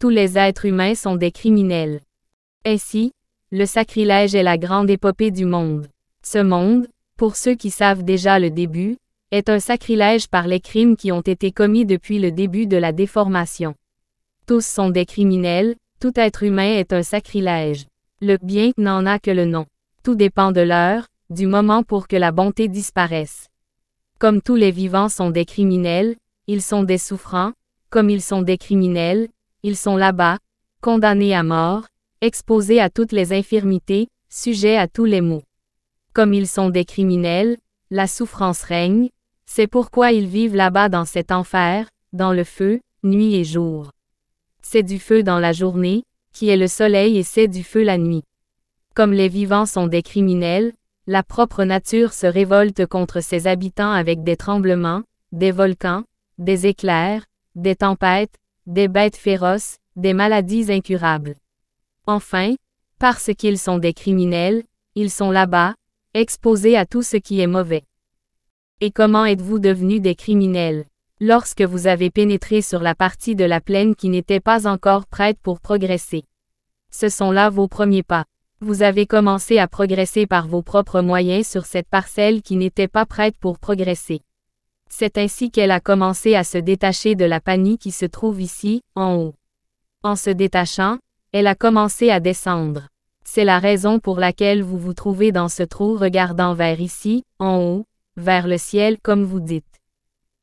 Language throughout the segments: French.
tous les êtres humains sont des criminels. Ainsi, le sacrilège est la grande épopée du monde. Ce monde, pour ceux qui savent déjà le début, est un sacrilège par les crimes qui ont été commis depuis le début de la déformation. Tous sont des criminels, tout être humain est un sacrilège. Le bien n'en a que le nom. Tout dépend de l'heure, du moment pour que la bonté disparaisse. Comme tous les vivants sont des criminels, ils sont des souffrants, comme ils sont des criminels, ils sont là-bas, condamnés à mort, exposés à toutes les infirmités, sujets à tous les maux. Comme ils sont des criminels, la souffrance règne, c'est pourquoi ils vivent là-bas dans cet enfer, dans le feu, nuit et jour. C'est du feu dans la journée, qui est le soleil et c'est du feu la nuit. Comme les vivants sont des criminels, la propre nature se révolte contre ses habitants avec des tremblements, des volcans, des éclairs, des tempêtes, des bêtes féroces, des maladies incurables. Enfin, parce qu'ils sont des criminels, ils sont là-bas, exposés à tout ce qui est mauvais. Et comment êtes-vous devenus des criminels Lorsque vous avez pénétré sur la partie de la plaine qui n'était pas encore prête pour progresser. Ce sont là vos premiers pas. Vous avez commencé à progresser par vos propres moyens sur cette parcelle qui n'était pas prête pour progresser. C'est ainsi qu'elle a commencé à se détacher de la panie qui se trouve ici, en haut. En se détachant, elle a commencé à descendre. C'est la raison pour laquelle vous vous trouvez dans ce trou regardant vers ici, en haut, vers le ciel comme vous dites.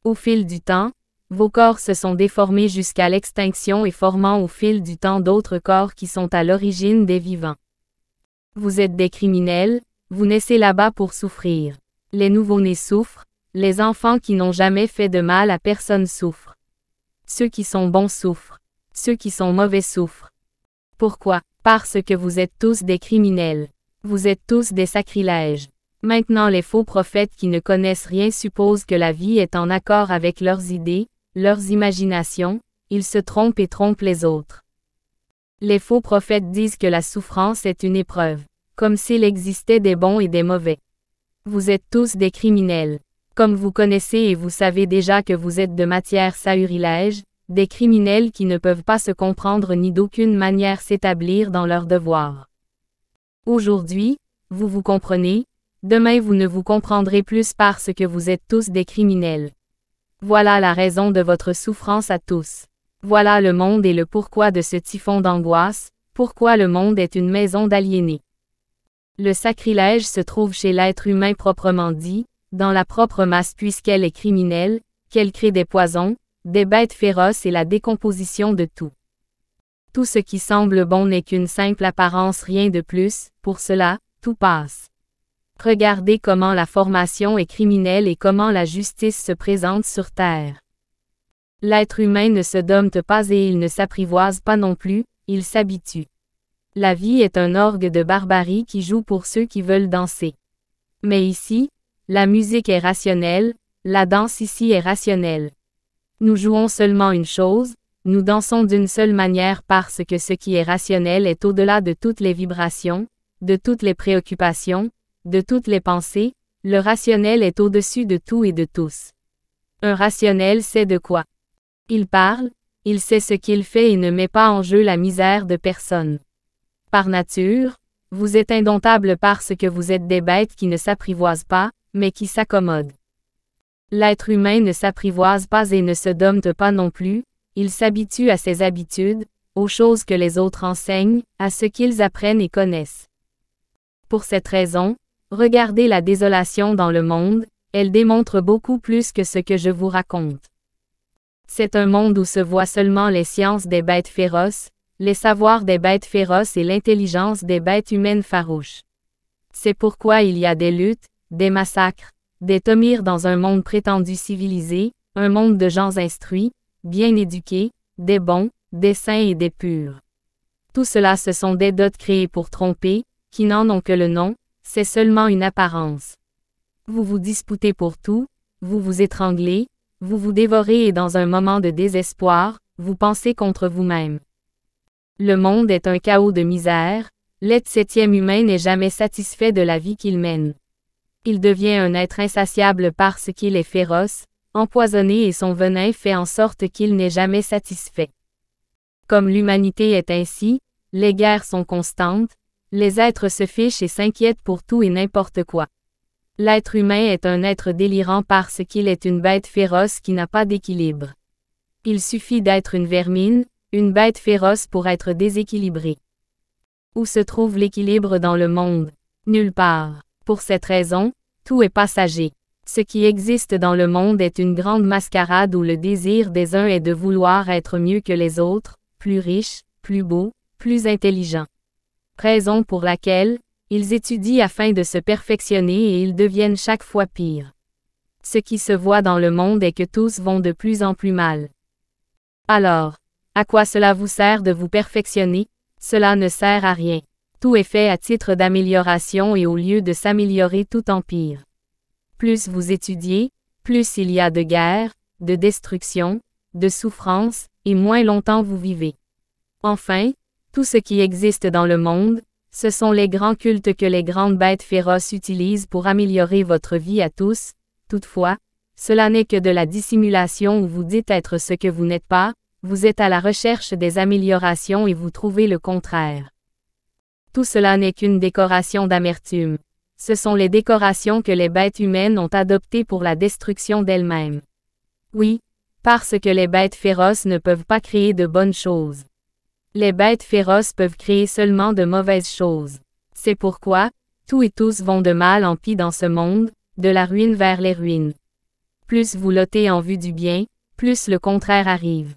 Au fil du temps, vos corps se sont déformés jusqu'à l'extinction et formant au fil du temps d'autres corps qui sont à l'origine des vivants. Vous êtes des criminels, vous naissez là-bas pour souffrir. Les nouveaux nés souffrent, les enfants qui n'ont jamais fait de mal à personne souffrent. Ceux qui sont bons souffrent. Ceux qui sont mauvais souffrent. Pourquoi Parce que vous êtes tous des criminels. Vous êtes tous des sacrilèges. Maintenant les faux prophètes qui ne connaissent rien supposent que la vie est en accord avec leurs idées, leurs imaginations, ils se trompent et trompent les autres. Les faux prophètes disent que la souffrance est une épreuve, comme s'il existait des bons et des mauvais. Vous êtes tous des criminels. Comme vous connaissez et vous savez déjà que vous êtes de matière saurilège, des criminels qui ne peuvent pas se comprendre ni d'aucune manière s'établir dans leurs devoirs. Aujourd'hui, vous vous comprenez, demain vous ne vous comprendrez plus parce que vous êtes tous des criminels. Voilà la raison de votre souffrance à tous. Voilà le monde et le pourquoi de ce typhon d'angoisse, pourquoi le monde est une maison d'aliénés. Le sacrilège se trouve chez l'être humain proprement dit, dans la propre masse puisqu'elle est criminelle, qu'elle crée des poisons, des bêtes féroces et la décomposition de tout. Tout ce qui semble bon n'est qu'une simple apparence, rien de plus, pour cela, tout passe. Regardez comment la formation est criminelle et comment la justice se présente sur Terre. L'être humain ne se dompte pas et il ne s'apprivoise pas non plus, il s'habitue. La vie est un orgue de barbarie qui joue pour ceux qui veulent danser. Mais ici, la musique est rationnelle, la danse ici est rationnelle. Nous jouons seulement une chose, nous dansons d'une seule manière parce que ce qui est rationnel est au-delà de toutes les vibrations, de toutes les préoccupations, de toutes les pensées, le rationnel est au-dessus de tout et de tous. Un rationnel sait de quoi. Il parle, il sait ce qu'il fait et ne met pas en jeu la misère de personne. Par nature, vous êtes indomptable parce que vous êtes des bêtes qui ne s'apprivoisent pas, mais qui s'accommode. L'être humain ne s'apprivoise pas et ne se dompte pas non plus, il s'habitue à ses habitudes, aux choses que les autres enseignent, à ce qu'ils apprennent et connaissent. Pour cette raison, regardez la désolation dans le monde, elle démontre beaucoup plus que ce que je vous raconte. C'est un monde où se voient seulement les sciences des bêtes féroces, les savoirs des bêtes féroces et l'intelligence des bêtes humaines farouches. C'est pourquoi il y a des luttes, des massacres, des tomires dans un monde prétendu civilisé, un monde de gens instruits, bien éduqués, des bons, des saints et des purs. Tout cela ce sont des dots créés pour tromper, qui n'en ont que le nom, c'est seulement une apparence. Vous vous disputez pour tout, vous vous étranglez, vous vous dévorez et dans un moment de désespoir, vous pensez contre vous-même. Le monde est un chaos de misère, l'être septième humain n'est jamais satisfait de la vie qu'il mène. Il devient un être insatiable parce qu'il est féroce, empoisonné et son venin fait en sorte qu'il n'est jamais satisfait. Comme l'humanité est ainsi, les guerres sont constantes, les êtres se fichent et s'inquiètent pour tout et n'importe quoi. L'être humain est un être délirant parce qu'il est une bête féroce qui n'a pas d'équilibre. Il suffit d'être une vermine, une bête féroce pour être déséquilibré. Où se trouve l'équilibre dans le monde Nulle part. Pour cette raison, tout est passager. Ce qui existe dans le monde est une grande mascarade où le désir des uns est de vouloir être mieux que les autres, plus riches, plus beaux, plus intelligents. Raison pour laquelle, ils étudient afin de se perfectionner et ils deviennent chaque fois pires. Ce qui se voit dans le monde est que tous vont de plus en plus mal. Alors, à quoi cela vous sert de vous perfectionner Cela ne sert à rien. Tout est fait à titre d'amélioration et au lieu de s'améliorer tout empire. Plus vous étudiez, plus il y a de guerre, de destruction, de souffrance, et moins longtemps vous vivez. Enfin, tout ce qui existe dans le monde, ce sont les grands cultes que les grandes bêtes féroces utilisent pour améliorer votre vie à tous, toutefois, cela n'est que de la dissimulation où vous dites être ce que vous n'êtes pas, vous êtes à la recherche des améliorations et vous trouvez le contraire. Tout cela n'est qu'une décoration d'amertume. Ce sont les décorations que les bêtes humaines ont adoptées pour la destruction d'elles-mêmes. Oui, parce que les bêtes féroces ne peuvent pas créer de bonnes choses. Les bêtes féroces peuvent créer seulement de mauvaises choses. C'est pourquoi, tout et tous vont de mal en pis dans ce monde, de la ruine vers les ruines. Plus vous lottez en vue du bien, plus le contraire arrive.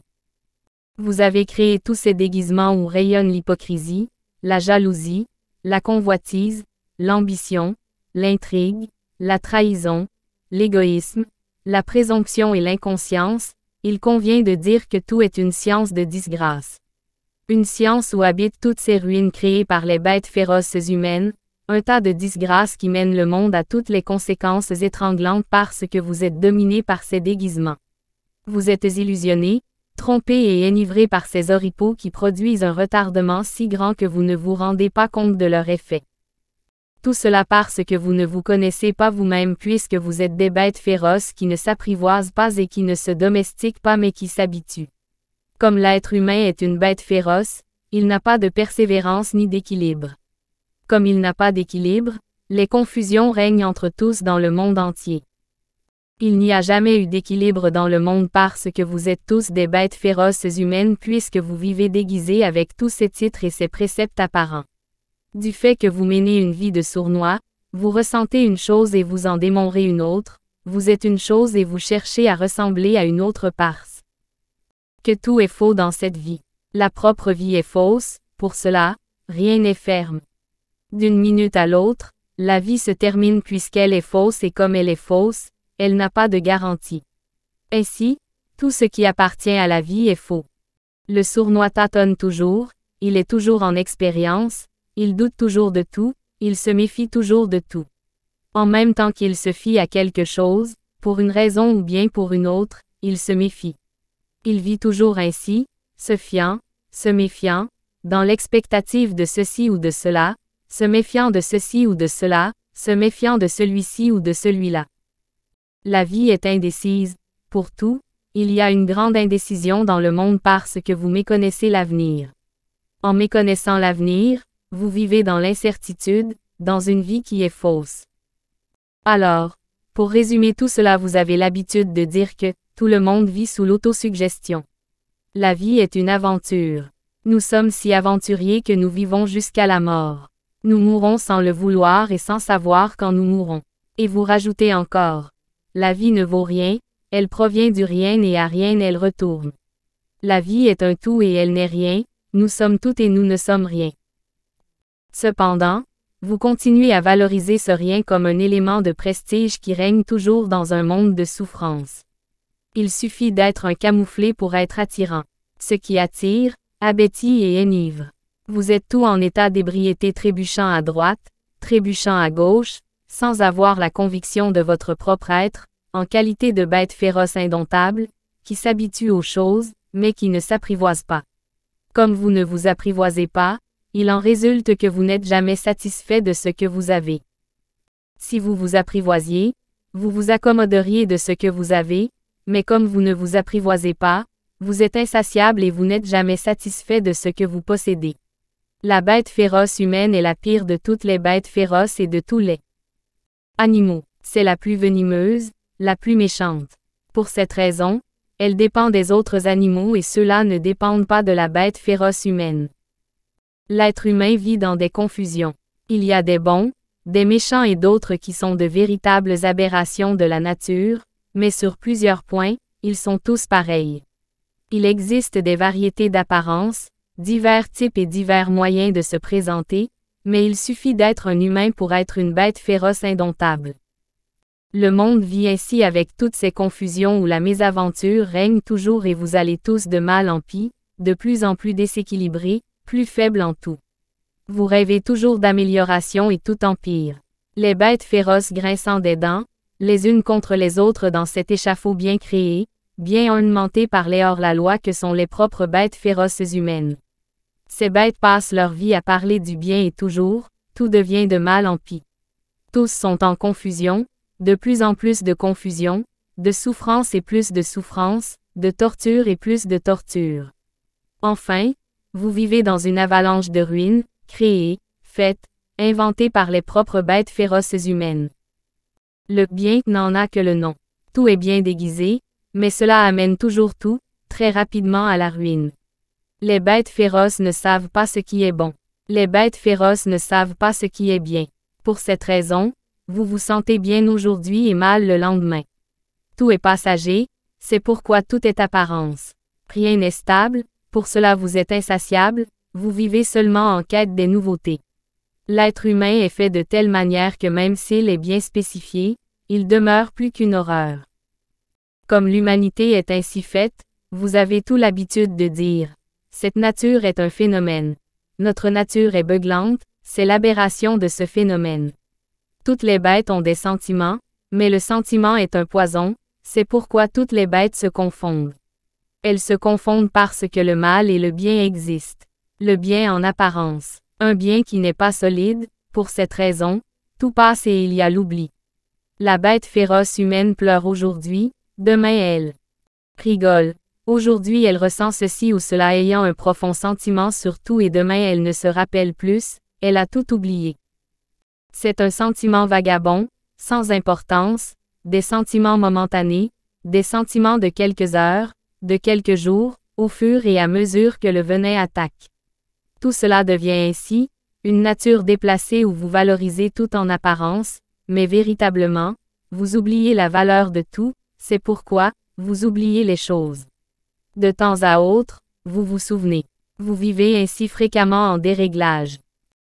Vous avez créé tous ces déguisements où rayonne l'hypocrisie, la jalousie, la convoitise, l'ambition, l'intrigue, la trahison, l'égoïsme, la présomption et l'inconscience, il convient de dire que tout est une science de disgrâce. Une science où habitent toutes ces ruines créées par les bêtes féroces humaines, un tas de disgrâces qui mène le monde à toutes les conséquences étranglantes parce que vous êtes dominé par ces déguisements. Vous êtes illusionné, Trompés et enivré par ces oripeaux qui produisent un retardement si grand que vous ne vous rendez pas compte de leur effet. Tout cela parce que vous ne vous connaissez pas vous-même puisque vous êtes des bêtes féroces qui ne s'apprivoisent pas et qui ne se domestiquent pas mais qui s'habituent. Comme l'être humain est une bête féroce, il n'a pas de persévérance ni d'équilibre. Comme il n'a pas d'équilibre, les confusions règnent entre tous dans le monde entier. Il n'y a jamais eu d'équilibre dans le monde parce que vous êtes tous des bêtes féroces humaines puisque vous vivez déguisés avec tous ces titres et ces préceptes apparents. Du fait que vous menez une vie de sournois, vous ressentez une chose et vous en démontrez une autre, vous êtes une chose et vous cherchez à ressembler à une autre parce que tout est faux dans cette vie. La propre vie est fausse, pour cela, rien n'est ferme. D'une minute à l'autre, la vie se termine puisqu'elle est fausse et comme elle est fausse, elle n'a pas de garantie. Ainsi, tout ce qui appartient à la vie est faux. Le sournois tâtonne toujours, il est toujours en expérience, il doute toujours de tout, il se méfie toujours de tout. En même temps qu'il se fie à quelque chose, pour une raison ou bien pour une autre, il se méfie. Il vit toujours ainsi, se fiant, se méfiant, dans l'expectative de ceci ou de cela, se méfiant de ceci ou de cela, se méfiant de celui-ci ou de celui-là. La vie est indécise, pour tout, il y a une grande indécision dans le monde parce que vous méconnaissez l'avenir. En méconnaissant l'avenir, vous vivez dans l'incertitude, dans une vie qui est fausse. Alors, pour résumer tout cela, vous avez l'habitude de dire que tout le monde vit sous l'autosuggestion. La vie est une aventure. Nous sommes si aventuriers que nous vivons jusqu'à la mort. Nous mourons sans le vouloir et sans savoir quand nous mourrons. Et vous rajoutez encore. La vie ne vaut rien, elle provient du rien et à rien elle retourne. La vie est un tout et elle n'est rien, nous sommes tout et nous ne sommes rien. Cependant, vous continuez à valoriser ce rien comme un élément de prestige qui règne toujours dans un monde de souffrance. Il suffit d'être un camouflé pour être attirant. Ce qui attire, abétit et enivre. Vous êtes tout en état d'ébriété trébuchant à droite, trébuchant à gauche, sans avoir la conviction de votre propre être, en qualité de bête féroce indomptable, qui s'habitue aux choses, mais qui ne s'apprivoise pas. Comme vous ne vous apprivoisez pas, il en résulte que vous n'êtes jamais satisfait de ce que vous avez. Si vous vous apprivoisiez, vous vous accommoderiez de ce que vous avez, mais comme vous ne vous apprivoisez pas, vous êtes insatiable et vous n'êtes jamais satisfait de ce que vous possédez. La bête féroce humaine est la pire de toutes les bêtes féroces et de tous les animaux. C'est la plus venimeuse, la plus méchante. Pour cette raison, elle dépend des autres animaux et ceux-là ne dépendent pas de la bête féroce humaine. L'être humain vit dans des confusions. Il y a des bons, des méchants et d'autres qui sont de véritables aberrations de la nature, mais sur plusieurs points, ils sont tous pareils. Il existe des variétés d'apparence, divers types et divers moyens de se présenter, mais il suffit d'être un humain pour être une bête féroce indomptable. Le monde vit ainsi avec toutes ces confusions où la mésaventure règne toujours et vous allez tous de mal en pis, de plus en plus déséquilibrés, plus faibles en tout. Vous rêvez toujours d'amélioration et tout empire. Les bêtes féroces grinçant des dents, les unes contre les autres dans cet échafaud bien créé, bien ornementé par les hors-la-loi que sont les propres bêtes féroces humaines. Ces bêtes passent leur vie à parler du bien et toujours, tout devient de mal en pis. Tous sont en confusion, de plus en plus de confusion, de souffrance et plus de souffrance, de torture et plus de torture. Enfin, vous vivez dans une avalanche de ruines, créées, faites, inventées par les propres bêtes féroces humaines. Le bien n'en a que le nom. Tout est bien déguisé, mais cela amène toujours tout, très rapidement à la ruine. Les bêtes féroces ne savent pas ce qui est bon. Les bêtes féroces ne savent pas ce qui est bien. Pour cette raison, vous vous sentez bien aujourd'hui et mal le lendemain. Tout est passager, c'est pourquoi tout est apparence. Rien n'est stable, pour cela vous êtes insatiable, vous vivez seulement en quête des nouveautés. L'être humain est fait de telle manière que même s'il est bien spécifié, il demeure plus qu'une horreur. Comme l'humanité est ainsi faite, vous avez tout l'habitude de dire cette nature est un phénomène. Notre nature est beuglante, c'est l'aberration de ce phénomène. Toutes les bêtes ont des sentiments, mais le sentiment est un poison, c'est pourquoi toutes les bêtes se confondent. Elles se confondent parce que le mal et le bien existent. Le bien en apparence, un bien qui n'est pas solide, pour cette raison, tout passe et il y a l'oubli. La bête féroce humaine pleure aujourd'hui, demain elle rigole, Aujourd'hui elle ressent ceci ou cela ayant un profond sentiment sur tout et demain elle ne se rappelle plus, elle a tout oublié. C'est un sentiment vagabond, sans importance, des sentiments momentanés, des sentiments de quelques heures, de quelques jours, au fur et à mesure que le venin attaque. Tout cela devient ainsi, une nature déplacée où vous valorisez tout en apparence, mais véritablement, vous oubliez la valeur de tout, c'est pourquoi, vous oubliez les choses. De temps à autre, vous vous souvenez. Vous vivez ainsi fréquemment en déréglage.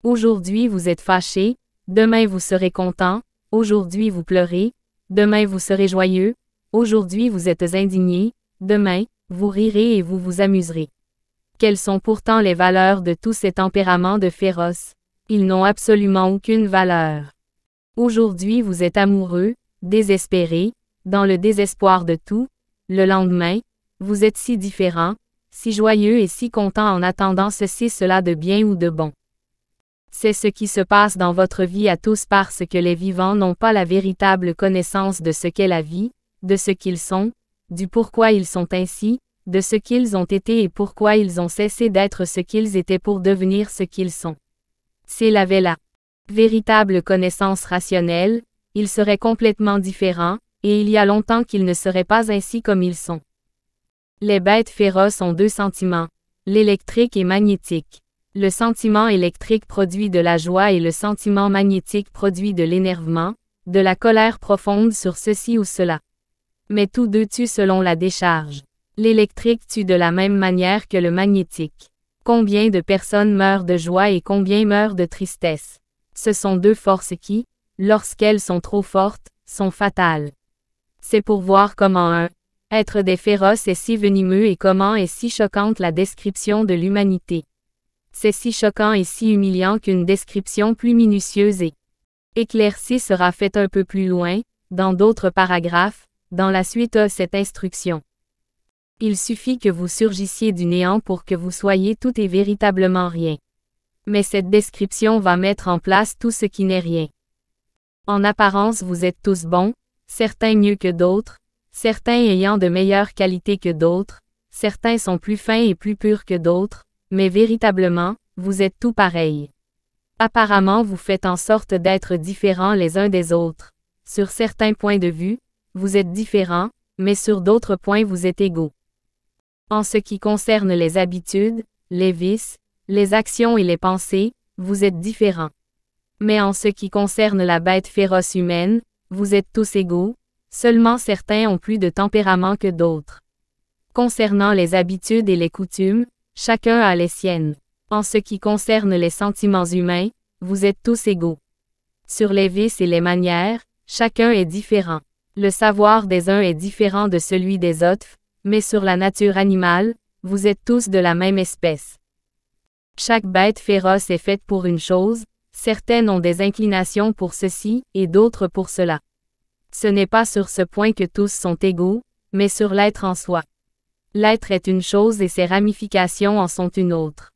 Aujourd'hui vous êtes fâché, demain vous serez content, aujourd'hui vous pleurez, demain vous serez joyeux, aujourd'hui vous êtes indigné, demain, vous rirez et vous vous amuserez. Quelles sont pourtant les valeurs de tous ces tempéraments de féroces Ils n'ont absolument aucune valeur. Aujourd'hui vous êtes amoureux, désespéré, dans le désespoir de tout, le lendemain, vous êtes si différents, si joyeux et si contents en attendant ceci cela de bien ou de bon. C'est ce qui se passe dans votre vie à tous parce que les vivants n'ont pas la véritable connaissance de ce qu'est la vie, de ce qu'ils sont, du pourquoi ils sont ainsi, de ce qu'ils ont été et pourquoi ils ont cessé d'être ce qu'ils étaient pour devenir ce qu'ils sont. S'ils avaient la véritable connaissance rationnelle, ils seraient complètement différents, et il y a longtemps qu'ils ne seraient pas ainsi comme ils sont. Les bêtes féroces ont deux sentiments, l'électrique et magnétique. Le sentiment électrique produit de la joie et le sentiment magnétique produit de l'énervement, de la colère profonde sur ceci ou cela. Mais tous deux tuent selon la décharge. L'électrique tue de la même manière que le magnétique. Combien de personnes meurent de joie et combien meurent de tristesse. Ce sont deux forces qui, lorsqu'elles sont trop fortes, sont fatales. C'est pour voir comment un, être des féroces est si venimeux et comment est si choquante la description de l'humanité. C'est si choquant et si humiliant qu'une description plus minutieuse et éclaircie sera faite un peu plus loin, dans d'autres paragraphes, dans la suite de cette instruction. Il suffit que vous surgissiez du néant pour que vous soyez tout et véritablement rien. Mais cette description va mettre en place tout ce qui n'est rien. En apparence vous êtes tous bons, certains mieux que d'autres, certains ayant de meilleures qualités que d'autres, certains sont plus fins et plus purs que d'autres, mais véritablement, vous êtes tout pareils. Apparemment vous faites en sorte d'être différents les uns des autres. Sur certains points de vue, vous êtes différents, mais sur d'autres points vous êtes égaux. En ce qui concerne les habitudes, les vices, les actions et les pensées, vous êtes différents. Mais en ce qui concerne la bête féroce humaine, vous êtes tous égaux, Seulement certains ont plus de tempérament que d'autres. Concernant les habitudes et les coutumes, chacun a les siennes. En ce qui concerne les sentiments humains, vous êtes tous égaux. Sur les vices et les manières, chacun est différent. Le savoir des uns est différent de celui des autres, mais sur la nature animale, vous êtes tous de la même espèce. Chaque bête féroce est faite pour une chose, certaines ont des inclinations pour ceci et d'autres pour cela. Ce n'est pas sur ce point que tous sont égaux, mais sur l'être en soi. L'être est une chose et ses ramifications en sont une autre.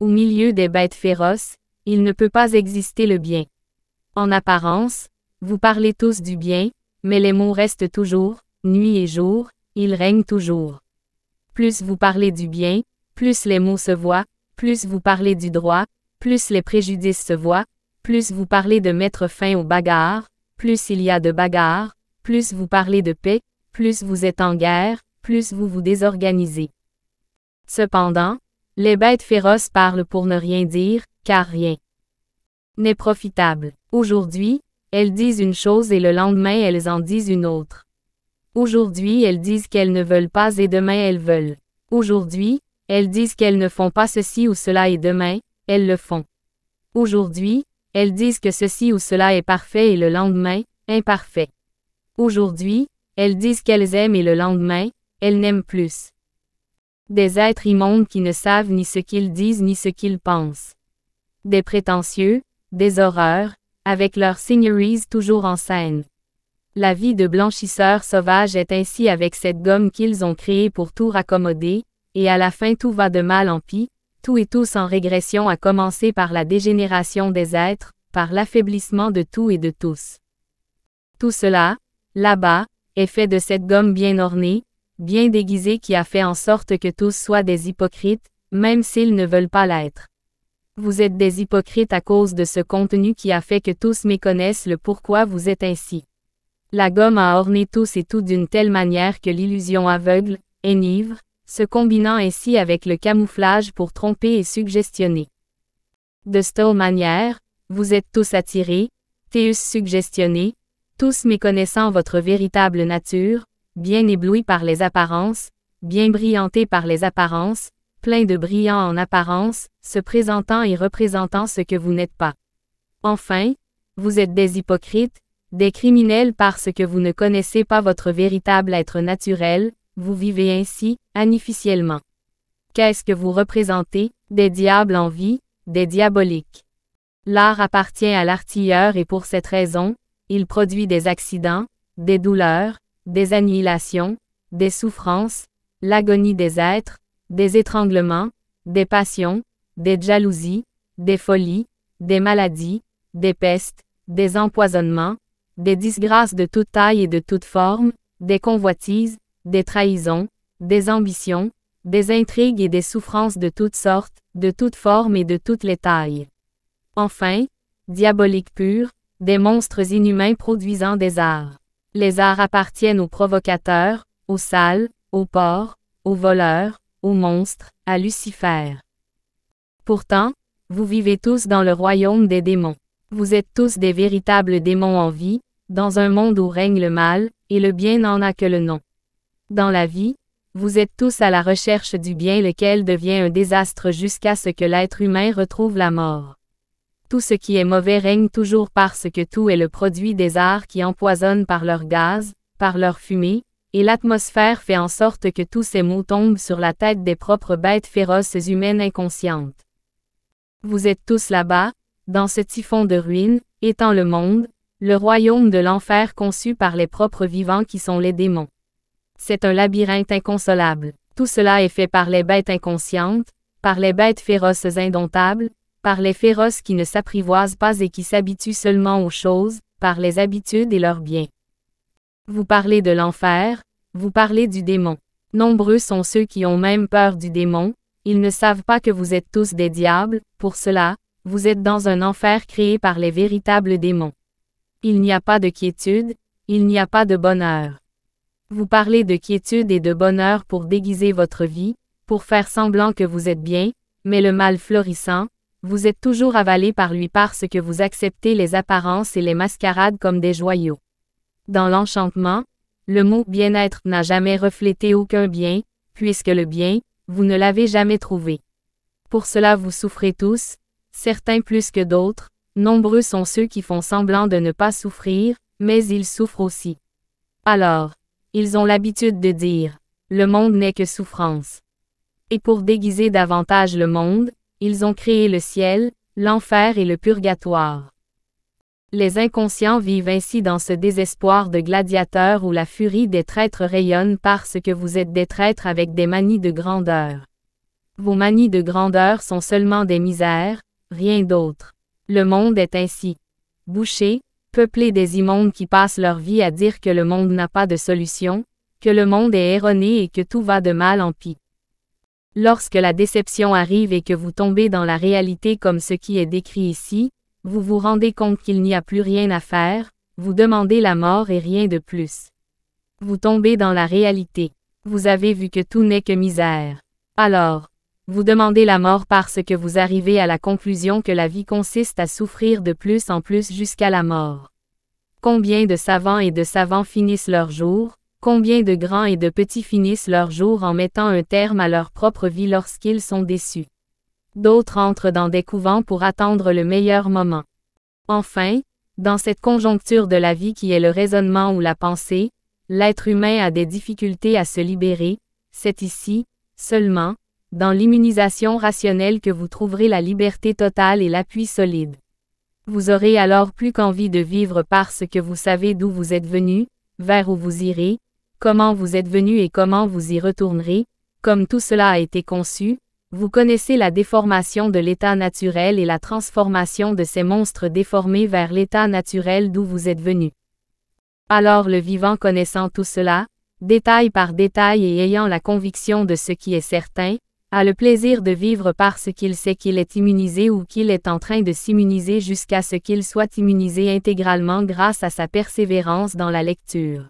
Au milieu des bêtes féroces, il ne peut pas exister le bien. En apparence, vous parlez tous du bien, mais les mots restent toujours, nuit et jour, ils règnent toujours. Plus vous parlez du bien, plus les mots se voient, plus vous parlez du droit, plus les préjudices se voient, plus vous parlez de mettre fin aux bagarres, plus il y a de bagarres, plus vous parlez de paix, plus vous êtes en guerre, plus vous vous désorganisez. Cependant, les bêtes féroces parlent pour ne rien dire, car rien n'est profitable. Aujourd'hui, elles disent une chose et le lendemain elles en disent une autre. Aujourd'hui elles disent qu'elles ne veulent pas et demain elles veulent. Aujourd'hui, elles disent qu'elles ne font pas ceci ou cela et demain, elles le font. Aujourd'hui, elles disent que ceci ou cela est parfait et le lendemain, imparfait. Aujourd'hui, elles disent qu'elles aiment et le lendemain, elles n'aiment plus. Des êtres immondes qui ne savent ni ce qu'ils disent ni ce qu'ils pensent. Des prétentieux, des horreurs, avec leurs signeries toujours en scène. La vie de blanchisseurs sauvages est ainsi avec cette gomme qu'ils ont créée pour tout raccommoder, et à la fin tout va de mal en pis, tout et tous en régression a commencé par la dégénération des êtres, par l'affaiblissement de tout et de tous. Tout cela, là-bas, est fait de cette gomme bien ornée, bien déguisée qui a fait en sorte que tous soient des hypocrites, même s'ils ne veulent pas l'être. Vous êtes des hypocrites à cause de ce contenu qui a fait que tous méconnaissent le pourquoi vous êtes ainsi. La gomme a orné tous et tout d'une telle manière que l'illusion aveugle, énivre, se combinant ainsi avec le camouflage pour tromper et suggestionner. De cette manière, vous êtes tous attirés, Théus suggestionnés, tous méconnaissant votre véritable nature, bien éblouis par les apparences, bien brillantés par les apparences, plein de brillants en apparence, se présentant et représentant ce que vous n'êtes pas. Enfin, vous êtes des hypocrites, des criminels parce que vous ne connaissez pas votre véritable être naturel, vous vivez ainsi, artificiellement. Qu'est-ce que vous représentez? Des diables en vie, des diaboliques. L'art appartient à l'artilleur et pour cette raison, il produit des accidents, des douleurs, des annihilations, des souffrances, l'agonie des êtres, des étranglements, des passions, des jalousies, des folies, des maladies, des pestes, des empoisonnements, des disgrâces de toute taille et de toute forme, des convoitises, des trahisons, des ambitions, des intrigues et des souffrances de toutes sortes, de toutes formes et de toutes les tailles. Enfin, diaboliques purs, des monstres inhumains produisant des arts. Les arts appartiennent aux provocateurs, aux sales, aux porcs, aux voleurs, aux monstres, à Lucifer. Pourtant, vous vivez tous dans le royaume des démons. Vous êtes tous des véritables démons en vie, dans un monde où règne le mal, et le bien n'en a que le nom. Dans la vie, vous êtes tous à la recherche du bien lequel devient un désastre jusqu'à ce que l'être humain retrouve la mort. Tout ce qui est mauvais règne toujours parce que tout est le produit des arts qui empoisonnent par leur gaz, par leur fumée, et l'atmosphère fait en sorte que tous ces maux tombent sur la tête des propres bêtes féroces humaines inconscientes. Vous êtes tous là-bas, dans ce typhon de ruines, étant le monde, le royaume de l'enfer conçu par les propres vivants qui sont les démons. C'est un labyrinthe inconsolable. Tout cela est fait par les bêtes inconscientes, par les bêtes féroces indomptables, par les féroces qui ne s'apprivoisent pas et qui s'habituent seulement aux choses, par les habitudes et leurs biens. Vous parlez de l'enfer, vous parlez du démon. Nombreux sont ceux qui ont même peur du démon, ils ne savent pas que vous êtes tous des diables, pour cela, vous êtes dans un enfer créé par les véritables démons. Il n'y a pas de quiétude, il n'y a pas de bonheur. Vous parlez de quiétude et de bonheur pour déguiser votre vie, pour faire semblant que vous êtes bien, mais le mal florissant, vous êtes toujours avalé par lui parce que vous acceptez les apparences et les mascarades comme des joyaux. Dans l'enchantement, le mot bien-être n'a jamais reflété aucun bien, puisque le bien, vous ne l'avez jamais trouvé. Pour cela vous souffrez tous, certains plus que d'autres, nombreux sont ceux qui font semblant de ne pas souffrir, mais ils souffrent aussi. Alors, ils ont l'habitude de dire ⁇ Le monde n'est que souffrance ⁇ Et pour déguiser davantage le monde, ils ont créé le ciel, l'enfer et le purgatoire. Les inconscients vivent ainsi dans ce désespoir de gladiateurs où la furie des traîtres rayonne parce que vous êtes des traîtres avec des manies de grandeur. Vos manies de grandeur sont seulement des misères, rien d'autre. Le monde est ainsi. Bouché, peuplé des immondes qui passent leur vie à dire que le monde n'a pas de solution, que le monde est erroné et que tout va de mal en pis. Lorsque la déception arrive et que vous tombez dans la réalité comme ce qui est décrit ici, vous vous rendez compte qu'il n'y a plus rien à faire, vous demandez la mort et rien de plus. Vous tombez dans la réalité. Vous avez vu que tout n'est que misère. Alors, vous demandez la mort parce que vous arrivez à la conclusion que la vie consiste à souffrir de plus en plus jusqu'à la mort. Combien de savants et de savants finissent leur jours, combien de grands et de petits finissent leur jour en mettant un terme à leur propre vie lorsqu'ils sont déçus. D'autres entrent dans des couvents pour attendre le meilleur moment. Enfin, dans cette conjoncture de la vie qui est le raisonnement ou la pensée, l'être humain a des difficultés à se libérer, c'est ici, seulement, dans l'immunisation rationnelle que vous trouverez la liberté totale et l'appui solide. Vous aurez alors plus qu'envie de vivre parce que vous savez d'où vous êtes venu, vers où vous irez, comment vous êtes venu et comment vous y retournerez, comme tout cela a été conçu, vous connaissez la déformation de l'état naturel et la transformation de ces monstres déformés vers l'état naturel d'où vous êtes venu. Alors le vivant connaissant tout cela, détail par détail et ayant la conviction de ce qui est certain, a le plaisir de vivre parce qu'il sait qu'il est immunisé ou qu'il est en train de s'immuniser jusqu'à ce qu'il soit immunisé intégralement grâce à sa persévérance dans la lecture.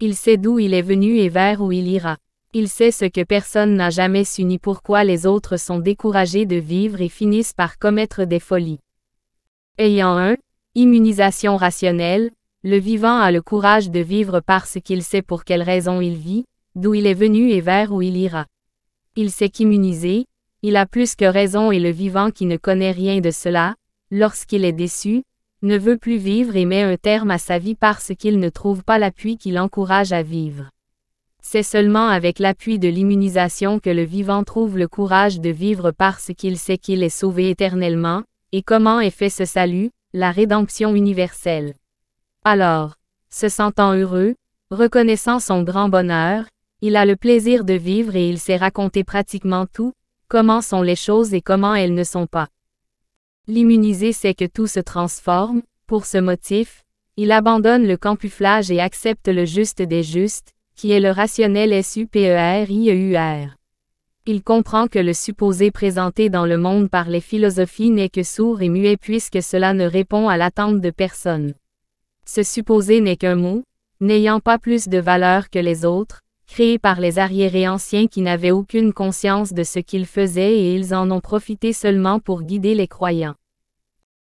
Il sait d'où il est venu et vers où il ira. Il sait ce que personne n'a jamais su ni pourquoi les autres sont découragés de vivre et finissent par commettre des folies. Ayant un, immunisation rationnelle, le vivant a le courage de vivre parce qu'il sait pour quelle raison il vit, d'où il est venu et vers où il ira. Il s'est immunisé, il a plus que raison et le vivant qui ne connaît rien de cela, lorsqu'il est déçu, ne veut plus vivre et met un terme à sa vie parce qu'il ne trouve pas l'appui qui l'encourage à vivre. C'est seulement avec l'appui de l'immunisation que le vivant trouve le courage de vivre parce qu'il sait qu'il est sauvé éternellement, et comment est fait ce salut, la rédemption universelle. Alors, se sentant heureux, reconnaissant son grand bonheur, il a le plaisir de vivre et il sait raconter pratiquement tout, comment sont les choses et comment elles ne sont pas. L'immunisé sait que tout se transforme, pour ce motif, il abandonne le camouflage et accepte le juste des justes, qui est le rationnel SUPERIEUR. E il comprend que le supposé présenté dans le monde par les philosophies n'est que sourd et muet puisque cela ne répond à l'attente de personne. Ce supposé n'est qu'un mot, n'ayant pas plus de valeur que les autres, créés par les arriérés anciens qui n'avaient aucune conscience de ce qu'ils faisaient et ils en ont profité seulement pour guider les croyants.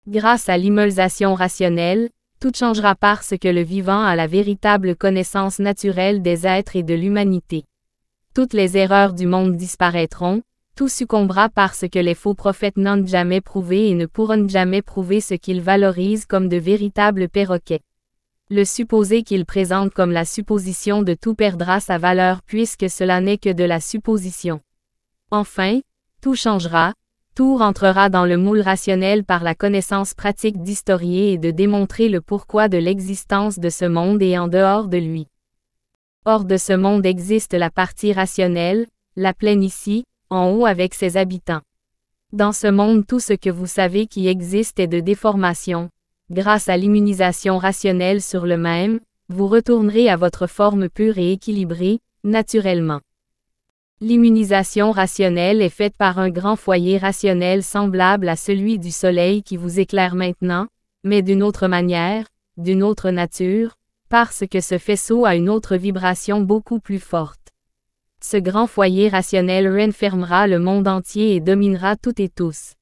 Grâce à l'immolation rationnelle, tout changera parce que le vivant a la véritable connaissance naturelle des êtres et de l'humanité. Toutes les erreurs du monde disparaîtront, tout succombera parce que les faux prophètes n'ont jamais prouvé et ne pourront jamais prouver ce qu'ils valorisent comme de véritables perroquets. Le supposé qu'il présente comme la supposition de tout perdra sa valeur puisque cela n'est que de la supposition. Enfin, tout changera, tout rentrera dans le moule rationnel par la connaissance pratique d'historier et de démontrer le pourquoi de l'existence de ce monde et en dehors de lui. Hors de ce monde existe la partie rationnelle, la plaine ici, en haut avec ses habitants. Dans ce monde tout ce que vous savez qui existe est de déformation, Grâce à l'immunisation rationnelle sur le même, vous retournerez à votre forme pure et équilibrée, naturellement. L'immunisation rationnelle est faite par un grand foyer rationnel semblable à celui du soleil qui vous éclaire maintenant, mais d'une autre manière, d'une autre nature, parce que ce faisceau a une autre vibration beaucoup plus forte. Ce grand foyer rationnel renfermera le monde entier et dominera tout et tous.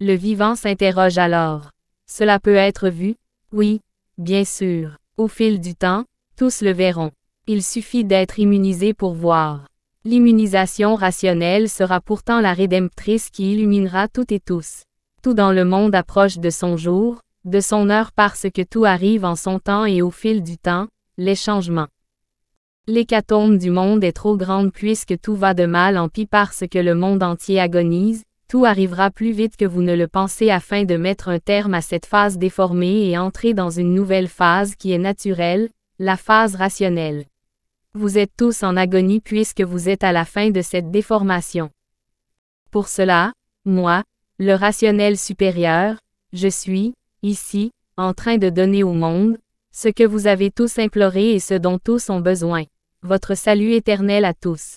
Le vivant s'interroge alors. Cela peut être vu, oui, bien sûr. Au fil du temps, tous le verront. Il suffit d'être immunisé pour voir. L'immunisation rationnelle sera pourtant la rédemptrice qui illuminera toutes et tous. Tout dans le monde approche de son jour, de son heure parce que tout arrive en son temps et au fil du temps, les changements. L'hécatombe du monde est trop grande puisque tout va de mal en pis parce que le monde entier agonise, tout arrivera plus vite que vous ne le pensez afin de mettre un terme à cette phase déformée et entrer dans une nouvelle phase qui est naturelle, la phase rationnelle. Vous êtes tous en agonie puisque vous êtes à la fin de cette déformation. Pour cela, moi, le rationnel supérieur, je suis, ici, en train de donner au monde, ce que vous avez tous imploré et ce dont tous ont besoin, votre salut éternel à tous.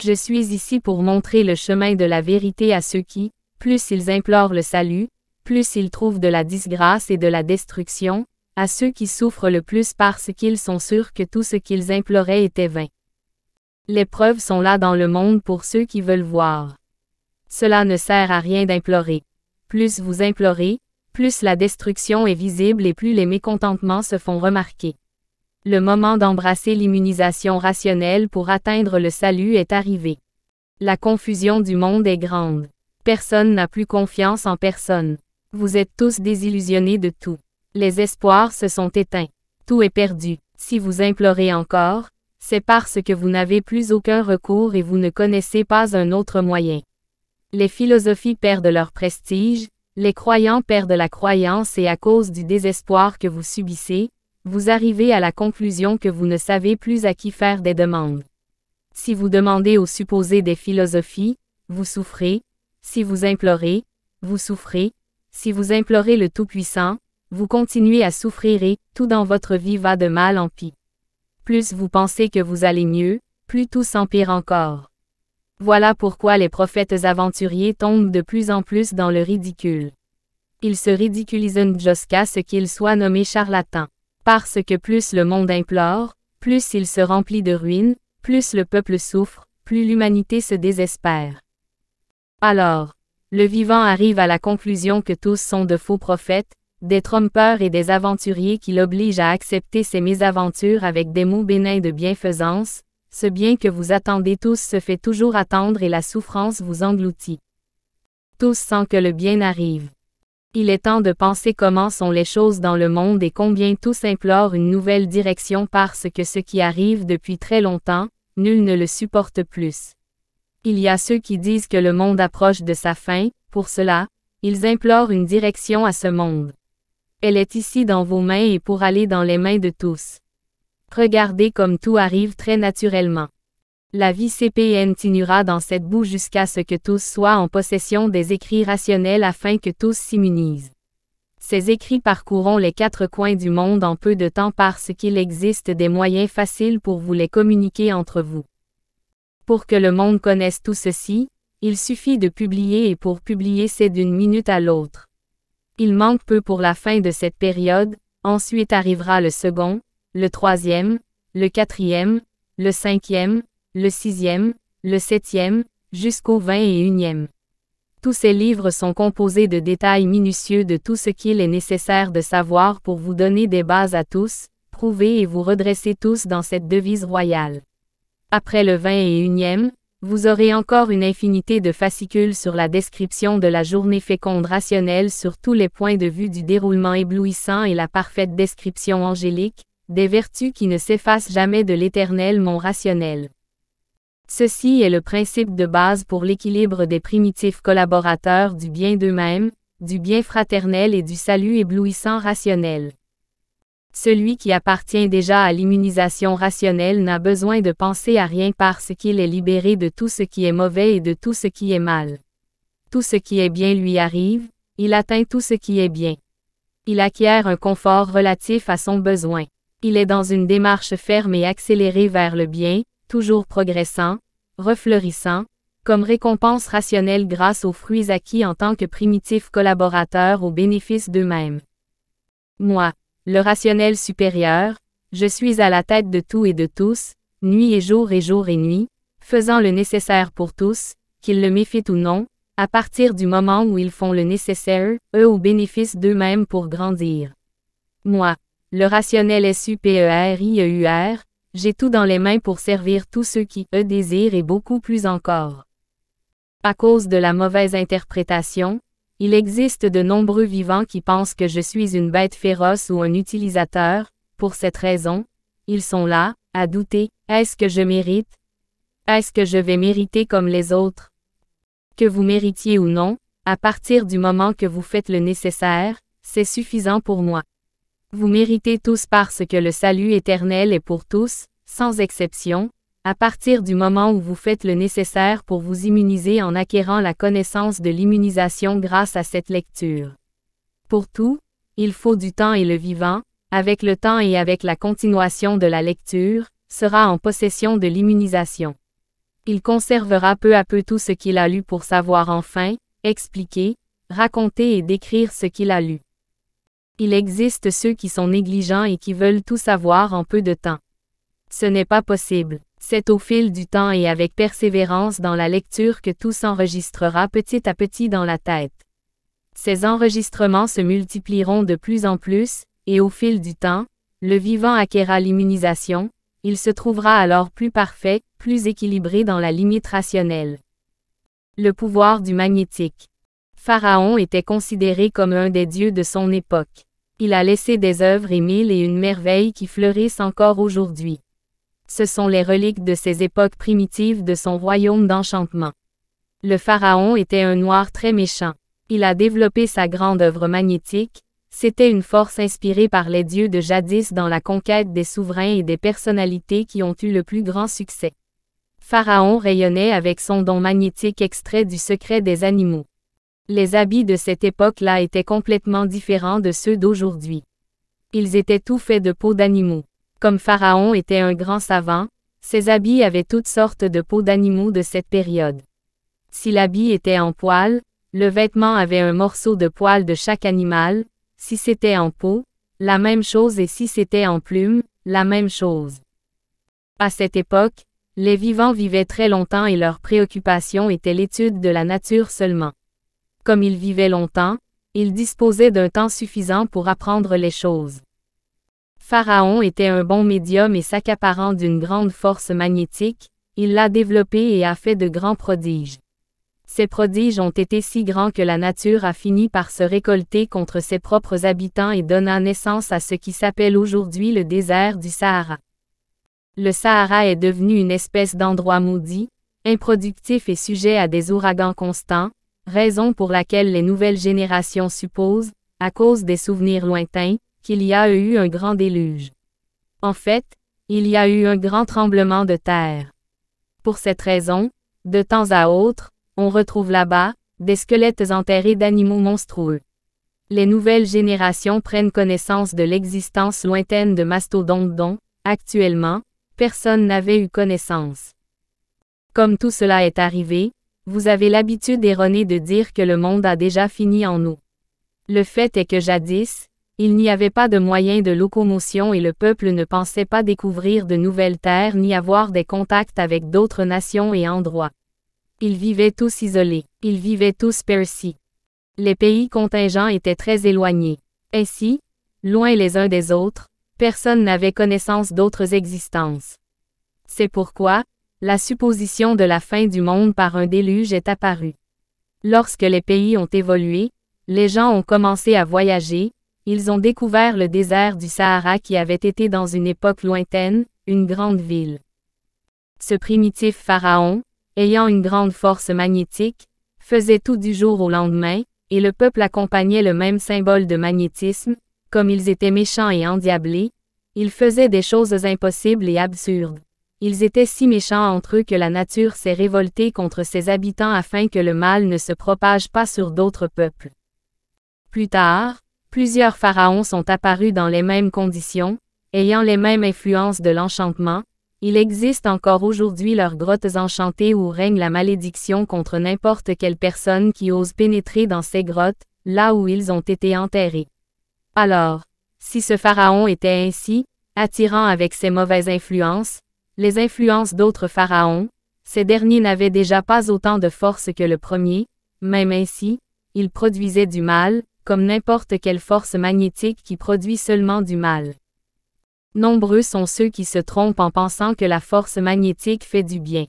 Je suis ici pour montrer le chemin de la vérité à ceux qui, plus ils implorent le salut, plus ils trouvent de la disgrâce et de la destruction, à ceux qui souffrent le plus parce qu'ils sont sûrs que tout ce qu'ils imploraient était vain. Les preuves sont là dans le monde pour ceux qui veulent voir. Cela ne sert à rien d'implorer. Plus vous implorez, plus la destruction est visible et plus les mécontentements se font remarquer. Le moment d'embrasser l'immunisation rationnelle pour atteindre le salut est arrivé. La confusion du monde est grande. Personne n'a plus confiance en personne. Vous êtes tous désillusionnés de tout. Les espoirs se sont éteints. Tout est perdu. Si vous implorez encore, c'est parce que vous n'avez plus aucun recours et vous ne connaissez pas un autre moyen. Les philosophies perdent leur prestige, les croyants perdent la croyance et à cause du désespoir que vous subissez, vous arrivez à la conclusion que vous ne savez plus à qui faire des demandes. Si vous demandez aux supposés des philosophies, vous souffrez, si vous implorez, vous souffrez, si vous implorez le Tout-Puissant, vous continuez à souffrir et, tout dans votre vie va de mal en pis. Plus vous pensez que vous allez mieux, plus tout s'empire encore. Voilà pourquoi les prophètes aventuriers tombent de plus en plus dans le ridicule. Ils se ridiculisent jusqu'à ce qu'ils soient nommés charlatans. Parce que plus le monde implore, plus il se remplit de ruines, plus le peuple souffre, plus l'humanité se désespère. Alors, le vivant arrive à la conclusion que tous sont de faux prophètes, des trompeurs et des aventuriers qui l'obligent à accepter ses mésaventures avec des mots bénins de bienfaisance, ce bien que vous attendez tous se fait toujours attendre et la souffrance vous engloutit. Tous sans que le bien arrive. Il est temps de penser comment sont les choses dans le monde et combien tous implorent une nouvelle direction parce que ce qui arrive depuis très longtemps, nul ne le supporte plus. Il y a ceux qui disent que le monde approche de sa fin, pour cela, ils implorent une direction à ce monde. Elle est ici dans vos mains et pour aller dans les mains de tous. Regardez comme tout arrive très naturellement. La vie CPN continuera dans cette boue jusqu'à ce que tous soient en possession des écrits rationnels afin que tous s'immunisent. Ces écrits parcourront les quatre coins du monde en peu de temps parce qu'il existe des moyens faciles pour vous les communiquer entre vous. Pour que le monde connaisse tout ceci, il suffit de publier et pour publier c'est d'une minute à l'autre. Il manque peu pour la fin de cette période, ensuite arrivera le second, le troisième, le quatrième, le cinquième, le sixième, le septième, jusqu'au vingt et unième. Tous ces livres sont composés de détails minutieux de tout ce qu'il est nécessaire de savoir pour vous donner des bases à tous, prouver et vous redresser tous dans cette devise royale. Après le et unième, vous aurez encore une infinité de fascicules sur la description de la journée féconde rationnelle sur tous les points de vue du déroulement éblouissant et la parfaite description angélique, des vertus qui ne s'effacent jamais de l'éternel mon rationnel. Ceci est le principe de base pour l'équilibre des primitifs collaborateurs du bien d'eux-mêmes, du bien fraternel et du salut éblouissant rationnel. Celui qui appartient déjà à l'immunisation rationnelle n'a besoin de penser à rien parce qu'il est libéré de tout ce qui est mauvais et de tout ce qui est mal. Tout ce qui est bien lui arrive, il atteint tout ce qui est bien. Il acquiert un confort relatif à son besoin. Il est dans une démarche ferme et accélérée vers le bien, toujours progressant, refleurissant, comme récompense rationnelle grâce aux fruits acquis en tant que primitifs collaborateurs au bénéfice d'eux-mêmes. Moi, le rationnel supérieur, je suis à la tête de tout et de tous, nuit et jour et jour et nuit, faisant le nécessaire pour tous, qu'ils le méfient ou non, à partir du moment où ils font le nécessaire, eux au bénéfice d'eux-mêmes pour grandir. Moi, le rationnel supérieur, j'ai tout dans les mains pour servir tous ceux qui eux désirent et beaucoup plus encore. À cause de la mauvaise interprétation, il existe de nombreux vivants qui pensent que je suis une bête féroce ou un utilisateur, pour cette raison, ils sont là, à douter, est-ce que je mérite Est-ce que je vais mériter comme les autres Que vous méritiez ou non, à partir du moment que vous faites le nécessaire, c'est suffisant pour moi. Vous méritez tous parce que le salut éternel est pour tous, sans exception, à partir du moment où vous faites le nécessaire pour vous immuniser en acquérant la connaissance de l'immunisation grâce à cette lecture. Pour tout, il faut du temps et le vivant, avec le temps et avec la continuation de la lecture, sera en possession de l'immunisation. Il conservera peu à peu tout ce qu'il a lu pour savoir enfin, expliquer, raconter et décrire ce qu'il a lu. Il existe ceux qui sont négligents et qui veulent tout savoir en peu de temps. Ce n'est pas possible. C'est au fil du temps et avec persévérance dans la lecture que tout s'enregistrera petit à petit dans la tête. Ces enregistrements se multiplieront de plus en plus, et au fil du temps, le vivant acquérera l'immunisation, il se trouvera alors plus parfait, plus équilibré dans la limite rationnelle. Le pouvoir du magnétique. Pharaon était considéré comme un des dieux de son époque. Il a laissé des œuvres et et une merveille qui fleurissent encore aujourd'hui. Ce sont les reliques de ces époques primitives de son royaume d'enchantement. Le pharaon était un noir très méchant. Il a développé sa grande œuvre magnétique, c'était une force inspirée par les dieux de jadis dans la conquête des souverains et des personnalités qui ont eu le plus grand succès. Pharaon rayonnait avec son don magnétique extrait du secret des animaux. Les habits de cette époque-là étaient complètement différents de ceux d'aujourd'hui. Ils étaient tout faits de peaux d'animaux. Comme Pharaon était un grand savant, ses habits avaient toutes sortes de peaux d'animaux de cette période. Si l'habit était en poil, le vêtement avait un morceau de poil de chaque animal, si c'était en peau, la même chose et si c'était en plume, la même chose. À cette époque, les vivants vivaient très longtemps et leur préoccupation était l'étude de la nature seulement. Comme il vivait longtemps, il disposait d'un temps suffisant pour apprendre les choses. Pharaon était un bon médium et s'accaparant d'une grande force magnétique, il l'a développé et a fait de grands prodiges. Ces prodiges ont été si grands que la nature a fini par se récolter contre ses propres habitants et donna naissance à ce qui s'appelle aujourd'hui le désert du Sahara. Le Sahara est devenu une espèce d'endroit maudit, improductif et sujet à des ouragans constants, Raison pour laquelle les nouvelles générations supposent, à cause des souvenirs lointains, qu'il y a eu un grand déluge. En fait, il y a eu un grand tremblement de terre. Pour cette raison, de temps à autre, on retrouve là-bas, des squelettes enterrés d'animaux monstrueux. Les nouvelles générations prennent connaissance de l'existence lointaine de mastodontes dont, actuellement, personne n'avait eu connaissance. Comme tout cela est arrivé, vous avez l'habitude erronée de dire que le monde a déjà fini en nous. Le fait est que jadis, il n'y avait pas de moyens de locomotion et le peuple ne pensait pas découvrir de nouvelles terres ni avoir des contacts avec d'autres nations et endroits. Ils vivaient tous isolés, ils vivaient tous persis. Les pays contingents étaient très éloignés. Ainsi, loin les uns des autres, personne n'avait connaissance d'autres existences. C'est pourquoi, la supposition de la fin du monde par un déluge est apparue. Lorsque les pays ont évolué, les gens ont commencé à voyager, ils ont découvert le désert du Sahara qui avait été dans une époque lointaine, une grande ville. Ce primitif pharaon, ayant une grande force magnétique, faisait tout du jour au lendemain, et le peuple accompagnait le même symbole de magnétisme, comme ils étaient méchants et endiablés, ils faisaient des choses impossibles et absurdes. Ils étaient si méchants entre eux que la nature s'est révoltée contre ses habitants afin que le mal ne se propage pas sur d'autres peuples. Plus tard, plusieurs pharaons sont apparus dans les mêmes conditions, ayant les mêmes influences de l'enchantement, il existe encore aujourd'hui leurs grottes enchantées où règne la malédiction contre n'importe quelle personne qui ose pénétrer dans ces grottes, là où ils ont été enterrés. Alors, si ce pharaon était ainsi, attirant avec ses mauvaises influences, les influences d'autres pharaons, ces derniers n'avaient déjà pas autant de force que le premier, même ainsi, ils produisaient du mal, comme n'importe quelle force magnétique qui produit seulement du mal. Nombreux sont ceux qui se trompent en pensant que la force magnétique fait du bien.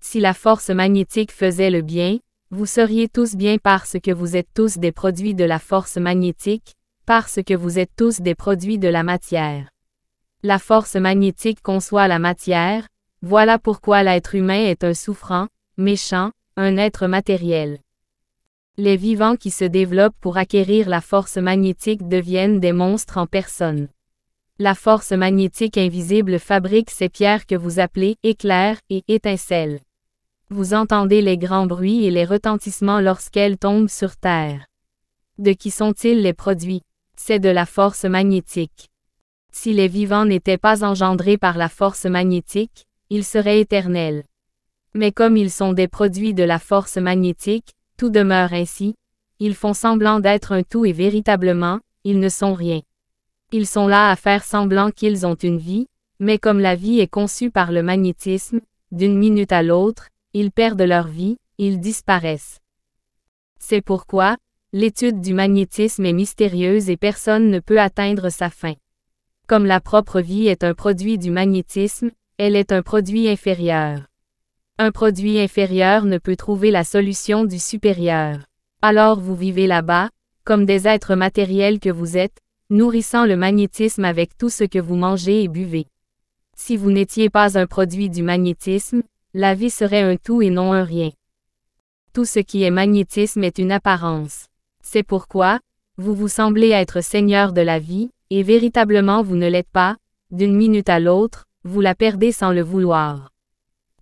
Si la force magnétique faisait le bien, vous seriez tous bien parce que vous êtes tous des produits de la force magnétique, parce que vous êtes tous des produits de la matière la force magnétique conçoit la matière, voilà pourquoi l'être humain est un souffrant, méchant, un être matériel. Les vivants qui se développent pour acquérir la force magnétique deviennent des monstres en personne. La force magnétique invisible fabrique ces pierres que vous appelez éclairs et étincelles. Vous entendez les grands bruits et les retentissements lorsqu'elles tombent sur Terre. De qui sont-ils les produits C'est de la force magnétique. Si les vivants n'étaient pas engendrés par la force magnétique, ils seraient éternels. Mais comme ils sont des produits de la force magnétique, tout demeure ainsi, ils font semblant d'être un tout et véritablement, ils ne sont rien. Ils sont là à faire semblant qu'ils ont une vie, mais comme la vie est conçue par le magnétisme, d'une minute à l'autre, ils perdent leur vie, ils disparaissent. C'est pourquoi, l'étude du magnétisme est mystérieuse et personne ne peut atteindre sa fin. Comme la propre vie est un produit du magnétisme, elle est un produit inférieur. Un produit inférieur ne peut trouver la solution du supérieur. Alors vous vivez là-bas, comme des êtres matériels que vous êtes, nourrissant le magnétisme avec tout ce que vous mangez et buvez. Si vous n'étiez pas un produit du magnétisme, la vie serait un tout et non un rien. Tout ce qui est magnétisme est une apparence. C'est pourquoi, vous vous semblez être seigneur de la vie, et véritablement vous ne l'êtes pas, d'une minute à l'autre, vous la perdez sans le vouloir.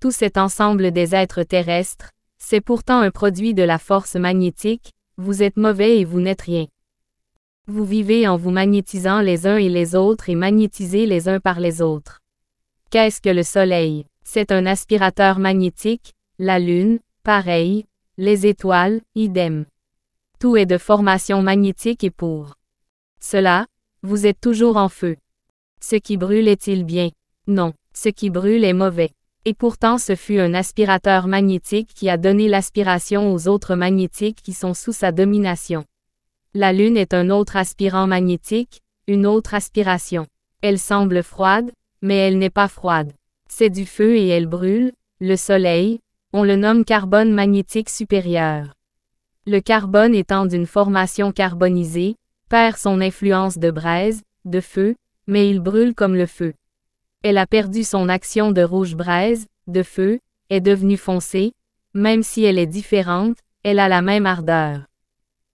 Tout cet ensemble des êtres terrestres, c'est pourtant un produit de la force magnétique, vous êtes mauvais et vous n'êtes rien. Vous vivez en vous magnétisant les uns et les autres et magnétisés les uns par les autres. Qu'est-ce que le Soleil C'est un aspirateur magnétique, la Lune, pareil, les étoiles, idem. Tout est de formation magnétique et pour cela, vous êtes toujours en feu. Ce qui brûle est-il bien? Non, ce qui brûle est mauvais. Et pourtant ce fut un aspirateur magnétique qui a donné l'aspiration aux autres magnétiques qui sont sous sa domination. La Lune est un autre aspirant magnétique, une autre aspiration. Elle semble froide, mais elle n'est pas froide. C'est du feu et elle brûle, le Soleil, on le nomme carbone magnétique supérieur. Le carbone étant d'une formation carbonisée, son influence de braise, de feu, mais il brûle comme le feu. Elle a perdu son action de rouge braise, de feu, est devenue foncée, même si elle est différente, elle a la même ardeur.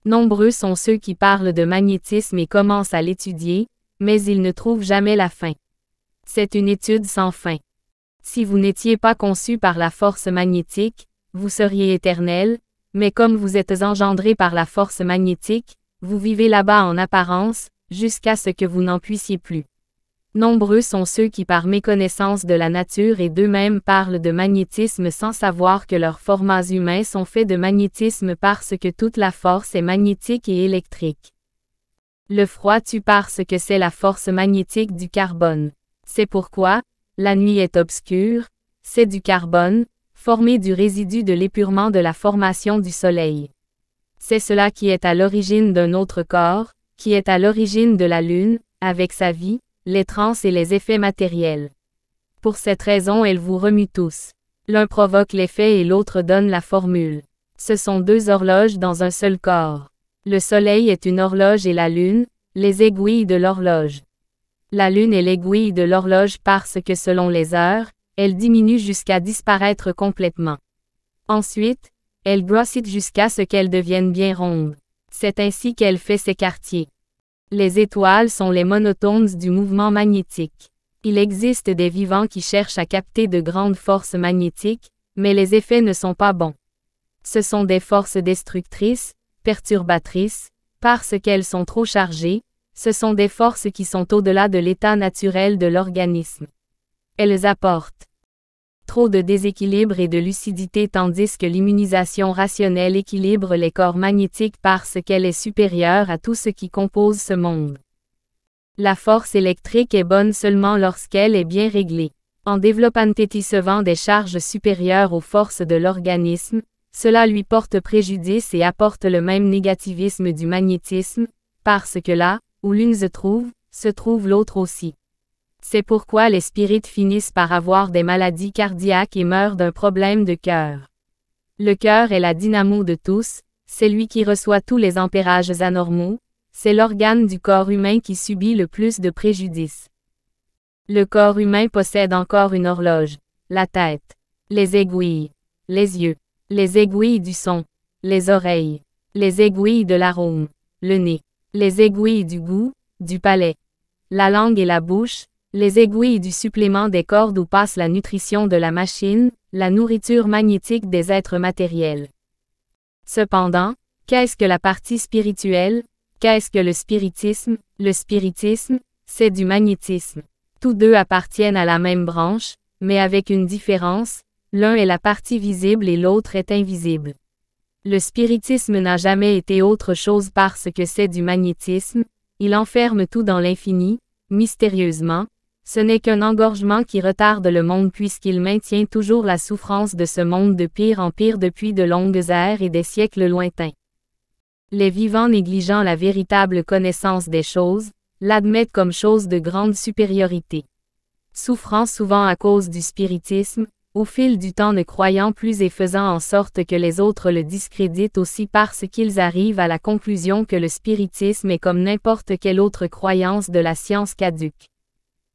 Nombreux sont ceux qui parlent de magnétisme et commencent à l'étudier, mais ils ne trouvent jamais la fin. C'est une étude sans fin. Si vous n'étiez pas conçu par la force magnétique, vous seriez éternel, mais comme vous êtes engendré par la force magnétique, vous vivez là-bas en apparence, jusqu'à ce que vous n'en puissiez plus. Nombreux sont ceux qui par méconnaissance de la nature et d'eux-mêmes parlent de magnétisme sans savoir que leurs formats humains sont faits de magnétisme parce que toute la force est magnétique et électrique. Le froid tue parce que c'est la force magnétique du carbone. C'est pourquoi, la nuit est obscure, c'est du carbone, formé du résidu de l'épurement de la formation du Soleil. C'est cela qui est à l'origine d'un autre corps, qui est à l'origine de la Lune, avec sa vie, les trans et les effets matériels. Pour cette raison, elle vous remue tous. L'un provoque l'effet et l'autre donne la formule. Ce sont deux horloges dans un seul corps. Le Soleil est une horloge et la Lune, les aiguilles de l'horloge. La Lune est l'aiguille de l'horloge parce que selon les heures, elle diminue jusqu'à disparaître complètement. Ensuite, elle grossit jusqu'à ce qu'elle devienne bien ronde. C'est ainsi qu'elle fait ses quartiers. Les étoiles sont les monotones du mouvement magnétique. Il existe des vivants qui cherchent à capter de grandes forces magnétiques, mais les effets ne sont pas bons. Ce sont des forces destructrices, perturbatrices, parce qu'elles sont trop chargées, ce sont des forces qui sont au-delà de l'état naturel de l'organisme. Elles apportent trop de déséquilibre et de lucidité tandis que l'immunisation rationnelle équilibre les corps magnétiques parce qu'elle est supérieure à tout ce qui compose ce monde. La force électrique est bonne seulement lorsqu'elle est bien réglée. En développant tétissement des charges supérieures aux forces de l'organisme, cela lui porte préjudice et apporte le même négativisme du magnétisme, parce que là, où l'une se trouve, se trouve l'autre aussi. C'est pourquoi les spirites finissent par avoir des maladies cardiaques et meurent d'un problème de cœur. Le cœur est la dynamo de tous, c'est lui qui reçoit tous les empérages anormaux, c'est l'organe du corps humain qui subit le plus de préjudices. Le corps humain possède encore une horloge, la tête, les aiguilles, les yeux, les aiguilles du son, les oreilles, les aiguilles de l'arôme, le nez, les aiguilles du goût, du palais, la langue et la bouche, les aiguilles du supplément des cordes où passe la nutrition de la machine, la nourriture magnétique des êtres matériels. Cependant, qu'est-ce que la partie spirituelle Qu'est-ce que le spiritisme Le spiritisme, c'est du magnétisme. Tous deux appartiennent à la même branche, mais avec une différence, l'un est la partie visible et l'autre est invisible. Le spiritisme n'a jamais été autre chose parce que c'est du magnétisme, il enferme tout dans l'infini, mystérieusement, ce n'est qu'un engorgement qui retarde le monde puisqu'il maintient toujours la souffrance de ce monde de pire en pire depuis de longues ères et des siècles lointains. Les vivants négligeant la véritable connaissance des choses, l'admettent comme chose de grande supériorité. Souffrant souvent à cause du spiritisme, au fil du temps ne croyant plus et faisant en sorte que les autres le discréditent aussi parce qu'ils arrivent à la conclusion que le spiritisme est comme n'importe quelle autre croyance de la science caduque.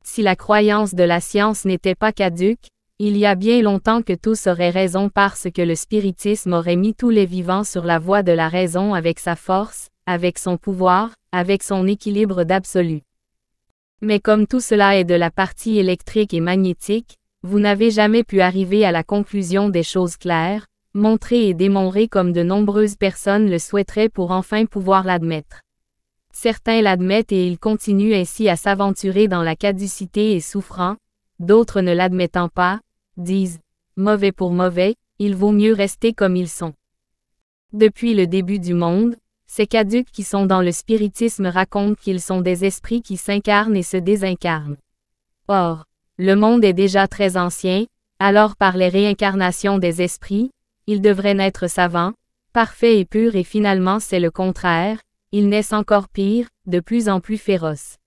Si la croyance de la science n'était pas caduque, il y a bien longtemps que tous auraient raison parce que le spiritisme aurait mis tous les vivants sur la voie de la raison avec sa force, avec son pouvoir, avec son équilibre d'absolu. Mais comme tout cela est de la partie électrique et magnétique, vous n'avez jamais pu arriver à la conclusion des choses claires, montrées et démontrées comme de nombreuses personnes le souhaiteraient pour enfin pouvoir l'admettre. Certains l'admettent et ils continuent ainsi à s'aventurer dans la caducité et souffrant, d'autres ne l'admettant pas, disent, mauvais pour mauvais, il vaut mieux rester comme ils sont. Depuis le début du monde, ces caducs qui sont dans le spiritisme racontent qu'ils sont des esprits qui s'incarnent et se désincarnent. Or, le monde est déjà très ancien, alors par les réincarnations des esprits, ils devraient naître savants, parfaits et purs et finalement c'est le contraire, ils naissent encore pires, de plus en plus féroces.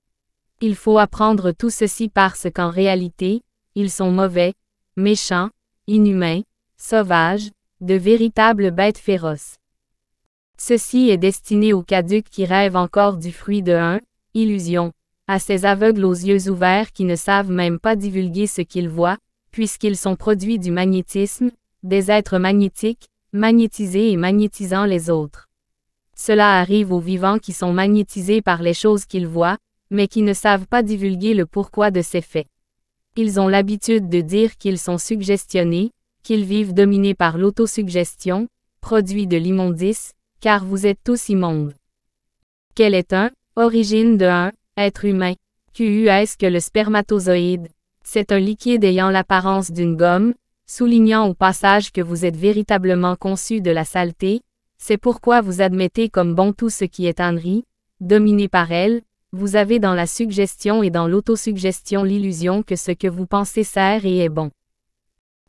Il faut apprendre tout ceci parce qu'en réalité, ils sont mauvais, méchants, inhumains, sauvages, de véritables bêtes féroces. Ceci est destiné aux caducs qui rêvent encore du fruit de un, illusion, à ces aveugles aux yeux ouverts qui ne savent même pas divulguer ce qu'ils voient, puisqu'ils sont produits du magnétisme, des êtres magnétiques, magnétisés et magnétisant les autres. Cela arrive aux vivants qui sont magnétisés par les choses qu'ils voient, mais qui ne savent pas divulguer le pourquoi de ces faits. Ils ont l'habitude de dire qu'ils sont suggestionnés, qu'ils vivent dominés par l'autosuggestion, produit de l'immondice, car vous êtes tous immondes. Quel est un, origine de un, être humain? est-ce que le spermatozoïde. C'est un liquide ayant l'apparence d'une gomme, soulignant au passage que vous êtes véritablement conçu de la saleté, c'est pourquoi vous admettez comme bon tout ce qui est Henri, dominé par elle, vous avez dans la suggestion et dans l'autosuggestion l'illusion que ce que vous pensez sert et est bon.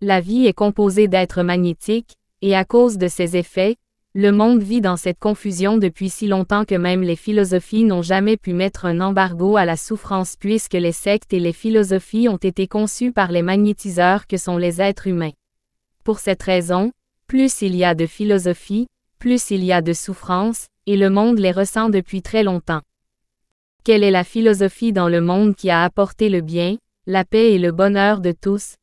La vie est composée d'êtres magnétiques, et à cause de ces effets, le monde vit dans cette confusion depuis si longtemps que même les philosophies n'ont jamais pu mettre un embargo à la souffrance puisque les sectes et les philosophies ont été conçues par les magnétiseurs que sont les êtres humains. Pour cette raison, plus il y a de philosophies, plus il y a de souffrances, et le monde les ressent depuis très longtemps. Quelle est la philosophie dans le monde qui a apporté le bien, la paix et le bonheur de tous?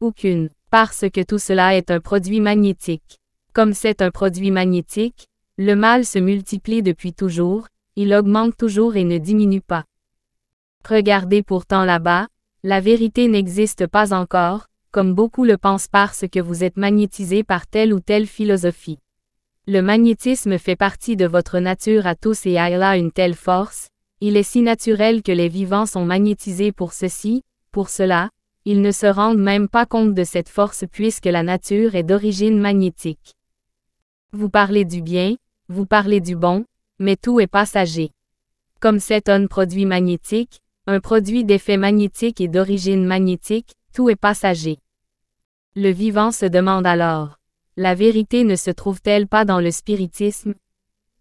Aucune, parce que tout cela est un produit magnétique. Comme c'est un produit magnétique, le mal se multiplie depuis toujours, il augmente toujours et ne diminue pas. Regardez pourtant là-bas, la vérité n'existe pas encore, comme beaucoup le pensent parce que vous êtes magnétisé par telle ou telle philosophie. Le magnétisme fait partie de votre nature à tous et a une telle force, il est si naturel que les vivants sont magnétisés pour ceci, pour cela, ils ne se rendent même pas compte de cette force puisque la nature est d'origine magnétique. Vous parlez du bien, vous parlez du bon, mais tout est passager. Comme cet un produit magnétique, un produit d'effet magnétique et d'origine magnétique, tout est passager. Le vivant se demande alors, la vérité ne se trouve-t-elle pas dans le spiritisme?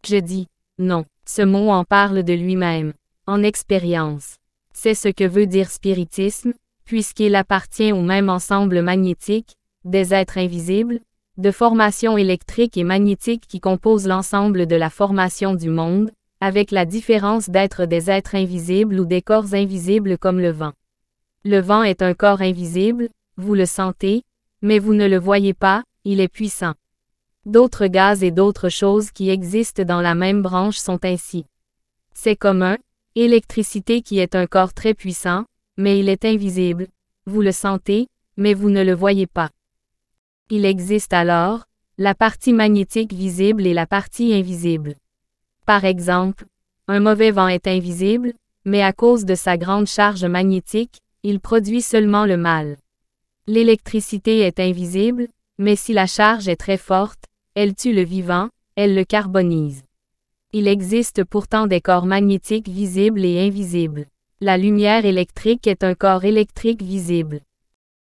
Je dis, non, ce mot en parle de lui-même, en expérience. C'est ce que veut dire spiritisme, puisqu'il appartient au même ensemble magnétique, des êtres invisibles, de formation électrique et magnétique qui composent l'ensemble de la formation du monde, avec la différence d'être des êtres invisibles ou des corps invisibles comme le vent. Le vent est un corps invisible, vous le sentez, mais vous ne le voyez pas, il est puissant. D'autres gaz et d'autres choses qui existent dans la même branche sont ainsi. C'est comme un, électricité qui est un corps très puissant, mais il est invisible. Vous le sentez, mais vous ne le voyez pas. Il existe alors, la partie magnétique visible et la partie invisible. Par exemple, un mauvais vent est invisible, mais à cause de sa grande charge magnétique, il produit seulement le mal. L'électricité est invisible, mais si la charge est très forte, elle tue le vivant, elle le carbonise. Il existe pourtant des corps magnétiques visibles et invisibles. La lumière électrique est un corps électrique visible.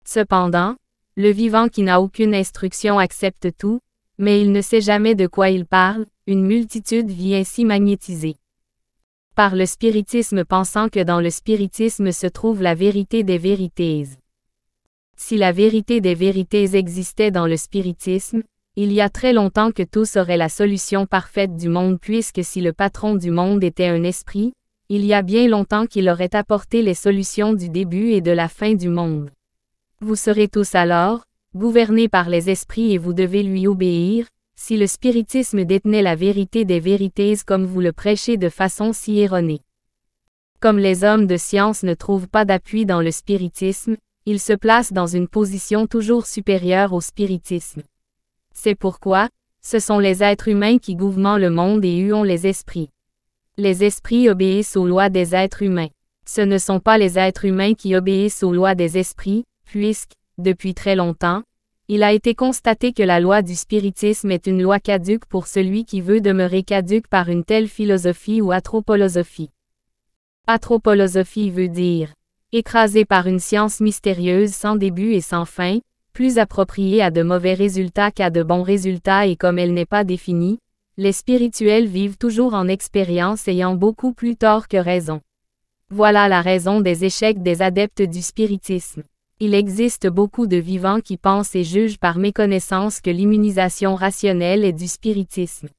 Cependant, le vivant qui n'a aucune instruction accepte tout, mais il ne sait jamais de quoi il parle, une multitude vit ainsi magnétisée. Par le spiritisme pensant que dans le spiritisme se trouve la vérité des vérités. Si la vérité des vérités existait dans le spiritisme, il y a très longtemps que tous auraient la solution parfaite du monde puisque si le patron du monde était un esprit, il y a bien longtemps qu'il aurait apporté les solutions du début et de la fin du monde. Vous serez tous alors, gouvernés par les esprits et vous devez lui obéir, si le spiritisme détenait la vérité des vérités comme vous le prêchez de façon si erronée. Comme les hommes de science ne trouvent pas d'appui dans le spiritisme, il se place dans une position toujours supérieure au spiritisme. C'est pourquoi, ce sont les êtres humains qui gouvernent le monde et ont les esprits. Les esprits obéissent aux lois des êtres humains. Ce ne sont pas les êtres humains qui obéissent aux lois des esprits, puisque, depuis très longtemps, il a été constaté que la loi du spiritisme est une loi caduque pour celui qui veut demeurer caduque par une telle philosophie ou atropolosophie. Atropolosophie veut dire écrasé par une science mystérieuse sans début et sans fin, plus appropriée à de mauvais résultats qu'à de bons résultats et comme elle n'est pas définie, les spirituels vivent toujours en expérience ayant beaucoup plus tort que raison. Voilà la raison des échecs des adeptes du spiritisme. Il existe beaucoup de vivants qui pensent et jugent par méconnaissance que l'immunisation rationnelle est du spiritisme.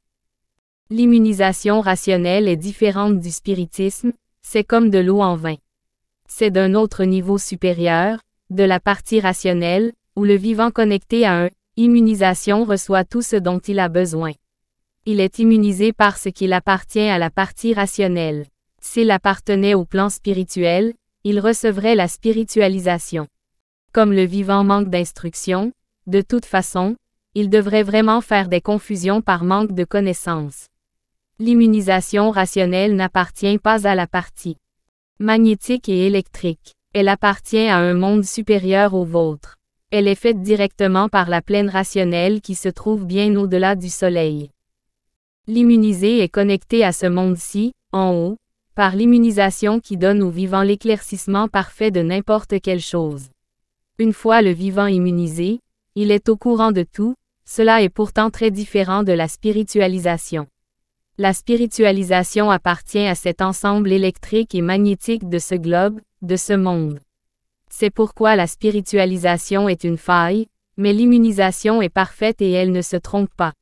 L'immunisation rationnelle est différente du spiritisme, c'est comme de l'eau en vin c'est d'un autre niveau supérieur, de la partie rationnelle, où le vivant connecté à un immunisation reçoit tout ce dont il a besoin. Il est immunisé parce qu'il appartient à la partie rationnelle. S'il appartenait au plan spirituel, il recevrait la spiritualisation. Comme le vivant manque d'instruction, de toute façon, il devrait vraiment faire des confusions par manque de connaissances. L'immunisation rationnelle n'appartient pas à la partie magnétique et électrique. Elle appartient à un monde supérieur au vôtre. Elle est faite directement par la plaine rationnelle qui se trouve bien au-delà du Soleil. L'immunisé est connecté à ce monde-ci, en haut, par l'immunisation qui donne au vivant l'éclaircissement parfait de n'importe quelle chose. Une fois le vivant immunisé, il est au courant de tout, cela est pourtant très différent de la spiritualisation. La spiritualisation appartient à cet ensemble électrique et magnétique de ce globe, de ce monde. C'est pourquoi la spiritualisation est une faille, mais l'immunisation est parfaite et elle ne se trompe pas.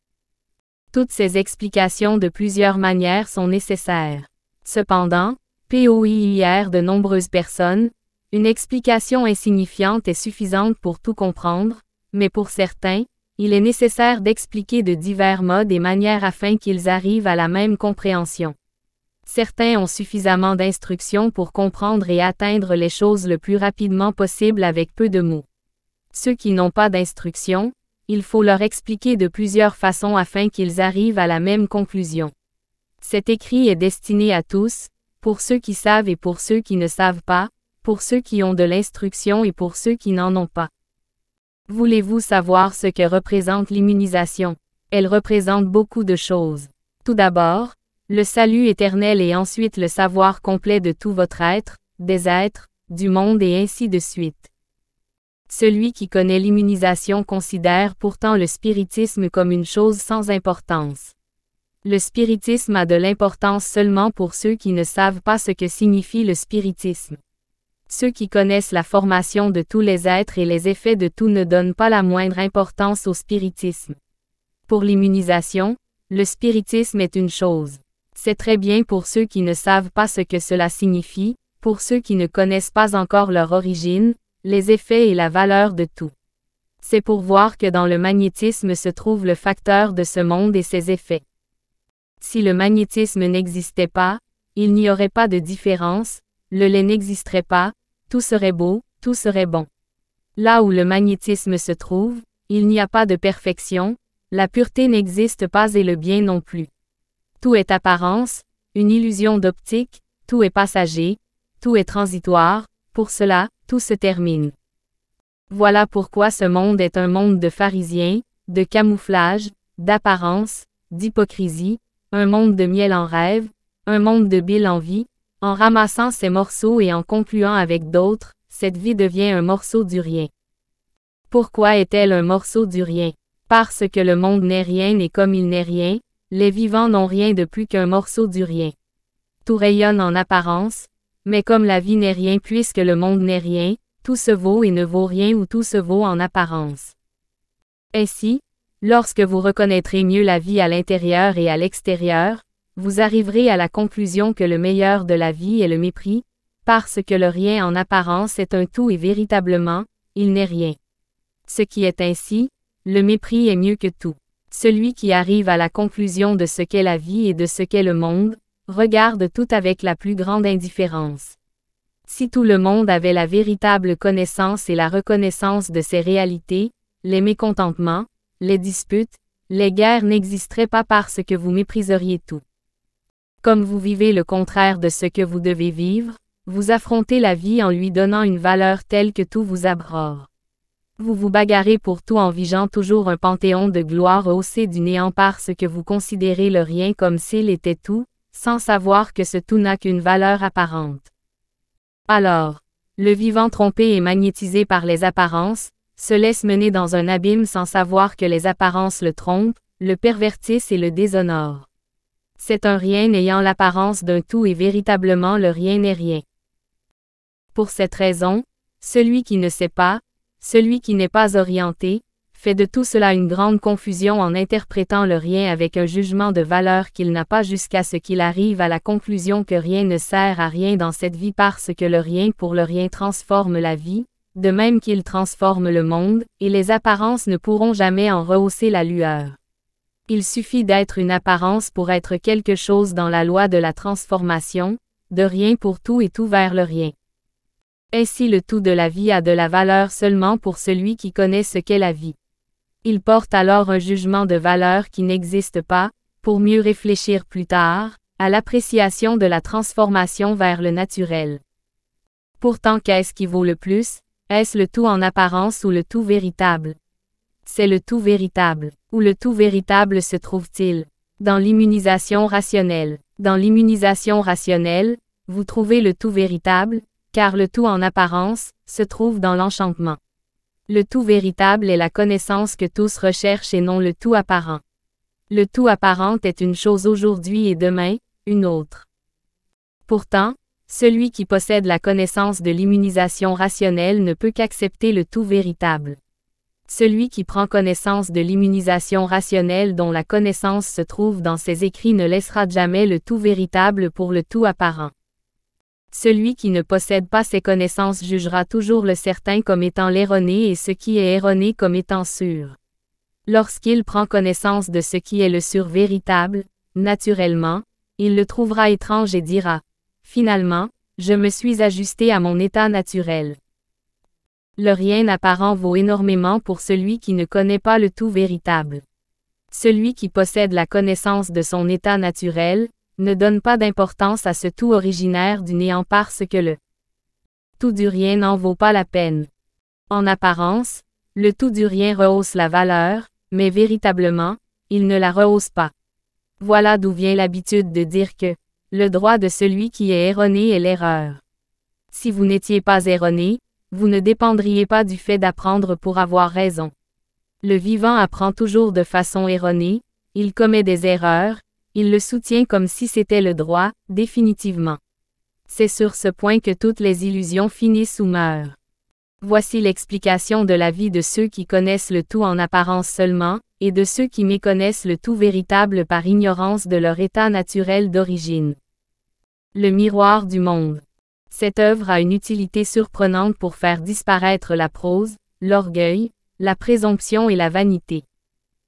Toutes ces explications de plusieurs manières sont nécessaires. Cependant, POIIR de nombreuses personnes, une explication insignifiante est suffisante pour tout comprendre, mais pour certains, il est nécessaire d'expliquer de divers modes et manières afin qu'ils arrivent à la même compréhension. Certains ont suffisamment d'instructions pour comprendre et atteindre les choses le plus rapidement possible avec peu de mots. Ceux qui n'ont pas d'instructions, il faut leur expliquer de plusieurs façons afin qu'ils arrivent à la même conclusion. Cet écrit est destiné à tous, pour ceux qui savent et pour ceux qui ne savent pas, pour ceux qui ont de l'instruction et pour ceux qui n'en ont pas. Voulez-vous savoir ce que représente l'immunisation Elle représente beaucoup de choses. Tout d'abord, le salut éternel et ensuite le savoir complet de tout votre être, des êtres, du monde et ainsi de suite. Celui qui connaît l'immunisation considère pourtant le spiritisme comme une chose sans importance. Le spiritisme a de l'importance seulement pour ceux qui ne savent pas ce que signifie le spiritisme. Ceux qui connaissent la formation de tous les êtres et les effets de tout ne donnent pas la moindre importance au spiritisme. Pour l'immunisation, le spiritisme est une chose. C'est très bien pour ceux qui ne savent pas ce que cela signifie, pour ceux qui ne connaissent pas encore leur origine, les effets et la valeur de tout. C'est pour voir que dans le magnétisme se trouve le facteur de ce monde et ses effets. Si le magnétisme n'existait pas, il n'y aurait pas de différence, le lait n'existerait pas, tout serait beau, tout serait bon. Là où le magnétisme se trouve, il n'y a pas de perfection, la pureté n'existe pas et le bien non plus. Tout est apparence, une illusion d'optique, tout est passager, tout est transitoire, pour cela, tout se termine. Voilà pourquoi ce monde est un monde de pharisiens, de camouflage, d'apparence, d'hypocrisie, un monde de miel en rêve, un monde de bile en vie, en ramassant ces morceaux et en concluant avec d'autres, cette vie devient un morceau du rien. Pourquoi est-elle un morceau du rien? Parce que le monde n'est rien et comme il n'est rien, les vivants n'ont rien de plus qu'un morceau du rien. Tout rayonne en apparence, mais comme la vie n'est rien puisque le monde n'est rien, tout se vaut et ne vaut rien ou tout se vaut en apparence. Ainsi, lorsque vous reconnaîtrez mieux la vie à l'intérieur et à l'extérieur, vous arriverez à la conclusion que le meilleur de la vie est le mépris, parce que le rien en apparence est un tout et véritablement, il n'est rien. Ce qui est ainsi, le mépris est mieux que tout. Celui qui arrive à la conclusion de ce qu'est la vie et de ce qu'est le monde, regarde tout avec la plus grande indifférence. Si tout le monde avait la véritable connaissance et la reconnaissance de ces réalités, les mécontentements, les disputes, les guerres n'existeraient pas parce que vous mépriseriez tout. Comme vous vivez le contraire de ce que vous devez vivre, vous affrontez la vie en lui donnant une valeur telle que tout vous abrore. Vous vous bagarrez pour tout en vigeant toujours un panthéon de gloire haussé du néant parce que vous considérez le rien comme s'il était tout, sans savoir que ce tout n'a qu'une valeur apparente. Alors, le vivant trompé et magnétisé par les apparences, se laisse mener dans un abîme sans savoir que les apparences le trompent, le pervertissent et le déshonorent. C'est un rien ayant l'apparence d'un tout et véritablement le rien n'est rien. Pour cette raison, celui qui ne sait pas, celui qui n'est pas orienté, fait de tout cela une grande confusion en interprétant le rien avec un jugement de valeur qu'il n'a pas jusqu'à ce qu'il arrive à la conclusion que rien ne sert à rien dans cette vie parce que le rien pour le rien transforme la vie, de même qu'il transforme le monde, et les apparences ne pourront jamais en rehausser la lueur. Il suffit d'être une apparence pour être quelque chose dans la loi de la transformation, de rien pour tout et tout vers le rien. Ainsi le tout de la vie a de la valeur seulement pour celui qui connaît ce qu'est la vie. Il porte alors un jugement de valeur qui n'existe pas, pour mieux réfléchir plus tard, à l'appréciation de la transformation vers le naturel. Pourtant qu'est-ce qui vaut le plus, est-ce le tout en apparence ou le tout véritable c'est le tout véritable. Où le tout véritable se trouve-t-il Dans l'immunisation rationnelle. Dans l'immunisation rationnelle, vous trouvez le tout véritable, car le tout en apparence se trouve dans l'enchantement. Le tout véritable est la connaissance que tous recherchent et non le tout apparent. Le tout apparent est une chose aujourd'hui et demain, une autre. Pourtant, celui qui possède la connaissance de l'immunisation rationnelle ne peut qu'accepter le tout véritable. Celui qui prend connaissance de l'immunisation rationnelle dont la connaissance se trouve dans ses écrits ne laissera jamais le tout véritable pour le tout apparent. Celui qui ne possède pas ces connaissances jugera toujours le certain comme étant l'erroné et ce qui est erroné comme étant sûr. Lorsqu'il prend connaissance de ce qui est le sûr véritable, naturellement, il le trouvera étrange et dira, Finalement, je me suis ajusté à mon état naturel. Le rien apparent vaut énormément pour celui qui ne connaît pas le tout véritable. Celui qui possède la connaissance de son état naturel, ne donne pas d'importance à ce tout originaire du néant parce que le tout du rien n'en vaut pas la peine. En apparence, le tout du rien rehausse la valeur, mais véritablement, il ne la rehausse pas. Voilà d'où vient l'habitude de dire que le droit de celui qui est erroné est l'erreur. Si vous n'étiez pas erroné, vous ne dépendriez pas du fait d'apprendre pour avoir raison. Le vivant apprend toujours de façon erronée, il commet des erreurs, il le soutient comme si c'était le droit, définitivement. C'est sur ce point que toutes les illusions finissent ou meurent. Voici l'explication de la vie de ceux qui connaissent le tout en apparence seulement, et de ceux qui méconnaissent le tout véritable par ignorance de leur état naturel d'origine. Le miroir du monde. Cette œuvre a une utilité surprenante pour faire disparaître la prose, l'orgueil, la présomption et la vanité.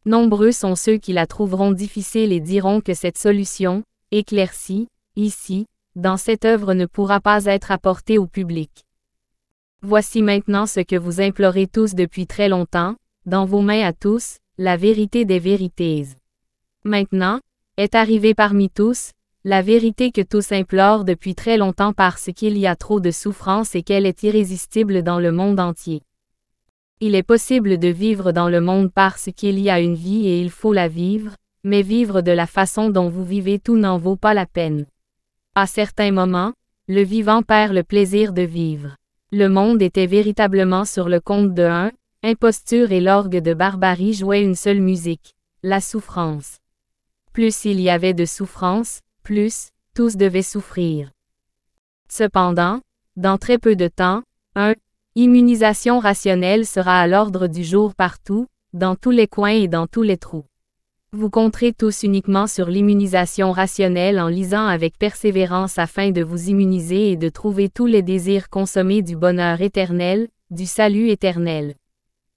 Nombreux sont ceux qui la trouveront difficile et diront que cette solution, éclaircie, ici, dans cette œuvre ne pourra pas être apportée au public. Voici maintenant ce que vous implorez tous depuis très longtemps, dans vos mains à tous, la vérité des vérités. Maintenant, est arrivé parmi tous, la vérité que tous implorent depuis très longtemps parce qu'il y a trop de souffrance et qu'elle est irrésistible dans le monde entier. Il est possible de vivre dans le monde parce qu'il y a une vie et il faut la vivre, mais vivre de la façon dont vous vivez tout n'en vaut pas la peine. À certains moments, le vivant perd le plaisir de vivre. Le monde était véritablement sur le compte de un, imposture et l'orgue de barbarie jouaient une seule musique, la souffrance. Plus il y avait de souffrance, plus, tous devaient souffrir. Cependant, dans très peu de temps, 1. Immunisation rationnelle sera à l'ordre du jour partout, dans tous les coins et dans tous les trous. Vous compterez tous uniquement sur l'immunisation rationnelle en lisant avec persévérance afin de vous immuniser et de trouver tous les désirs consommés du bonheur éternel, du salut éternel.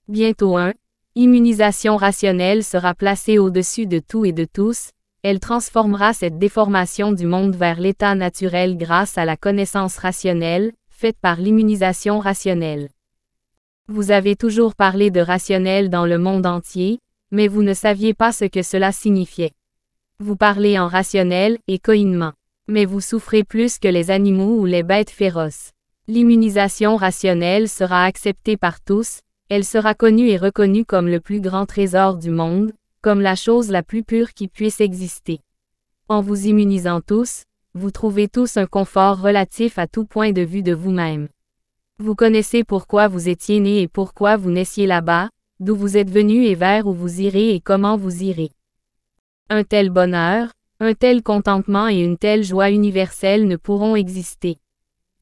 Bientôt 1. Immunisation rationnelle sera placée au-dessus de tout et de tous, elle transformera cette déformation du monde vers l'état naturel grâce à la connaissance rationnelle, faite par l'immunisation rationnelle. Vous avez toujours parlé de rationnel dans le monde entier, mais vous ne saviez pas ce que cela signifiait. Vous parlez en rationnel et coïnement. Mais vous souffrez plus que les animaux ou les bêtes féroces. L'immunisation rationnelle sera acceptée par tous, elle sera connue et reconnue comme le plus grand trésor du monde, comme la chose la plus pure qui puisse exister. En vous immunisant tous, vous trouvez tous un confort relatif à tout point de vue de vous-même. Vous connaissez pourquoi vous étiez né et pourquoi vous naissiez là-bas, d'où vous êtes venu et vers où vous irez et comment vous irez. Un tel bonheur, un tel contentement et une telle joie universelle ne pourront exister.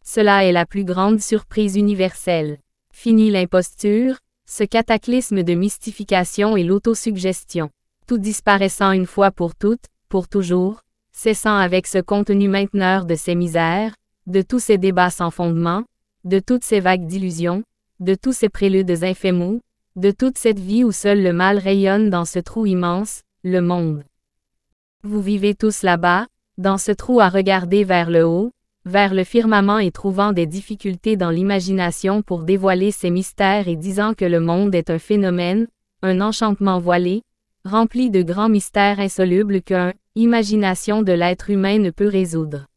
Cela est la plus grande surprise universelle. Fini l'imposture, ce cataclysme de mystification et l'autosuggestion, tout disparaissant une fois pour toutes, pour toujours, cessant avec ce contenu mainteneur de ces misères, de tous ces débats sans fondement, de toutes ces vagues d'illusions, de tous ces préludes infémous, de toute cette vie où seul le mal rayonne dans ce trou immense, le monde. Vous vivez tous là-bas, dans ce trou à regarder vers le haut, vers le firmament et trouvant des difficultés dans l'imagination pour dévoiler ses mystères et disant que le monde est un phénomène, un enchantement voilé, rempli de grands mystères insolubles qu'un imagination de l'être humain ne peut résoudre.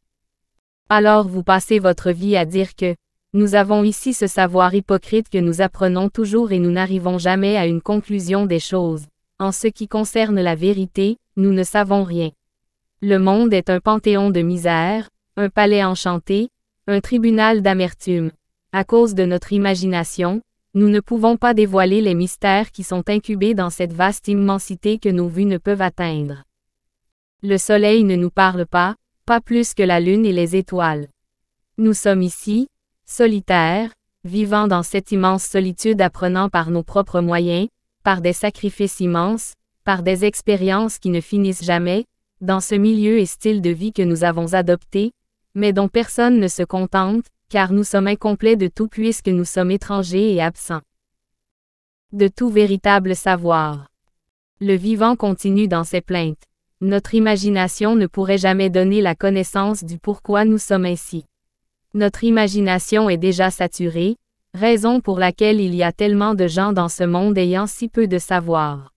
Alors vous passez votre vie à dire que nous avons ici ce savoir hypocrite que nous apprenons toujours et nous n'arrivons jamais à une conclusion des choses. En ce qui concerne la vérité, nous ne savons rien. Le monde est un panthéon de misère, un palais enchanté, un tribunal d'amertume. À cause de notre imagination, nous ne pouvons pas dévoiler les mystères qui sont incubés dans cette vaste immensité que nos vues ne peuvent atteindre. Le soleil ne nous parle pas, pas plus que la lune et les étoiles. Nous sommes ici, solitaires, vivant dans cette immense solitude apprenant par nos propres moyens, par des sacrifices immenses, par des expériences qui ne finissent jamais, dans ce milieu et style de vie que nous avons adopté, mais dont personne ne se contente, car nous sommes incomplets de tout puisque nous sommes étrangers et absents de tout véritable savoir. Le vivant continue dans ses plaintes. Notre imagination ne pourrait jamais donner la connaissance du pourquoi nous sommes ainsi. Notre imagination est déjà saturée, raison pour laquelle il y a tellement de gens dans ce monde ayant si peu de savoir.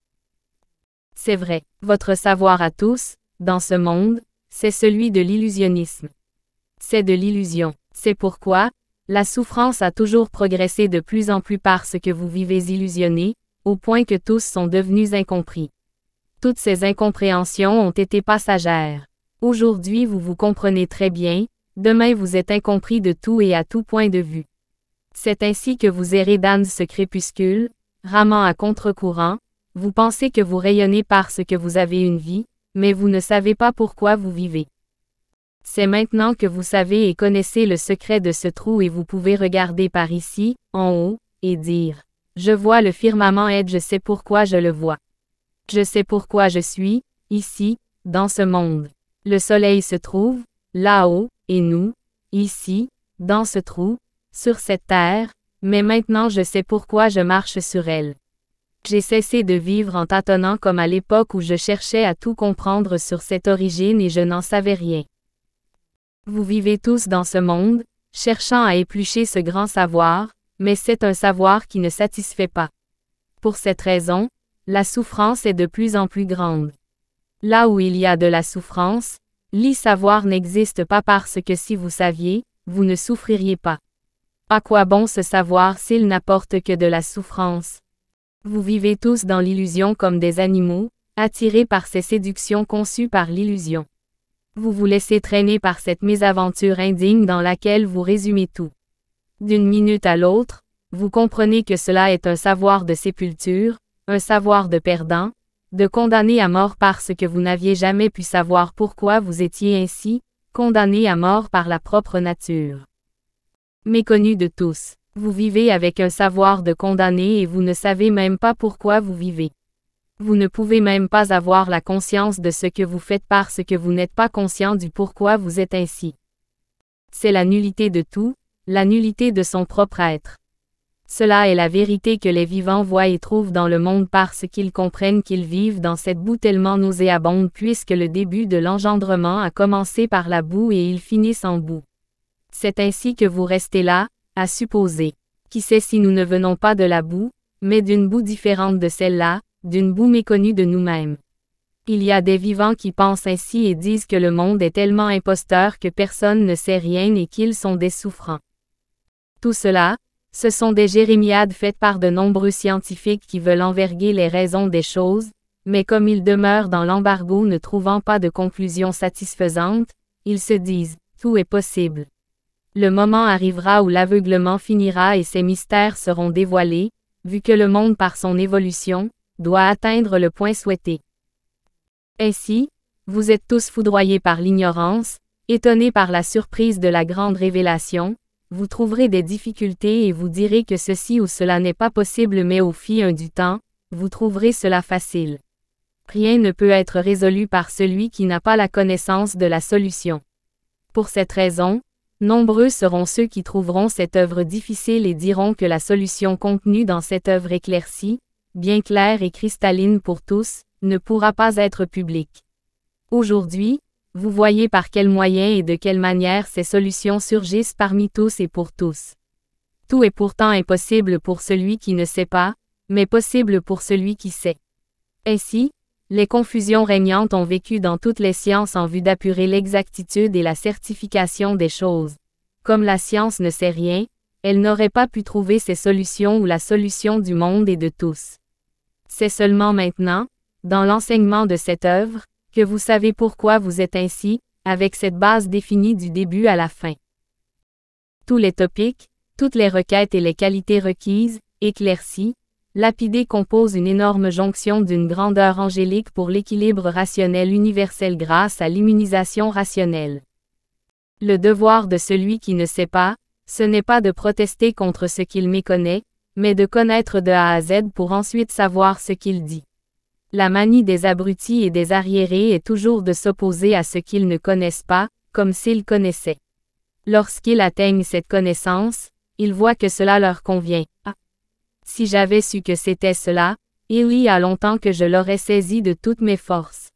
C'est vrai, votre savoir à tous, dans ce monde, c'est celui de l'illusionnisme c'est de l'illusion. C'est pourquoi, la souffrance a toujours progressé de plus en plus parce que vous vivez illusionné, au point que tous sont devenus incompris. Toutes ces incompréhensions ont été passagères. Aujourd'hui vous vous comprenez très bien, demain vous êtes incompris de tout et à tout point de vue. C'est ainsi que vous errez dans ce crépuscule, ramant à contre-courant, vous pensez que vous rayonnez parce que vous avez une vie, mais vous ne savez pas pourquoi vous vivez. C'est maintenant que vous savez et connaissez le secret de ce trou et vous pouvez regarder par ici, en haut, et dire ⁇ Je vois le firmament et je sais pourquoi je le vois. Je sais pourquoi je suis, ici, dans ce monde. Le soleil se trouve, là-haut, et nous, ici, dans ce trou, sur cette terre, mais maintenant je sais pourquoi je marche sur elle. J'ai cessé de vivre en tâtonnant comme à l'époque où je cherchais à tout comprendre sur cette origine et je n'en savais rien. Vous vivez tous dans ce monde, cherchant à éplucher ce grand savoir, mais c'est un savoir qui ne satisfait pas. Pour cette raison, la souffrance est de plus en plus grande. Là où il y a de la souffrance, l'e-savoir n'existe pas parce que si vous saviez, vous ne souffririez pas. À quoi bon ce savoir s'il n'apporte que de la souffrance? Vous vivez tous dans l'illusion comme des animaux, attirés par ces séductions conçues par l'illusion. Vous vous laissez traîner par cette mésaventure indigne dans laquelle vous résumez tout. D'une minute à l'autre, vous comprenez que cela est un savoir de sépulture, un savoir de perdant, de condamné à mort parce que vous n'aviez jamais pu savoir pourquoi vous étiez ainsi, condamné à mort par la propre nature. Méconnu de tous, vous vivez avec un savoir de condamné et vous ne savez même pas pourquoi vous vivez. Vous ne pouvez même pas avoir la conscience de ce que vous faites parce que vous n'êtes pas conscient du pourquoi vous êtes ainsi. C'est la nullité de tout, la nullité de son propre être. Cela est la vérité que les vivants voient et trouvent dans le monde parce qu'ils comprennent qu'ils vivent dans cette boue tellement nauséabonde puisque le début de l'engendrement a commencé par la boue et ils finissent en boue. C'est ainsi que vous restez là, à supposer. Qui sait si nous ne venons pas de la boue, mais d'une boue différente de celle-là, d'une boue méconnue de nous-mêmes. Il y a des vivants qui pensent ainsi et disent que le monde est tellement imposteur que personne ne sait rien et qu'ils sont des souffrants. Tout cela, ce sont des jérémiades faites par de nombreux scientifiques qui veulent enverguer les raisons des choses, mais comme ils demeurent dans l'embargo ne trouvant pas de conclusion satisfaisante, ils se disent, tout est possible. Le moment arrivera où l'aveuglement finira et ces mystères seront dévoilés, vu que le monde par son évolution, doit atteindre le point souhaité. Ainsi, vous êtes tous foudroyés par l'ignorance, étonnés par la surprise de la grande révélation, vous trouverez des difficultés et vous direz que ceci ou cela n'est pas possible mais au fil du temps, vous trouverez cela facile. Rien ne peut être résolu par celui qui n'a pas la connaissance de la solution. Pour cette raison, nombreux seront ceux qui trouveront cette œuvre difficile et diront que la solution contenue dans cette œuvre éclaircie, bien claire et cristalline pour tous, ne pourra pas être publique. Aujourd'hui, vous voyez par quels moyens et de quelle manière ces solutions surgissent parmi tous et pour tous. Tout est pourtant impossible pour celui qui ne sait pas, mais possible pour celui qui sait. Ainsi, les confusions régnantes ont vécu dans toutes les sciences en vue d'apurer l'exactitude et la certification des choses. Comme la science ne sait rien, elle n'aurait pas pu trouver ces solutions ou la solution du monde et de tous. C'est seulement maintenant, dans l'enseignement de cette œuvre, que vous savez pourquoi vous êtes ainsi, avec cette base définie du début à la fin. Tous les topiques, toutes les requêtes et les qualités requises, éclaircies, lapidées composent une énorme jonction d'une grandeur angélique pour l'équilibre rationnel universel grâce à l'immunisation rationnelle. Le devoir de celui qui ne sait pas, ce n'est pas de protester contre ce qu'il méconnaît, mais de connaître de A à Z pour ensuite savoir ce qu'il dit. La manie des abrutis et des arriérés est toujours de s'opposer à ce qu'ils ne connaissent pas, comme s'ils connaissaient. Lorsqu'ils atteignent cette connaissance, ils voient que cela leur convient. Ah. Si j'avais su que c'était cela, il y a longtemps que je l'aurais saisi de toutes mes forces.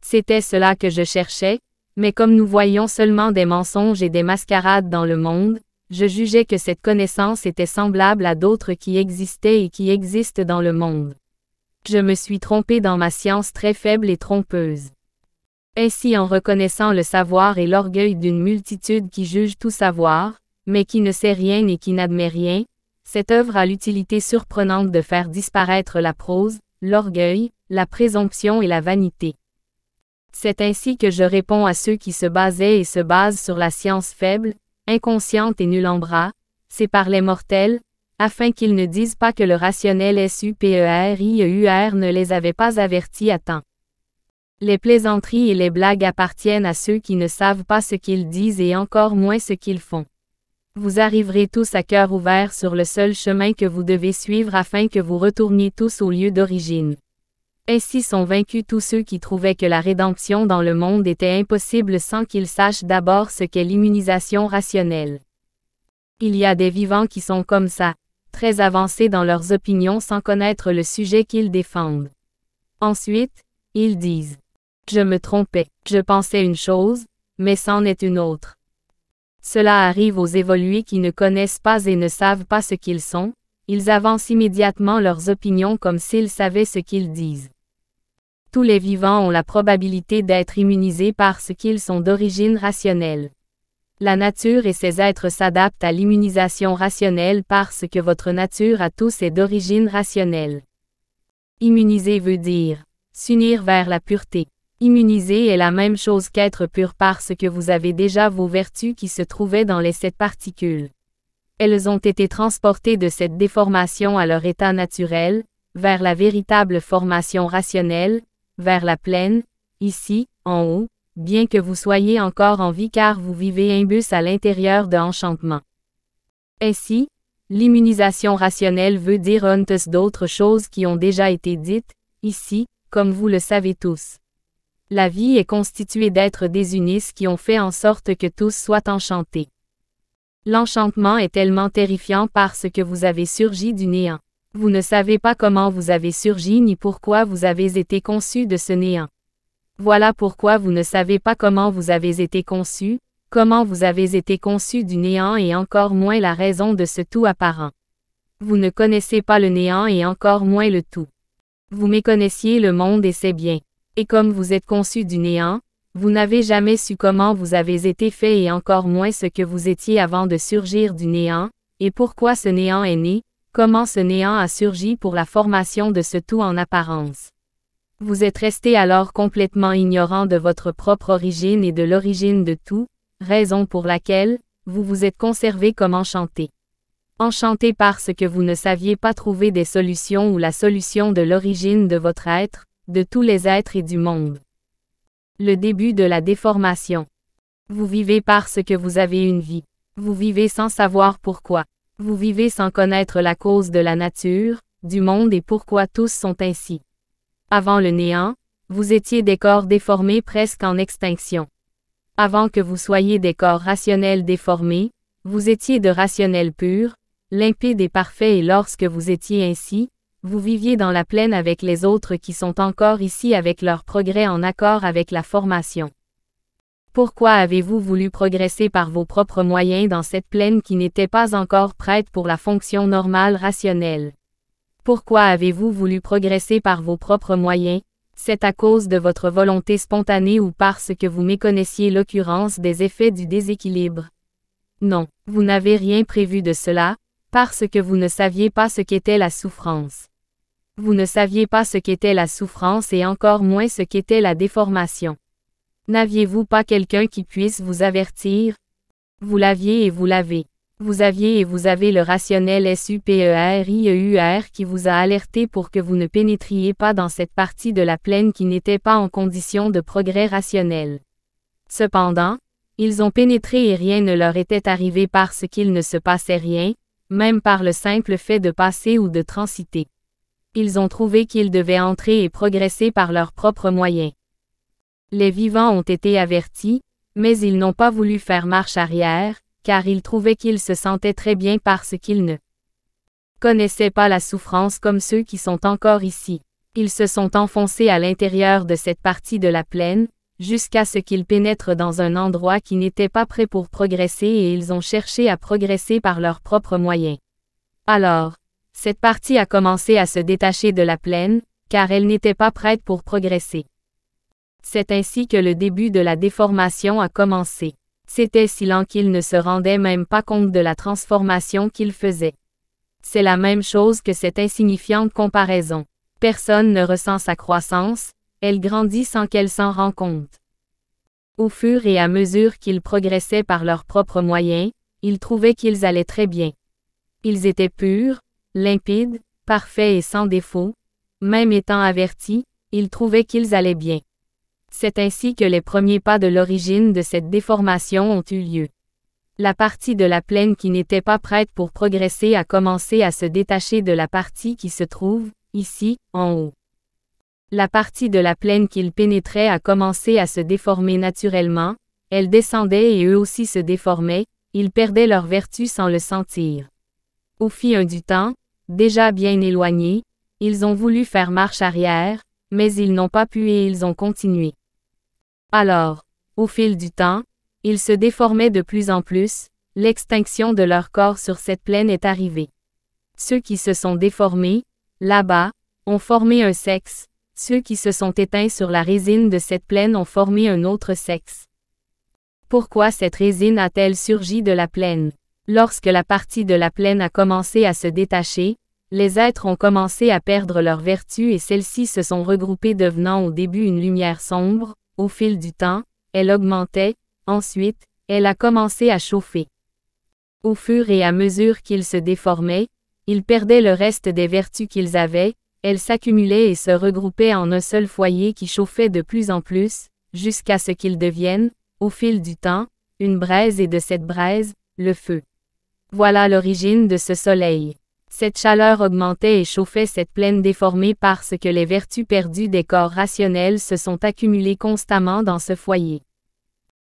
C'était cela que je cherchais, mais comme nous voyons seulement des mensonges et des mascarades dans le monde, je jugeais que cette connaissance était semblable à d'autres qui existaient et qui existent dans le monde. Je me suis trompé dans ma science très faible et trompeuse. Ainsi en reconnaissant le savoir et l'orgueil d'une multitude qui juge tout savoir, mais qui ne sait rien et qui n'admet rien, cette œuvre a l'utilité surprenante de faire disparaître la prose, l'orgueil, la présomption et la vanité. C'est ainsi que je réponds à ceux qui se basaient et se basent sur la science faible, inconsciente et nul en bras, c'est par les mortels, afin qu'ils ne disent pas que le rationnel SUPERIEUR e ne les avait pas avertis à temps. Les plaisanteries et les blagues appartiennent à ceux qui ne savent pas ce qu'ils disent et encore moins ce qu'ils font. Vous arriverez tous à cœur ouvert sur le seul chemin que vous devez suivre afin que vous retourniez tous au lieu d'origine. Ainsi sont vaincus tous ceux qui trouvaient que la rédemption dans le monde était impossible sans qu'ils sachent d'abord ce qu'est l'immunisation rationnelle. Il y a des vivants qui sont comme ça, très avancés dans leurs opinions sans connaître le sujet qu'ils défendent. Ensuite, ils disent ⁇ Je me trompais, je pensais une chose, mais c'en est une autre. ⁇ Cela arrive aux évolués qui ne connaissent pas et ne savent pas ce qu'ils sont, ils avancent immédiatement leurs opinions comme s'ils savaient ce qu'ils disent tous les vivants ont la probabilité d'être immunisés parce qu'ils sont d'origine rationnelle. La nature et ses êtres s'adaptent à l'immunisation rationnelle parce que votre nature à tous est d'origine rationnelle. Immuniser veut dire s'unir vers la pureté. Immuniser est la même chose qu'être pur parce que vous avez déjà vos vertus qui se trouvaient dans les sept particules. Elles ont été transportées de cette déformation à leur état naturel, vers la véritable formation rationnelle, vers la plaine, ici, en haut, bien que vous soyez encore en vie car vous vivez bus à l'intérieur de enchantement. Ainsi, l'immunisation rationnelle veut dire hontes d'autres choses qui ont déjà été dites, ici, comme vous le savez tous. La vie est constituée d'êtres désunis qui ont fait en sorte que tous soient enchantés. L'enchantement est tellement terrifiant parce que vous avez surgi du néant. Vous ne savez pas comment vous avez surgi ni pourquoi vous avez été conçu de ce néant. Voilà pourquoi vous ne savez pas comment vous avez été conçu, comment vous avez été conçu du néant et encore moins la raison de ce tout apparent. Vous ne connaissez pas le néant et encore moins le tout. Vous méconnaissiez le monde et c'est bien. Et comme vous êtes conçu du néant, vous n'avez jamais su comment vous avez été fait et encore moins ce que vous étiez avant de surgir du néant, et pourquoi ce néant est né, Comment ce néant a surgi pour la formation de ce tout en apparence Vous êtes resté alors complètement ignorant de votre propre origine et de l'origine de tout, raison pour laquelle, vous vous êtes conservé comme enchanté. Enchanté parce que vous ne saviez pas trouver des solutions ou la solution de l'origine de votre être, de tous les êtres et du monde. Le début de la déformation. Vous vivez parce que vous avez une vie. Vous vivez sans savoir pourquoi. Vous vivez sans connaître la cause de la nature, du monde et pourquoi tous sont ainsi. Avant le néant, vous étiez des corps déformés presque en extinction. Avant que vous soyez des corps rationnels déformés, vous étiez de rationnels purs, limpides et parfaits et lorsque vous étiez ainsi, vous viviez dans la plaine avec les autres qui sont encore ici avec leur progrès en accord avec la formation. Pourquoi avez-vous voulu progresser par vos propres moyens dans cette plaine qui n'était pas encore prête pour la fonction normale rationnelle? Pourquoi avez-vous voulu progresser par vos propres moyens? C'est à cause de votre volonté spontanée ou parce que vous méconnaissiez l'occurrence des effets du déséquilibre. Non, vous n'avez rien prévu de cela, parce que vous ne saviez pas ce qu'était la souffrance. Vous ne saviez pas ce qu'était la souffrance et encore moins ce qu'était la déformation. N'aviez-vous pas quelqu'un qui puisse vous avertir? Vous l'aviez et vous l'avez. Vous aviez et vous avez le rationnel SUPERIEUR e qui vous a alerté pour que vous ne pénétriez pas dans cette partie de la plaine qui n'était pas en condition de progrès rationnel. Cependant, ils ont pénétré et rien ne leur était arrivé parce qu'il ne se passait rien, même par le simple fait de passer ou de transiter. Ils ont trouvé qu'ils devaient entrer et progresser par leurs propres moyens. Les vivants ont été avertis, mais ils n'ont pas voulu faire marche arrière, car ils trouvaient qu'ils se sentaient très bien parce qu'ils ne connaissaient pas la souffrance comme ceux qui sont encore ici. Ils se sont enfoncés à l'intérieur de cette partie de la plaine, jusqu'à ce qu'ils pénètrent dans un endroit qui n'était pas prêt pour progresser et ils ont cherché à progresser par leurs propres moyens. Alors, cette partie a commencé à se détacher de la plaine, car elle n'était pas prête pour progresser. C'est ainsi que le début de la déformation a commencé. C'était si lent qu'il ne se rendait même pas compte de la transformation qu'il faisait. C'est la même chose que cette insignifiante comparaison. Personne ne ressent sa croissance, elle grandit sans qu'elle s'en rend compte. Au fur et à mesure qu'ils progressaient par leurs propres moyens, ils trouvaient qu'ils allaient très bien. Ils étaient purs, limpides, parfaits et sans défaut. Même étant avertis, ils trouvaient qu'ils allaient bien. C'est ainsi que les premiers pas de l'origine de cette déformation ont eu lieu. La partie de la plaine qui n'était pas prête pour progresser a commencé à se détacher de la partie qui se trouve, ici, en haut. La partie de la plaine qu'il pénétrait a commencé à se déformer naturellement, elle descendait et eux aussi se déformaient, ils perdaient leur vertu sans le sentir. Au fil du temps, déjà bien éloignés, ils ont voulu faire marche arrière, mais ils n'ont pas pu et ils ont continué. Alors, au fil du temps, ils se déformaient de plus en plus, l'extinction de leur corps sur cette plaine est arrivée. Ceux qui se sont déformés, là-bas, ont formé un sexe, ceux qui se sont éteints sur la résine de cette plaine ont formé un autre sexe. Pourquoi cette résine a-t-elle surgi de la plaine Lorsque la partie de la plaine a commencé à se détacher, les êtres ont commencé à perdre leur vertu et celles-ci se sont regroupées devenant au début une lumière sombre, au fil du temps, elle augmentait, ensuite, elle a commencé à chauffer. Au fur et à mesure qu'ils se déformaient, ils perdaient le reste des vertus qu'ils avaient, elles s'accumulaient et se regroupaient en un seul foyer qui chauffait de plus en plus, jusqu'à ce qu'ils deviennent, au fil du temps, une braise et de cette braise, le feu. Voilà l'origine de ce soleil. Cette chaleur augmentait et chauffait cette plaine déformée parce que les vertus perdues des corps rationnels se sont accumulées constamment dans ce foyer.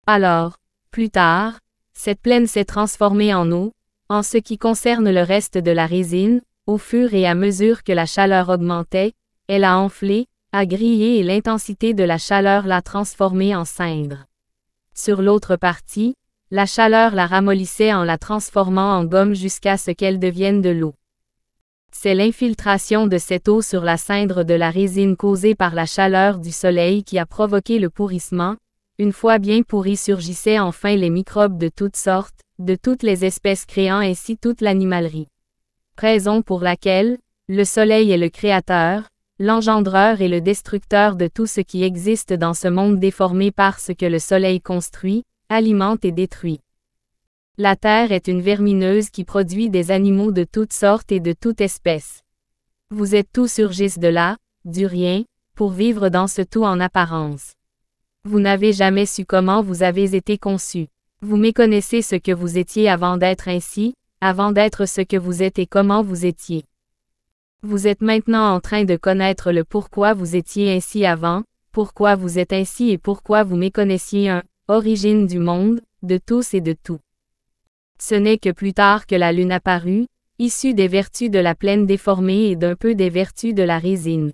Alors, plus tard, cette plaine s'est transformée en eau, en ce qui concerne le reste de la résine, au fur et à mesure que la chaleur augmentait, elle a enflé, a grillé et l'intensité de la chaleur l'a transformée en cindre. Sur l'autre partie, la chaleur la ramollissait en la transformant en gomme jusqu'à ce qu'elle devienne de l'eau. C'est l'infiltration de cette eau sur la cendre de la résine causée par la chaleur du soleil qui a provoqué le pourrissement. Une fois bien pourri surgissaient enfin les microbes de toutes sortes, de toutes les espèces créant ainsi toute l'animalerie. Raison pour laquelle, le soleil est le créateur, l'engendreur et le destructeur de tout ce qui existe dans ce monde déformé par ce que le soleil construit, alimente et détruit. La terre est une vermineuse qui produit des animaux de toutes sortes et de toute espèce. Vous êtes tous surgissent de là, du rien, pour vivre dans ce tout en apparence. Vous n'avez jamais su comment vous avez été conçus. Vous méconnaissez ce que vous étiez avant d'être ainsi, avant d'être ce que vous êtes et comment vous étiez. Vous êtes maintenant en train de connaître le pourquoi vous étiez ainsi avant, pourquoi vous êtes ainsi et pourquoi vous méconnaissiez un, origine du monde, de tous et de tout. Ce n'est que plus tard que la lune apparut, issue des vertus de la plaine déformée et d'un peu des vertus de la résine.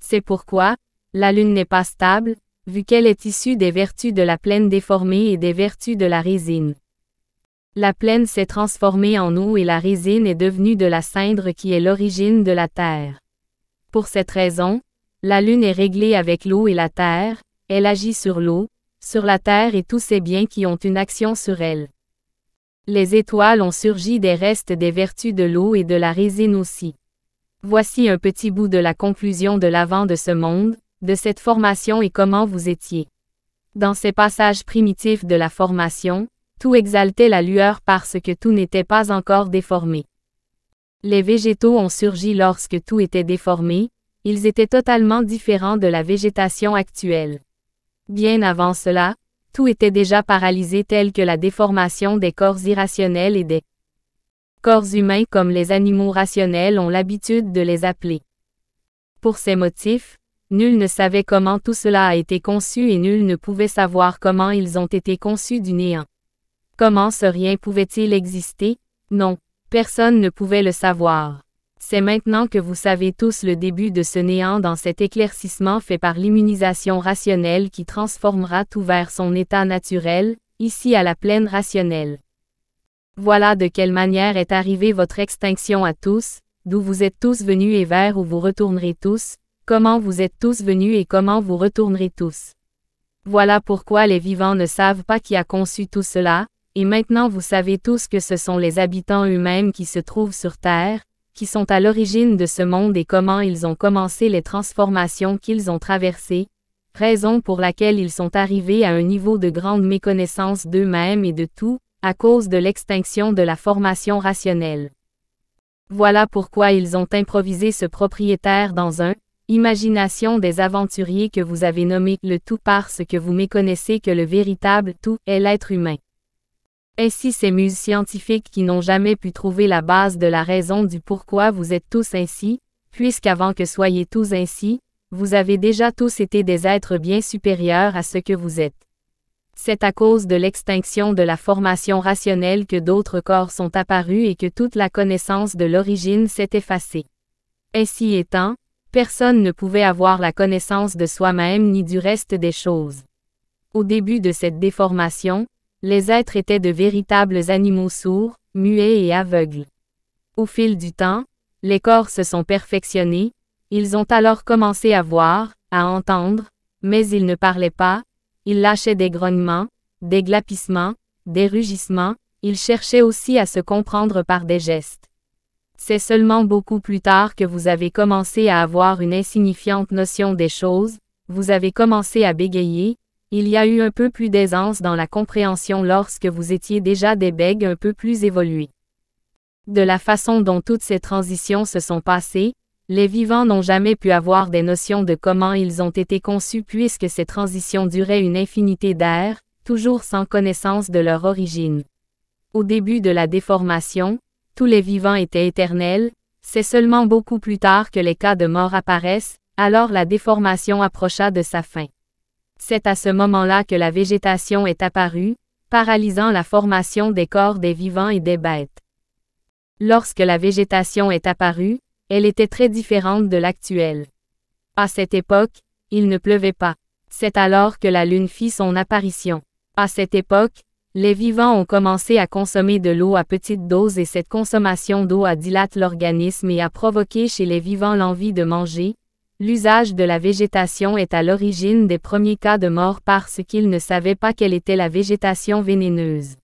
C'est pourquoi, la lune n'est pas stable, vu qu'elle est issue des vertus de la plaine déformée et des vertus de la résine. La plaine s'est transformée en eau et la résine est devenue de la cendre qui est l'origine de la terre. Pour cette raison, la lune est réglée avec l'eau et la terre, elle agit sur l'eau, sur la terre et tous ses biens qui ont une action sur elle. Les étoiles ont surgi des restes des vertus de l'eau et de la résine aussi. Voici un petit bout de la conclusion de l'avant de ce monde, de cette formation et comment vous étiez. Dans ces passages primitifs de la formation, tout exaltait la lueur parce que tout n'était pas encore déformé. Les végétaux ont surgi lorsque tout était déformé, ils étaient totalement différents de la végétation actuelle. Bien avant cela, tout était déjà paralysé tel que la déformation des corps irrationnels et des corps humains comme les animaux rationnels ont l'habitude de les appeler. Pour ces motifs, nul ne savait comment tout cela a été conçu et nul ne pouvait savoir comment ils ont été conçus du néant. Comment ce rien pouvait-il exister Non, personne ne pouvait le savoir. C'est maintenant que vous savez tous le début de ce néant dans cet éclaircissement fait par l'immunisation rationnelle qui transformera tout vers son état naturel, ici à la plaine rationnelle. Voilà de quelle manière est arrivée votre extinction à tous, d'où vous êtes tous venus et vers où vous retournerez tous, comment vous êtes tous venus et comment vous retournerez tous. Voilà pourquoi les vivants ne savent pas qui a conçu tout cela, et maintenant vous savez tous que ce sont les habitants eux-mêmes qui se trouvent sur Terre, qui sont à l'origine de ce monde et comment ils ont commencé les transformations qu'ils ont traversées, raison pour laquelle ils sont arrivés à un niveau de grande méconnaissance d'eux-mêmes et de tout, à cause de l'extinction de la formation rationnelle. Voilà pourquoi ils ont improvisé ce propriétaire dans un Imagination des aventuriers que vous avez nommé le tout parce que vous méconnaissez que le véritable tout est l'être humain. Ainsi ces muses scientifiques qui n'ont jamais pu trouver la base de la raison du pourquoi vous êtes tous ainsi, puisqu'avant que soyez tous ainsi, vous avez déjà tous été des êtres bien supérieurs à ce que vous êtes. C'est à cause de l'extinction de la formation rationnelle que d'autres corps sont apparus et que toute la connaissance de l'origine s'est effacée. Ainsi étant, personne ne pouvait avoir la connaissance de soi-même ni du reste des choses. Au début de cette déformation, les êtres étaient de véritables animaux sourds, muets et aveugles. Au fil du temps, les corps se sont perfectionnés, ils ont alors commencé à voir, à entendre, mais ils ne parlaient pas, ils lâchaient des grognements, des glapissements, des rugissements, ils cherchaient aussi à se comprendre par des gestes. C'est seulement beaucoup plus tard que vous avez commencé à avoir une insignifiante notion des choses, vous avez commencé à bégayer, il y a eu un peu plus d'aisance dans la compréhension lorsque vous étiez déjà des bègues un peu plus évolués. De la façon dont toutes ces transitions se sont passées, les vivants n'ont jamais pu avoir des notions de comment ils ont été conçus puisque ces transitions duraient une infinité d'heures, toujours sans connaissance de leur origine. Au début de la déformation, tous les vivants étaient éternels, c'est seulement beaucoup plus tard que les cas de mort apparaissent, alors la déformation approcha de sa fin. C'est à ce moment-là que la végétation est apparue, paralysant la formation des corps des vivants et des bêtes. Lorsque la végétation est apparue, elle était très différente de l'actuelle. À cette époque, il ne pleuvait pas. C'est alors que la Lune fit son apparition. À cette époque, les vivants ont commencé à consommer de l'eau à petites doses et cette consommation d'eau a dilaté l'organisme et a provoqué chez les vivants l'envie de manger, L'usage de la végétation est à l'origine des premiers cas de mort parce qu'ils ne savaient pas quelle était la végétation vénéneuse.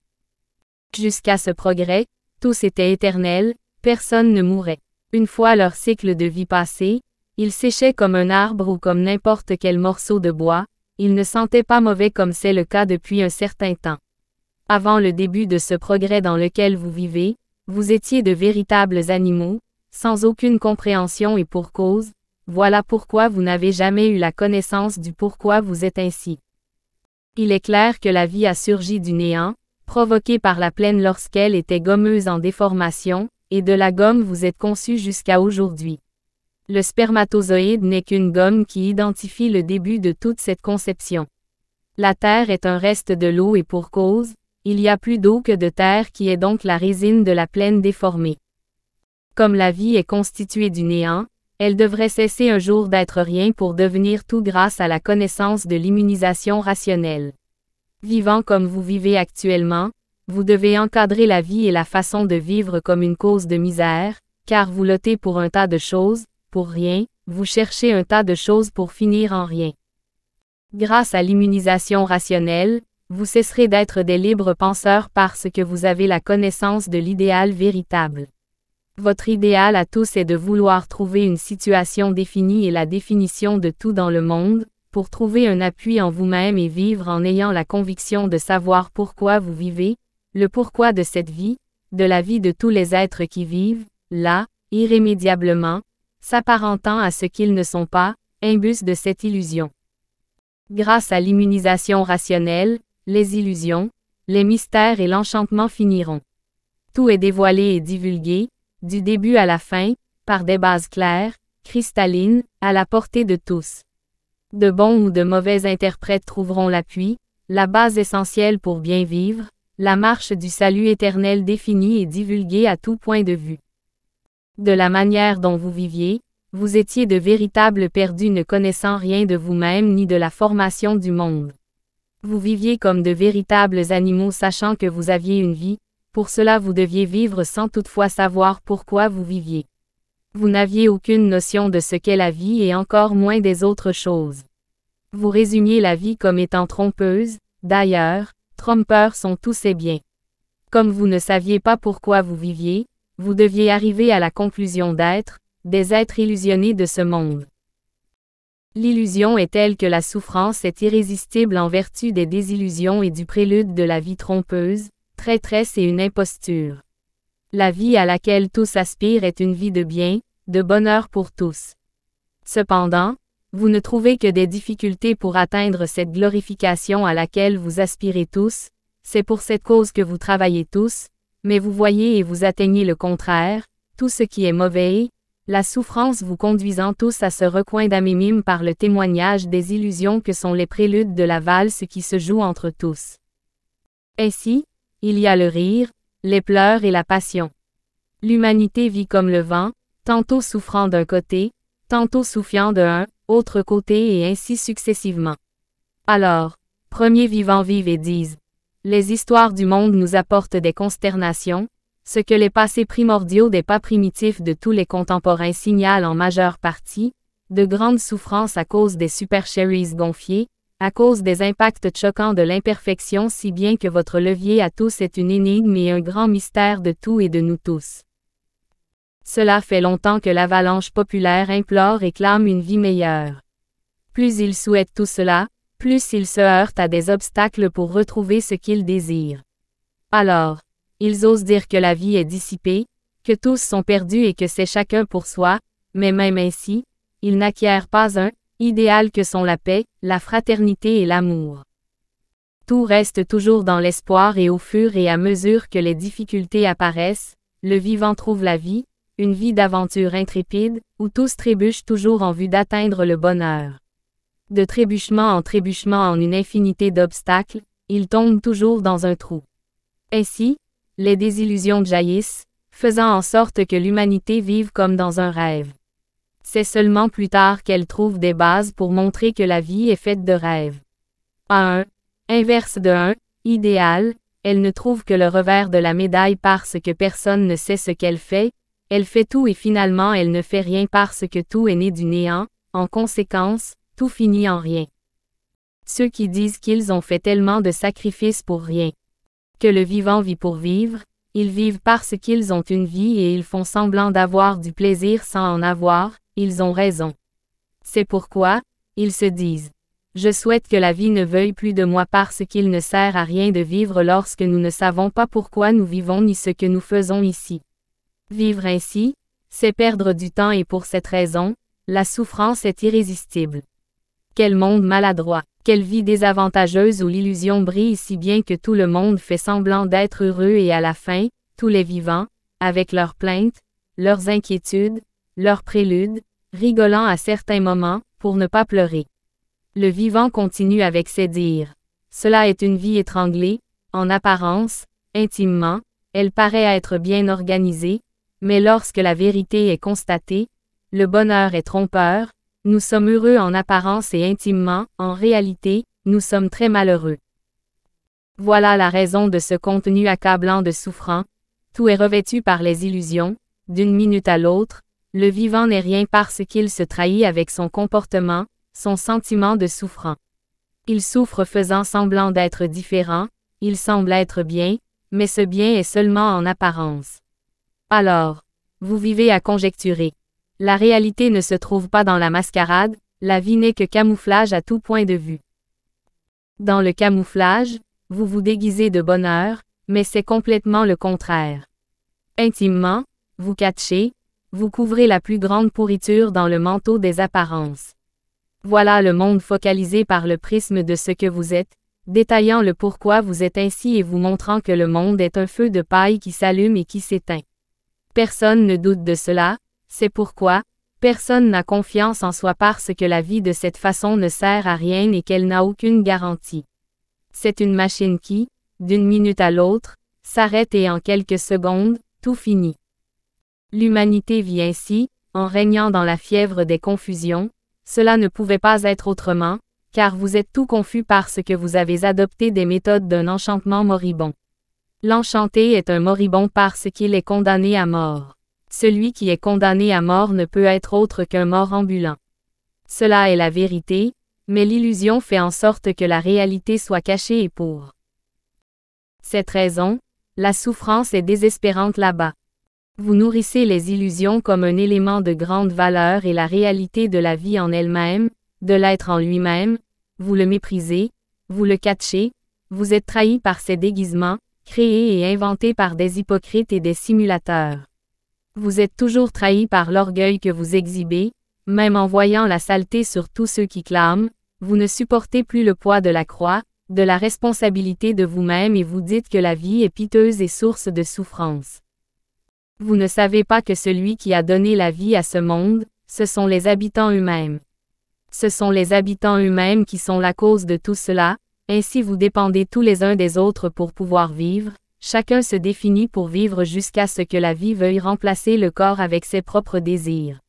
Jusqu'à ce progrès, tous étaient éternels, personne ne mourait. Une fois leur cycle de vie passé, ils séchaient comme un arbre ou comme n'importe quel morceau de bois, ils ne sentaient pas mauvais comme c'est le cas depuis un certain temps. Avant le début de ce progrès dans lequel vous vivez, vous étiez de véritables animaux, sans aucune compréhension et pour cause, voilà pourquoi vous n'avez jamais eu la connaissance du pourquoi vous êtes ainsi. Il est clair que la vie a surgi du néant, provoquée par la plaine lorsqu'elle était gommeuse en déformation, et de la gomme vous êtes conçu jusqu'à aujourd'hui. Le spermatozoïde n'est qu'une gomme qui identifie le début de toute cette conception. La terre est un reste de l'eau et pour cause, il y a plus d'eau que de terre qui est donc la résine de la plaine déformée. Comme la vie est constituée du néant, elle devrait cesser un jour d'être rien pour devenir tout grâce à la connaissance de l'immunisation rationnelle. Vivant comme vous vivez actuellement, vous devez encadrer la vie et la façon de vivre comme une cause de misère, car vous lottez pour un tas de choses, pour rien, vous cherchez un tas de choses pour finir en rien. Grâce à l'immunisation rationnelle, vous cesserez d'être des libres penseurs parce que vous avez la connaissance de l'idéal véritable. Votre idéal à tous est de vouloir trouver une situation définie et la définition de tout dans le monde, pour trouver un appui en vous-même et vivre en ayant la conviction de savoir pourquoi vous vivez, le pourquoi de cette vie, de la vie de tous les êtres qui vivent, là, irrémédiablement, s'apparentant à ce qu'ils ne sont pas, imbus de cette illusion. Grâce à l'immunisation rationnelle, les illusions, les mystères et l'enchantement finiront. Tout est dévoilé et divulgué, du début à la fin, par des bases claires, cristallines, à la portée de tous. De bons ou de mauvais interprètes trouveront l'appui, la base essentielle pour bien vivre, la marche du salut éternel définie et divulguée à tout point de vue. De la manière dont vous viviez, vous étiez de véritables perdus ne connaissant rien de vous-même ni de la formation du monde. Vous viviez comme de véritables animaux sachant que vous aviez une vie, pour cela vous deviez vivre sans toutefois savoir pourquoi vous viviez. Vous n'aviez aucune notion de ce qu'est la vie et encore moins des autres choses. Vous résumiez la vie comme étant trompeuse, d'ailleurs, trompeurs sont tous ces biens. Comme vous ne saviez pas pourquoi vous viviez, vous deviez arriver à la conclusion d'être, des êtres illusionnés de ce monde. L'illusion est telle que la souffrance est irrésistible en vertu des désillusions et du prélude de la vie trompeuse, traîtresse et une imposture. La vie à laquelle tous aspirent est une vie de bien, de bonheur pour tous. Cependant, vous ne trouvez que des difficultés pour atteindre cette glorification à laquelle vous aspirez tous, c'est pour cette cause que vous travaillez tous, mais vous voyez et vous atteignez le contraire, tout ce qui est mauvais, la souffrance vous conduisant tous à ce recoin d'amémime par le témoignage des illusions que sont les préludes de la valse qui se joue entre tous. Ainsi, il y a le rire, les pleurs et la passion. L'humanité vit comme le vent, tantôt souffrant d'un côté, tantôt souffiant d'un autre côté et ainsi successivement. Alors, premiers vivants vivent et disent, les histoires du monde nous apportent des consternations, ce que les passés primordiaux des pas primitifs de tous les contemporains signalent en majeure partie, de grandes souffrances à cause des supercheries gonfiées, à cause des impacts choquants de l'imperfection si bien que votre levier à tous est une énigme et un grand mystère de tout et de nous tous. Cela fait longtemps que l'avalanche populaire implore et clame une vie meilleure. Plus ils souhaitent tout cela, plus ils se heurtent à des obstacles pour retrouver ce qu'ils désirent. Alors, ils osent dire que la vie est dissipée, que tous sont perdus et que c'est chacun pour soi, mais même ainsi, ils n'acquièrent pas un idéal que sont la paix, la fraternité et l'amour. Tout reste toujours dans l'espoir et au fur et à mesure que les difficultés apparaissent, le vivant trouve la vie, une vie d'aventure intrépide, où tous trébuchent toujours en vue d'atteindre le bonheur. De trébuchement en trébuchement en une infinité d'obstacles, ils tombent toujours dans un trou. Ainsi, les désillusions jaillissent, faisant en sorte que l'humanité vive comme dans un rêve. C'est seulement plus tard qu'elle trouve des bases pour montrer que la vie est faite de rêves. A1. Inverse de 1, idéal, elle ne trouve que le revers de la médaille parce que personne ne sait ce qu'elle fait, elle fait tout et finalement elle ne fait rien parce que tout est né du néant, en conséquence, tout finit en rien. Ceux qui disent qu'ils ont fait tellement de sacrifices pour rien. Que le vivant vit pour vivre, ils vivent parce qu'ils ont une vie et ils font semblant d'avoir du plaisir sans en avoir, ils ont raison. C'est pourquoi, ils se disent, je souhaite que la vie ne veuille plus de moi parce qu'il ne sert à rien de vivre lorsque nous ne savons pas pourquoi nous vivons ni ce que nous faisons ici. Vivre ainsi, c'est perdre du temps et pour cette raison, la souffrance est irrésistible. Quel monde maladroit, quelle vie désavantageuse où l'illusion brille si bien que tout le monde fait semblant d'être heureux et à la fin, tous les vivants, avec leurs plaintes, leurs inquiétudes, leur prélude, rigolant à certains moments, pour ne pas pleurer. Le vivant continue avec ses dires. Cela est une vie étranglée, en apparence, intimement, elle paraît être bien organisée, mais lorsque la vérité est constatée, le bonheur est trompeur, nous sommes heureux en apparence et intimement, en réalité, nous sommes très malheureux. Voilà la raison de ce contenu accablant de souffrance. tout est revêtu par les illusions, d'une minute à l'autre, le vivant n'est rien parce qu'il se trahit avec son comportement, son sentiment de souffrant. Il souffre faisant semblant d'être différent, il semble être bien, mais ce bien est seulement en apparence. Alors, vous vivez à conjecturer. La réalité ne se trouve pas dans la mascarade, la vie n'est que camouflage à tout point de vue. Dans le camouflage, vous vous déguisez de bonheur, mais c'est complètement le contraire. Intimement, vous cachez, vous couvrez la plus grande pourriture dans le manteau des apparences. Voilà le monde focalisé par le prisme de ce que vous êtes, détaillant le pourquoi vous êtes ainsi et vous montrant que le monde est un feu de paille qui s'allume et qui s'éteint. Personne ne doute de cela, c'est pourquoi, personne n'a confiance en soi parce que la vie de cette façon ne sert à rien et qu'elle n'a aucune garantie. C'est une machine qui, d'une minute à l'autre, s'arrête et en quelques secondes, tout finit. L'humanité vit ainsi, en régnant dans la fièvre des confusions, cela ne pouvait pas être autrement, car vous êtes tout confus parce que vous avez adopté des méthodes d'un enchantement moribond. L'enchanté est un moribond parce qu'il est condamné à mort. Celui qui est condamné à mort ne peut être autre qu'un mort ambulant. Cela est la vérité, mais l'illusion fait en sorte que la réalité soit cachée et pour cette raison, la souffrance est désespérante là-bas. Vous nourrissez les illusions comme un élément de grande valeur et la réalité de la vie en elle-même, de l'être en lui-même, vous le méprisez, vous le catchez, vous êtes trahi par ces déguisements, créés et inventés par des hypocrites et des simulateurs. Vous êtes toujours trahi par l'orgueil que vous exhibez, même en voyant la saleté sur tous ceux qui clament, vous ne supportez plus le poids de la croix, de la responsabilité de vous-même et vous dites que la vie est piteuse et source de souffrance. Vous ne savez pas que celui qui a donné la vie à ce monde, ce sont les habitants eux-mêmes. Ce sont les habitants eux-mêmes qui sont la cause de tout cela, ainsi vous dépendez tous les uns des autres pour pouvoir vivre, chacun se définit pour vivre jusqu'à ce que la vie veuille remplacer le corps avec ses propres désirs.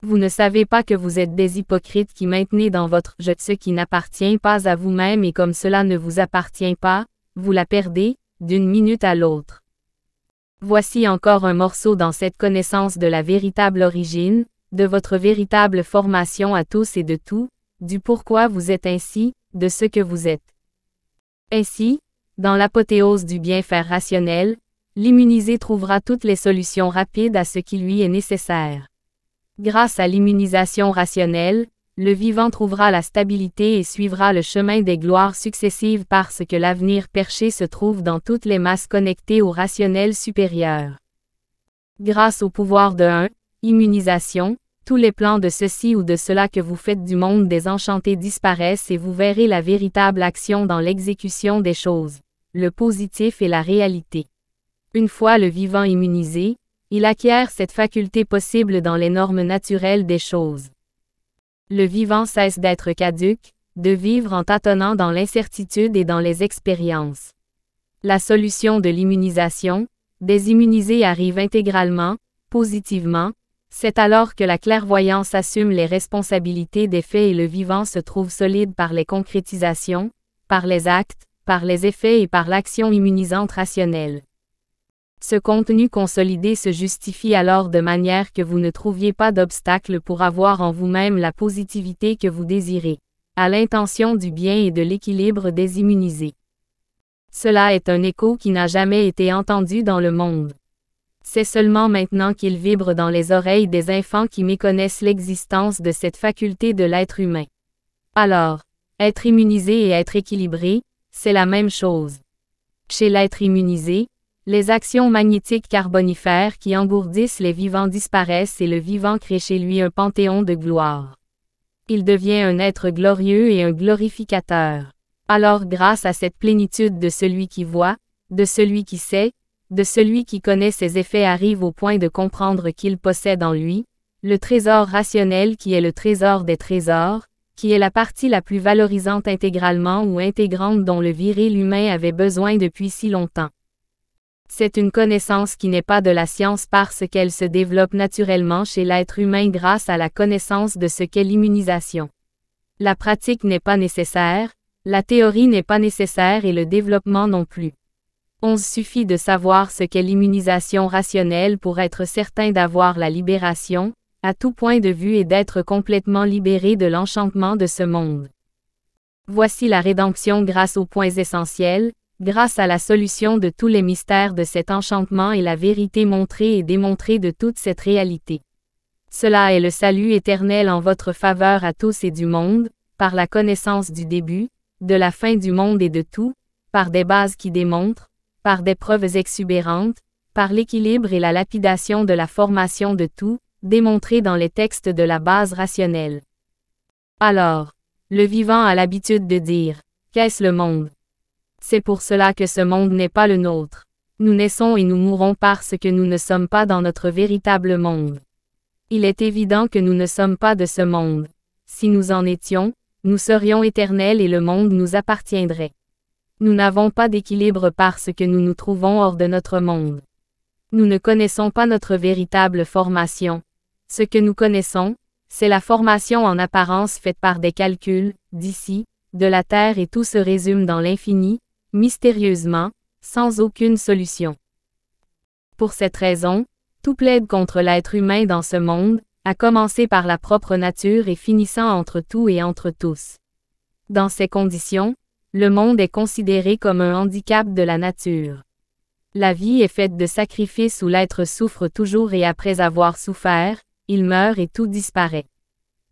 Vous ne savez pas que vous êtes des hypocrites qui maintenez dans votre je ce qui n'appartient pas à vous-même et comme cela ne vous appartient pas, vous la perdez, d'une minute à l'autre. Voici encore un morceau dans cette connaissance de la véritable origine, de votre véritable formation à tous et de tout, du pourquoi vous êtes ainsi, de ce que vous êtes. Ainsi, dans l'apothéose du bien-faire rationnel, l'immunisé trouvera toutes les solutions rapides à ce qui lui est nécessaire. Grâce à l'immunisation rationnelle, le vivant trouvera la stabilité et suivra le chemin des gloires successives parce que l'avenir perché se trouve dans toutes les masses connectées au rationnel supérieur. Grâce au pouvoir de 1, immunisation, tous les plans de ceci ou de cela que vous faites du monde des enchantés disparaissent et vous verrez la véritable action dans l'exécution des choses, le positif et la réalité. Une fois le vivant immunisé, il acquiert cette faculté possible dans les normes naturelles des choses. Le vivant cesse d'être caduque, de vivre en tâtonnant dans l'incertitude et dans les expériences. La solution de l'immunisation, des immunisés arrive intégralement, positivement, c'est alors que la clairvoyance assume les responsabilités des faits et le vivant se trouve solide par les concrétisations, par les actes, par les effets et par l'action immunisante rationnelle. Ce contenu consolidé se justifie alors de manière que vous ne trouviez pas d'obstacle pour avoir en vous-même la positivité que vous désirez, à l'intention du bien et de l'équilibre des immunisés. Cela est un écho qui n'a jamais été entendu dans le monde. C'est seulement maintenant qu'il vibre dans les oreilles des enfants qui méconnaissent l'existence de cette faculté de l'être humain. Alors, être immunisé et être équilibré, c'est la même chose. Chez l'être immunisé, les actions magnétiques carbonifères qui engourdissent les vivants disparaissent et le vivant crée chez lui un panthéon de gloire. Il devient un être glorieux et un glorificateur. Alors grâce à cette plénitude de celui qui voit, de celui qui sait, de celui qui connaît ses effets arrive au point de comprendre qu'il possède en lui, le trésor rationnel qui est le trésor des trésors, qui est la partie la plus valorisante intégralement ou intégrante dont le viril humain avait besoin depuis si longtemps. C'est une connaissance qui n'est pas de la science parce qu'elle se développe naturellement chez l'être humain grâce à la connaissance de ce qu'est l'immunisation. La pratique n'est pas nécessaire, la théorie n'est pas nécessaire et le développement non plus. On suffit de savoir ce qu'est l'immunisation rationnelle pour être certain d'avoir la libération, à tout point de vue et d'être complètement libéré de l'enchantement de ce monde. Voici la rédemption grâce aux points essentiels, grâce à la solution de tous les mystères de cet enchantement et la vérité montrée et démontrée de toute cette réalité. Cela est le salut éternel en votre faveur à tous et du monde, par la connaissance du début, de la fin du monde et de tout, par des bases qui démontrent, par des preuves exubérantes, par l'équilibre et la lapidation de la formation de tout, démontrée dans les textes de la base rationnelle. Alors, le vivant a l'habitude de dire, qu'est-ce le monde c'est pour cela que ce monde n'est pas le nôtre. Nous naissons et nous mourons parce que nous ne sommes pas dans notre véritable monde. Il est évident que nous ne sommes pas de ce monde. Si nous en étions, nous serions éternels et le monde nous appartiendrait. Nous n'avons pas d'équilibre parce que nous nous trouvons hors de notre monde. Nous ne connaissons pas notre véritable formation. Ce que nous connaissons, c'est la formation en apparence faite par des calculs, d'ici, de la Terre et tout se résume dans l'infini, mystérieusement, sans aucune solution. Pour cette raison, tout plaide contre l'être humain dans ce monde, à commencer par la propre nature et finissant entre tout et entre tous. Dans ces conditions, le monde est considéré comme un handicap de la nature. La vie est faite de sacrifices où l'être souffre toujours et après avoir souffert, il meurt et tout disparaît.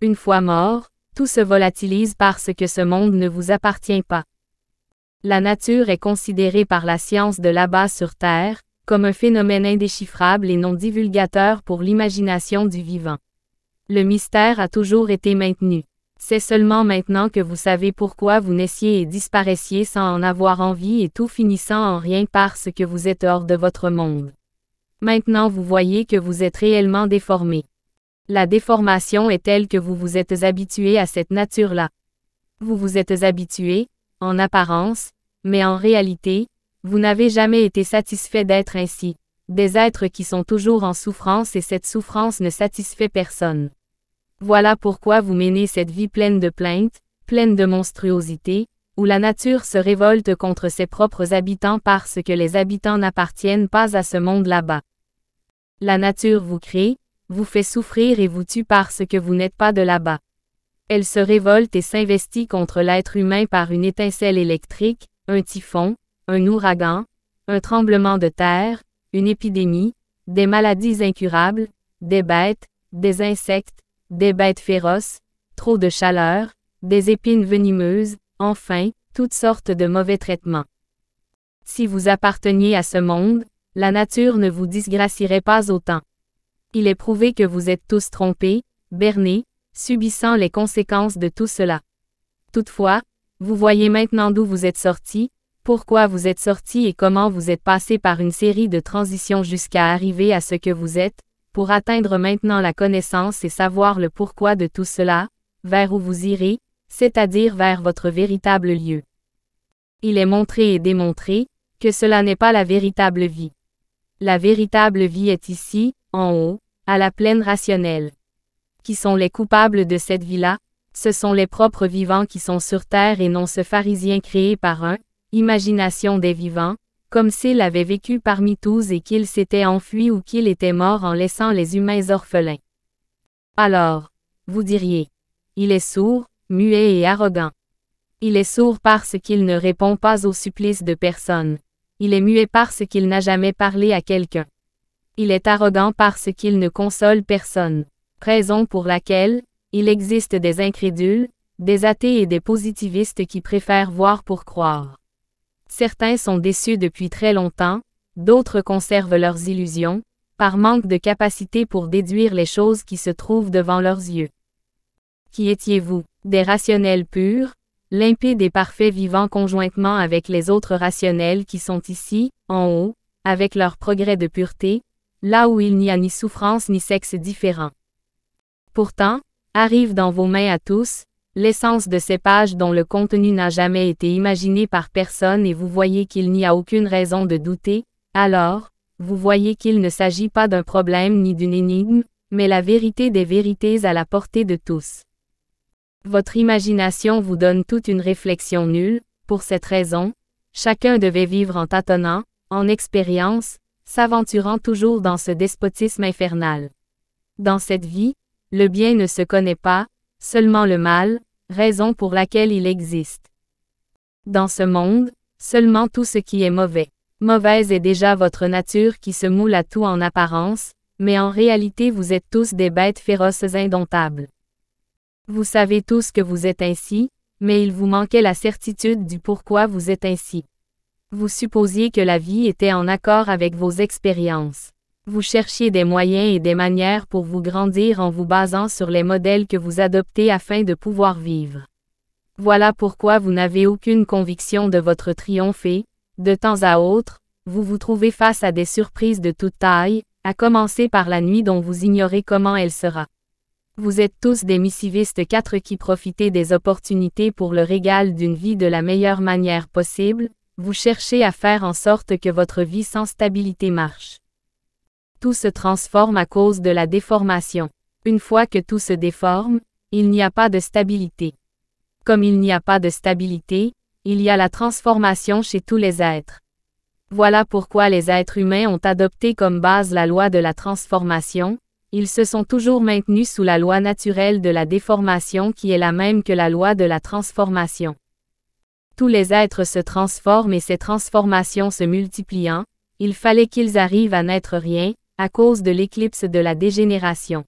Une fois mort, tout se volatilise parce que ce monde ne vous appartient pas. La nature est considérée par la science de là-bas sur Terre, comme un phénomène indéchiffrable et non divulgateur pour l'imagination du vivant. Le mystère a toujours été maintenu. C'est seulement maintenant que vous savez pourquoi vous naissiez et disparaissiez sans en avoir envie et tout finissant en rien parce que vous êtes hors de votre monde. Maintenant vous voyez que vous êtes réellement déformé. La déformation est telle que vous vous êtes habitué à cette nature-là. Vous vous êtes habitué, en apparence, mais en réalité, vous n'avez jamais été satisfait d'être ainsi, des êtres qui sont toujours en souffrance et cette souffrance ne satisfait personne. Voilà pourquoi vous menez cette vie pleine de plaintes, pleine de monstruosités, où la nature se révolte contre ses propres habitants parce que les habitants n'appartiennent pas à ce monde là-bas. La nature vous crée, vous fait souffrir et vous tue parce que vous n'êtes pas de là-bas. Elle se révolte et s'investit contre l'être humain par une étincelle électrique, un typhon, un ouragan, un tremblement de terre, une épidémie, des maladies incurables, des bêtes, des insectes, des bêtes féroces, trop de chaleur, des épines venimeuses, enfin, toutes sortes de mauvais traitements. Si vous apparteniez à ce monde, la nature ne vous disgracierait pas autant. Il est prouvé que vous êtes tous trompés, bernés, subissant les conséquences de tout cela. Toutefois, vous voyez maintenant d'où vous êtes sorti, pourquoi vous êtes sorti et comment vous êtes passé par une série de transitions jusqu'à arriver à ce que vous êtes, pour atteindre maintenant la connaissance et savoir le pourquoi de tout cela, vers où vous irez, c'est-à-dire vers votre véritable lieu. Il est montré et démontré que cela n'est pas la véritable vie. La véritable vie est ici, en haut, à la plaine rationnelle qui sont les coupables de cette vie-là, ce sont les propres vivants qui sont sur terre et non ce pharisien créé par un, imagination des vivants, comme s'il avait vécu parmi tous et qu'il s'était enfui ou qu'il était mort en laissant les humains orphelins. Alors, vous diriez, il est sourd, muet et arrogant. Il est sourd parce qu'il ne répond pas aux supplices de personne. Il est muet parce qu'il n'a jamais parlé à quelqu'un. Il est arrogant parce qu'il ne console personne raison pour laquelle, il existe des incrédules, des athées et des positivistes qui préfèrent voir pour croire. Certains sont déçus depuis très longtemps, d'autres conservent leurs illusions, par manque de capacité pour déduire les choses qui se trouvent devant leurs yeux. Qui étiez-vous Des rationnels purs, limpides et parfaits vivant conjointement avec les autres rationnels qui sont ici, en haut, avec leur progrès de pureté, là où il n'y a ni souffrance ni sexe différent. Pourtant, arrive dans vos mains à tous, l'essence de ces pages dont le contenu n'a jamais été imaginé par personne et vous voyez qu'il n'y a aucune raison de douter, alors, vous voyez qu'il ne s'agit pas d'un problème ni d'une énigme, mais la vérité des vérités à la portée de tous. Votre imagination vous donne toute une réflexion nulle, pour cette raison, chacun devait vivre en tâtonnant, en expérience, s'aventurant toujours dans ce despotisme infernal. Dans cette vie, le bien ne se connaît pas, seulement le mal, raison pour laquelle il existe. Dans ce monde, seulement tout ce qui est mauvais. Mauvaise est déjà votre nature qui se moule à tout en apparence, mais en réalité vous êtes tous des bêtes féroces indomptables. Vous savez tous que vous êtes ainsi, mais il vous manquait la certitude du pourquoi vous êtes ainsi. Vous supposiez que la vie était en accord avec vos expériences. Vous cherchez des moyens et des manières pour vous grandir en vous basant sur les modèles que vous adoptez afin de pouvoir vivre. Voilà pourquoi vous n'avez aucune conviction de votre triomphe et, de temps à autre, vous vous trouvez face à des surprises de toute taille, à commencer par la nuit dont vous ignorez comment elle sera. Vous êtes tous des missivistes 4 qui profitez des opportunités pour le régal d'une vie de la meilleure manière possible, vous cherchez à faire en sorte que votre vie sans stabilité marche tout se transforme à cause de la déformation. Une fois que tout se déforme, il n'y a pas de stabilité. Comme il n'y a pas de stabilité, il y a la transformation chez tous les êtres. Voilà pourquoi les êtres humains ont adopté comme base la loi de la transformation, ils se sont toujours maintenus sous la loi naturelle de la déformation qui est la même que la loi de la transformation. Tous les êtres se transforment et ces transformations se multipliant, il fallait qu'ils arrivent à n'être rien, à cause de l'éclipse de la dégénération.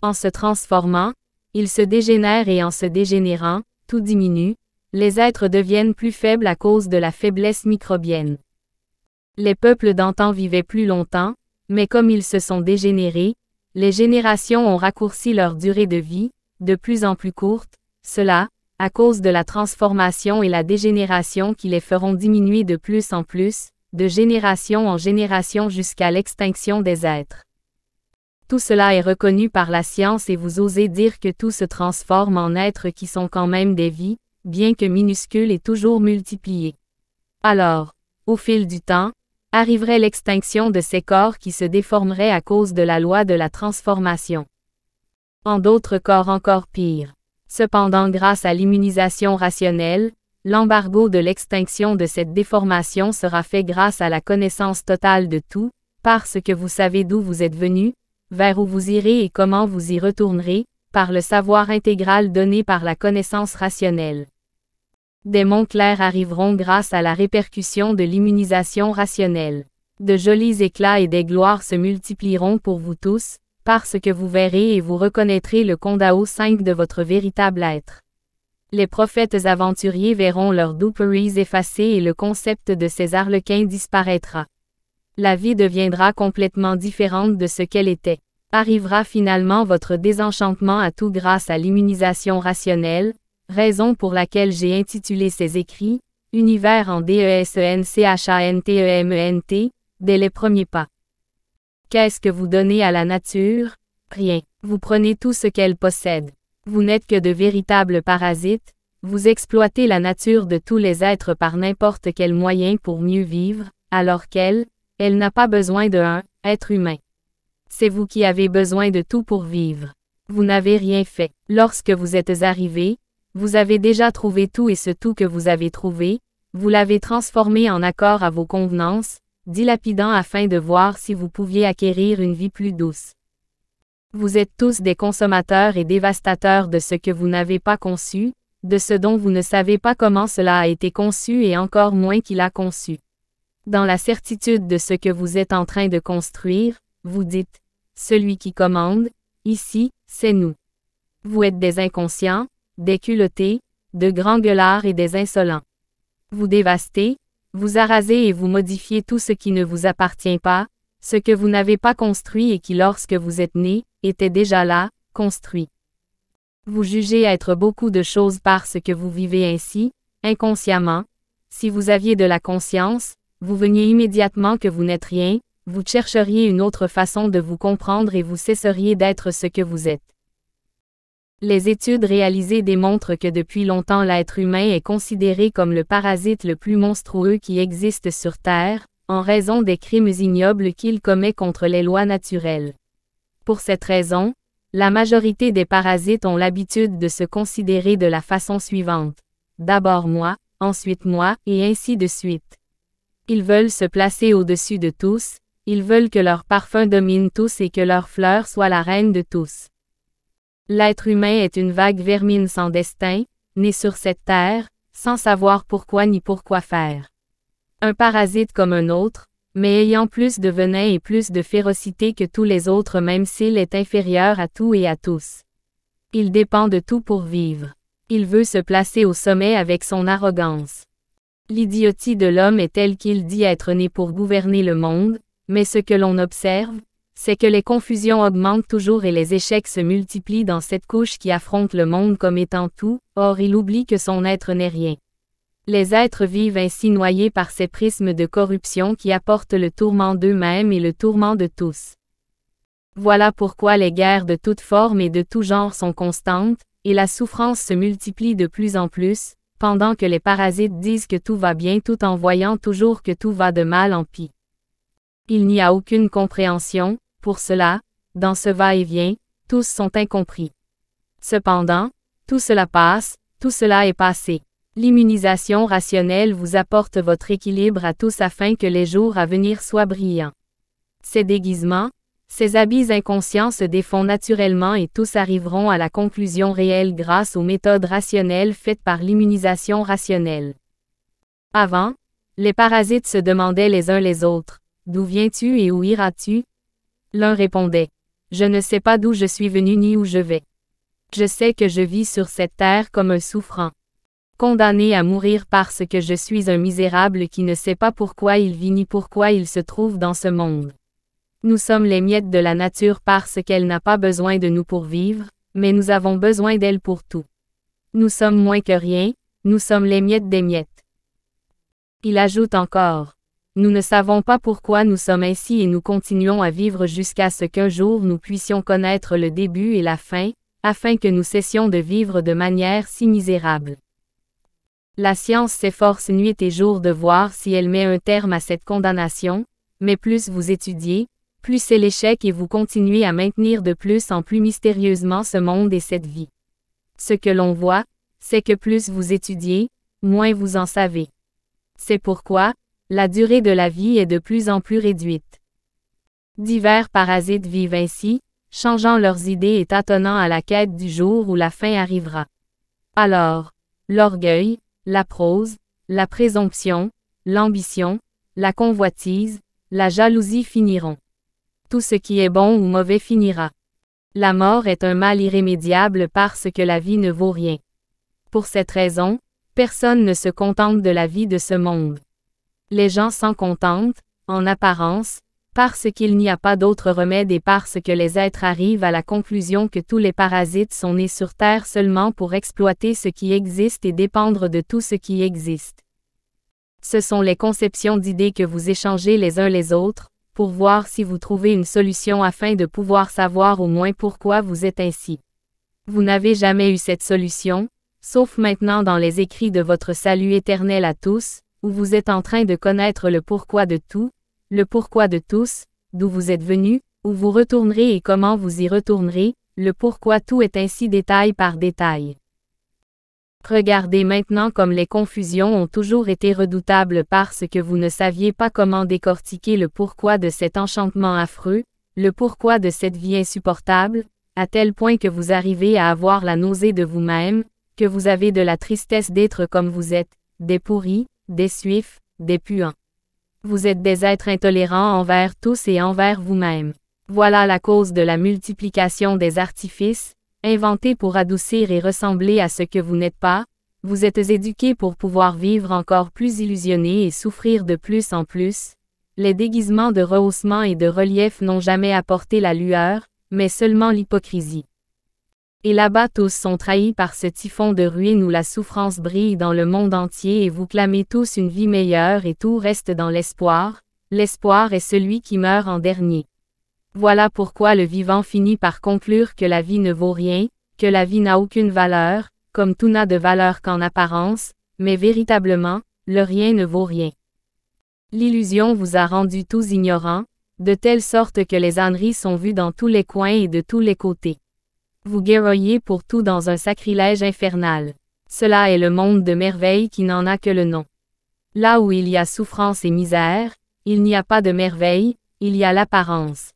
En se transformant, ils se dégénèrent et en se dégénérant, tout diminue, les êtres deviennent plus faibles à cause de la faiblesse microbienne. Les peuples d'antan vivaient plus longtemps, mais comme ils se sont dégénérés, les générations ont raccourci leur durée de vie, de plus en plus courte, cela, à cause de la transformation et la dégénération qui les feront diminuer de plus en plus, de génération en génération jusqu'à l'extinction des êtres. Tout cela est reconnu par la science et vous osez dire que tout se transforme en êtres qui sont quand même des vies, bien que minuscules et toujours multipliées. Alors, au fil du temps, arriverait l'extinction de ces corps qui se déformeraient à cause de la loi de la transformation. En d'autres corps encore pires. Cependant grâce à l'immunisation rationnelle, L'embargo de l'extinction de cette déformation sera fait grâce à la connaissance totale de tout, parce que vous savez d'où vous êtes venu, vers où vous irez et comment vous y retournerez, par le savoir intégral donné par la connaissance rationnelle. Des monts clairs arriveront grâce à la répercussion de l'immunisation rationnelle. De jolis éclats et des gloires se multiplieront pour vous tous, parce que vous verrez et vous reconnaîtrez le condao 5 de votre véritable être les prophètes aventuriers verront leurs douperies effacées et le concept de ces lequin disparaîtra. La vie deviendra complètement différente de ce qu'elle était. Arrivera finalement votre désenchantement à tout grâce à l'immunisation rationnelle, raison pour laquelle j'ai intitulé ces écrits, Univers en DESENCHANTEMENT, e e dès les premiers pas. Qu'est-ce que vous donnez à la nature Rien. Vous prenez tout ce qu'elle possède. Vous n'êtes que de véritables parasites, vous exploitez la nature de tous les êtres par n'importe quel moyen pour mieux vivre, alors qu'elle, elle n'a pas besoin de être humain. C'est vous qui avez besoin de tout pour vivre. Vous n'avez rien fait. Lorsque vous êtes arrivé, vous avez déjà trouvé tout et ce tout que vous avez trouvé, vous l'avez transformé en accord à vos convenances, dilapidant afin de voir si vous pouviez acquérir une vie plus douce. Vous êtes tous des consommateurs et dévastateurs de ce que vous n'avez pas conçu, de ce dont vous ne savez pas comment cela a été conçu et encore moins qui l'a conçu. Dans la certitude de ce que vous êtes en train de construire, vous dites, celui qui commande, ici, c'est nous. Vous êtes des inconscients, des culottés, de grands gueulards et des insolents. Vous dévastez, vous arasez et vous modifiez tout ce qui ne vous appartient pas, ce que vous n'avez pas construit et qui lorsque vous êtes né, était déjà là, construit. Vous jugez être beaucoup de choses parce que vous vivez ainsi, inconsciemment. Si vous aviez de la conscience, vous veniez immédiatement que vous n'êtes rien, vous chercheriez une autre façon de vous comprendre et vous cesseriez d'être ce que vous êtes. Les études réalisées démontrent que depuis longtemps l'être humain est considéré comme le parasite le plus monstrueux qui existe sur Terre, en raison des crimes ignobles qu'il commet contre les lois naturelles. Pour cette raison, la majorité des parasites ont l'habitude de se considérer de la façon suivante. D'abord moi, ensuite moi, et ainsi de suite. Ils veulent se placer au-dessus de tous, ils veulent que leur parfum domine tous et que leur fleur soit la reine de tous. L'être humain est une vague vermine sans destin, né sur cette terre, sans savoir pourquoi ni pourquoi faire. Un parasite comme un autre, mais ayant plus de venin et plus de férocité que tous les autres même s'il est inférieur à tout et à tous. Il dépend de tout pour vivre. Il veut se placer au sommet avec son arrogance. L'idiotie de l'homme est telle qu'il dit être né pour gouverner le monde, mais ce que l'on observe, c'est que les confusions augmentent toujours et les échecs se multiplient dans cette couche qui affronte le monde comme étant tout, or il oublie que son être n'est rien. Les êtres vivent ainsi noyés par ces prismes de corruption qui apportent le tourment d'eux-mêmes et le tourment de tous. Voilà pourquoi les guerres de toute forme et de tout genre sont constantes, et la souffrance se multiplie de plus en plus, pendant que les parasites disent que tout va bien tout en voyant toujours que tout va de mal en pis. Il n'y a aucune compréhension, pour cela, dans ce va-et-vient, tous sont incompris. Cependant, tout cela passe, tout cela est passé. L'immunisation rationnelle vous apporte votre équilibre à tous afin que les jours à venir soient brillants. Ces déguisements, ces habits inconscients se défont naturellement et tous arriveront à la conclusion réelle grâce aux méthodes rationnelles faites par l'immunisation rationnelle. Avant, les parasites se demandaient les uns les autres, D'où viens-tu et où iras-tu L'un répondait, Je ne sais pas d'où je suis venu ni où je vais. Je sais que je vis sur cette terre comme un souffrant condamné à mourir parce que je suis un misérable qui ne sait pas pourquoi il vit ni pourquoi il se trouve dans ce monde. Nous sommes les miettes de la nature parce qu'elle n'a pas besoin de nous pour vivre, mais nous avons besoin d'elle pour tout. Nous sommes moins que rien, nous sommes les miettes des miettes. Il ajoute encore. Nous ne savons pas pourquoi nous sommes ainsi et nous continuons à vivre jusqu'à ce qu'un jour nous puissions connaître le début et la fin, afin que nous cessions de vivre de manière si misérable. La science s'efforce nuit et jour de voir si elle met un terme à cette condamnation, mais plus vous étudiez, plus c'est l'échec et vous continuez à maintenir de plus en plus mystérieusement ce monde et cette vie. Ce que l'on voit, c'est que plus vous étudiez, moins vous en savez. C'est pourquoi, la durée de la vie est de plus en plus réduite. Divers parasites vivent ainsi, changeant leurs idées et tâtonnant à la quête du jour où la fin arrivera. Alors, l'orgueil, la prose, la présomption, l'ambition, la convoitise, la jalousie finiront. Tout ce qui est bon ou mauvais finira. La mort est un mal irrémédiable parce que la vie ne vaut rien. Pour cette raison, personne ne se contente de la vie de ce monde. Les gens s'en contentent, en apparence, parce qu'il n'y a pas d'autre remède et parce que les êtres arrivent à la conclusion que tous les parasites sont nés sur Terre seulement pour exploiter ce qui existe et dépendre de tout ce qui existe. Ce sont les conceptions d'idées que vous échangez les uns les autres, pour voir si vous trouvez une solution afin de pouvoir savoir au moins pourquoi vous êtes ainsi. Vous n'avez jamais eu cette solution, sauf maintenant dans les écrits de votre salut éternel à tous, où vous êtes en train de connaître le pourquoi de tout, le pourquoi de tous, d'où vous êtes venus, où vous retournerez et comment vous y retournerez, le pourquoi tout est ainsi détail par détail. Regardez maintenant comme les confusions ont toujours été redoutables parce que vous ne saviez pas comment décortiquer le pourquoi de cet enchantement affreux, le pourquoi de cette vie insupportable, à tel point que vous arrivez à avoir la nausée de vous-même, que vous avez de la tristesse d'être comme vous êtes, des pourris, des suifs, des puants. Vous êtes des êtres intolérants envers tous et envers vous-même. Voilà la cause de la multiplication des artifices, inventés pour adoucir et ressembler à ce que vous n'êtes pas, vous êtes éduqués pour pouvoir vivre encore plus illusionnés et souffrir de plus en plus. Les déguisements de rehaussement et de relief n'ont jamais apporté la lueur, mais seulement l'hypocrisie. Et là-bas tous sont trahis par ce typhon de ruines où la souffrance brille dans le monde entier et vous clamez tous une vie meilleure et tout reste dans l'espoir, l'espoir est celui qui meurt en dernier. Voilà pourquoi le vivant finit par conclure que la vie ne vaut rien, que la vie n'a aucune valeur, comme tout n'a de valeur qu'en apparence, mais véritablement, le rien ne vaut rien. L'illusion vous a rendu tous ignorants, de telle sorte que les âneries sont vues dans tous les coins et de tous les côtés. Vous guerroyez pour tout dans un sacrilège infernal. Cela est le monde de merveilles qui n'en a que le nom. Là où il y a souffrance et misère, il n'y a pas de merveille, il y a l'apparence.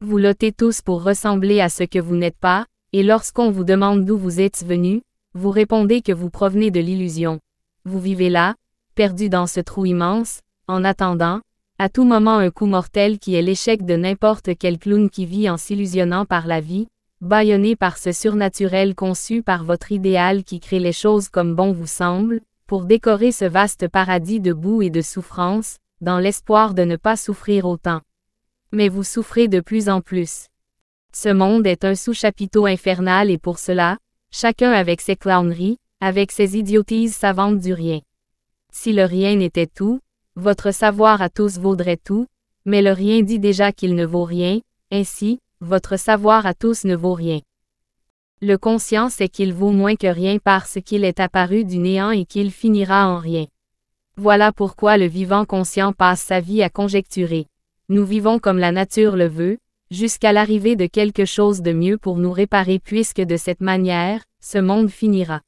Vous lottez tous pour ressembler à ce que vous n'êtes pas, et lorsqu'on vous demande d'où vous êtes venu, vous répondez que vous provenez de l'illusion. Vous vivez là, perdu dans ce trou immense, en attendant, à tout moment un coup mortel qui est l'échec de n'importe quel clown qui vit en s'illusionnant par la vie, bâillonné par ce surnaturel conçu par votre idéal qui crée les choses comme bon vous semble, pour décorer ce vaste paradis de boue et de souffrance, dans l'espoir de ne pas souffrir autant. Mais vous souffrez de plus en plus. Ce monde est un sous-chapiteau infernal et pour cela, chacun avec ses clowneries, avec ses idiotises savantes du rien. Si le rien n'était tout, votre savoir à tous vaudrait tout, mais le rien dit déjà qu'il ne vaut rien, ainsi, votre savoir à tous ne vaut rien. Le conscient sait qu'il vaut moins que rien parce qu'il est apparu du néant et qu'il finira en rien. Voilà pourquoi le vivant conscient passe sa vie à conjecturer. Nous vivons comme la nature le veut, jusqu'à l'arrivée de quelque chose de mieux pour nous réparer puisque de cette manière, ce monde finira.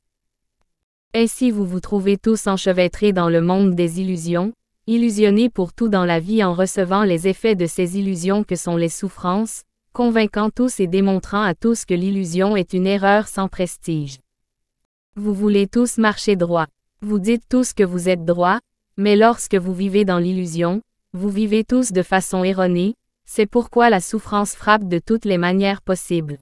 Ainsi vous vous trouvez tous enchevêtrés dans le monde des illusions, illusionnés pour tout dans la vie en recevant les effets de ces illusions que sont les souffrances, convainquant tous et démontrant à tous que l'illusion est une erreur sans prestige. Vous voulez tous marcher droit. Vous dites tous que vous êtes droit, mais lorsque vous vivez dans l'illusion, vous vivez tous de façon erronée, c'est pourquoi la souffrance frappe de toutes les manières possibles.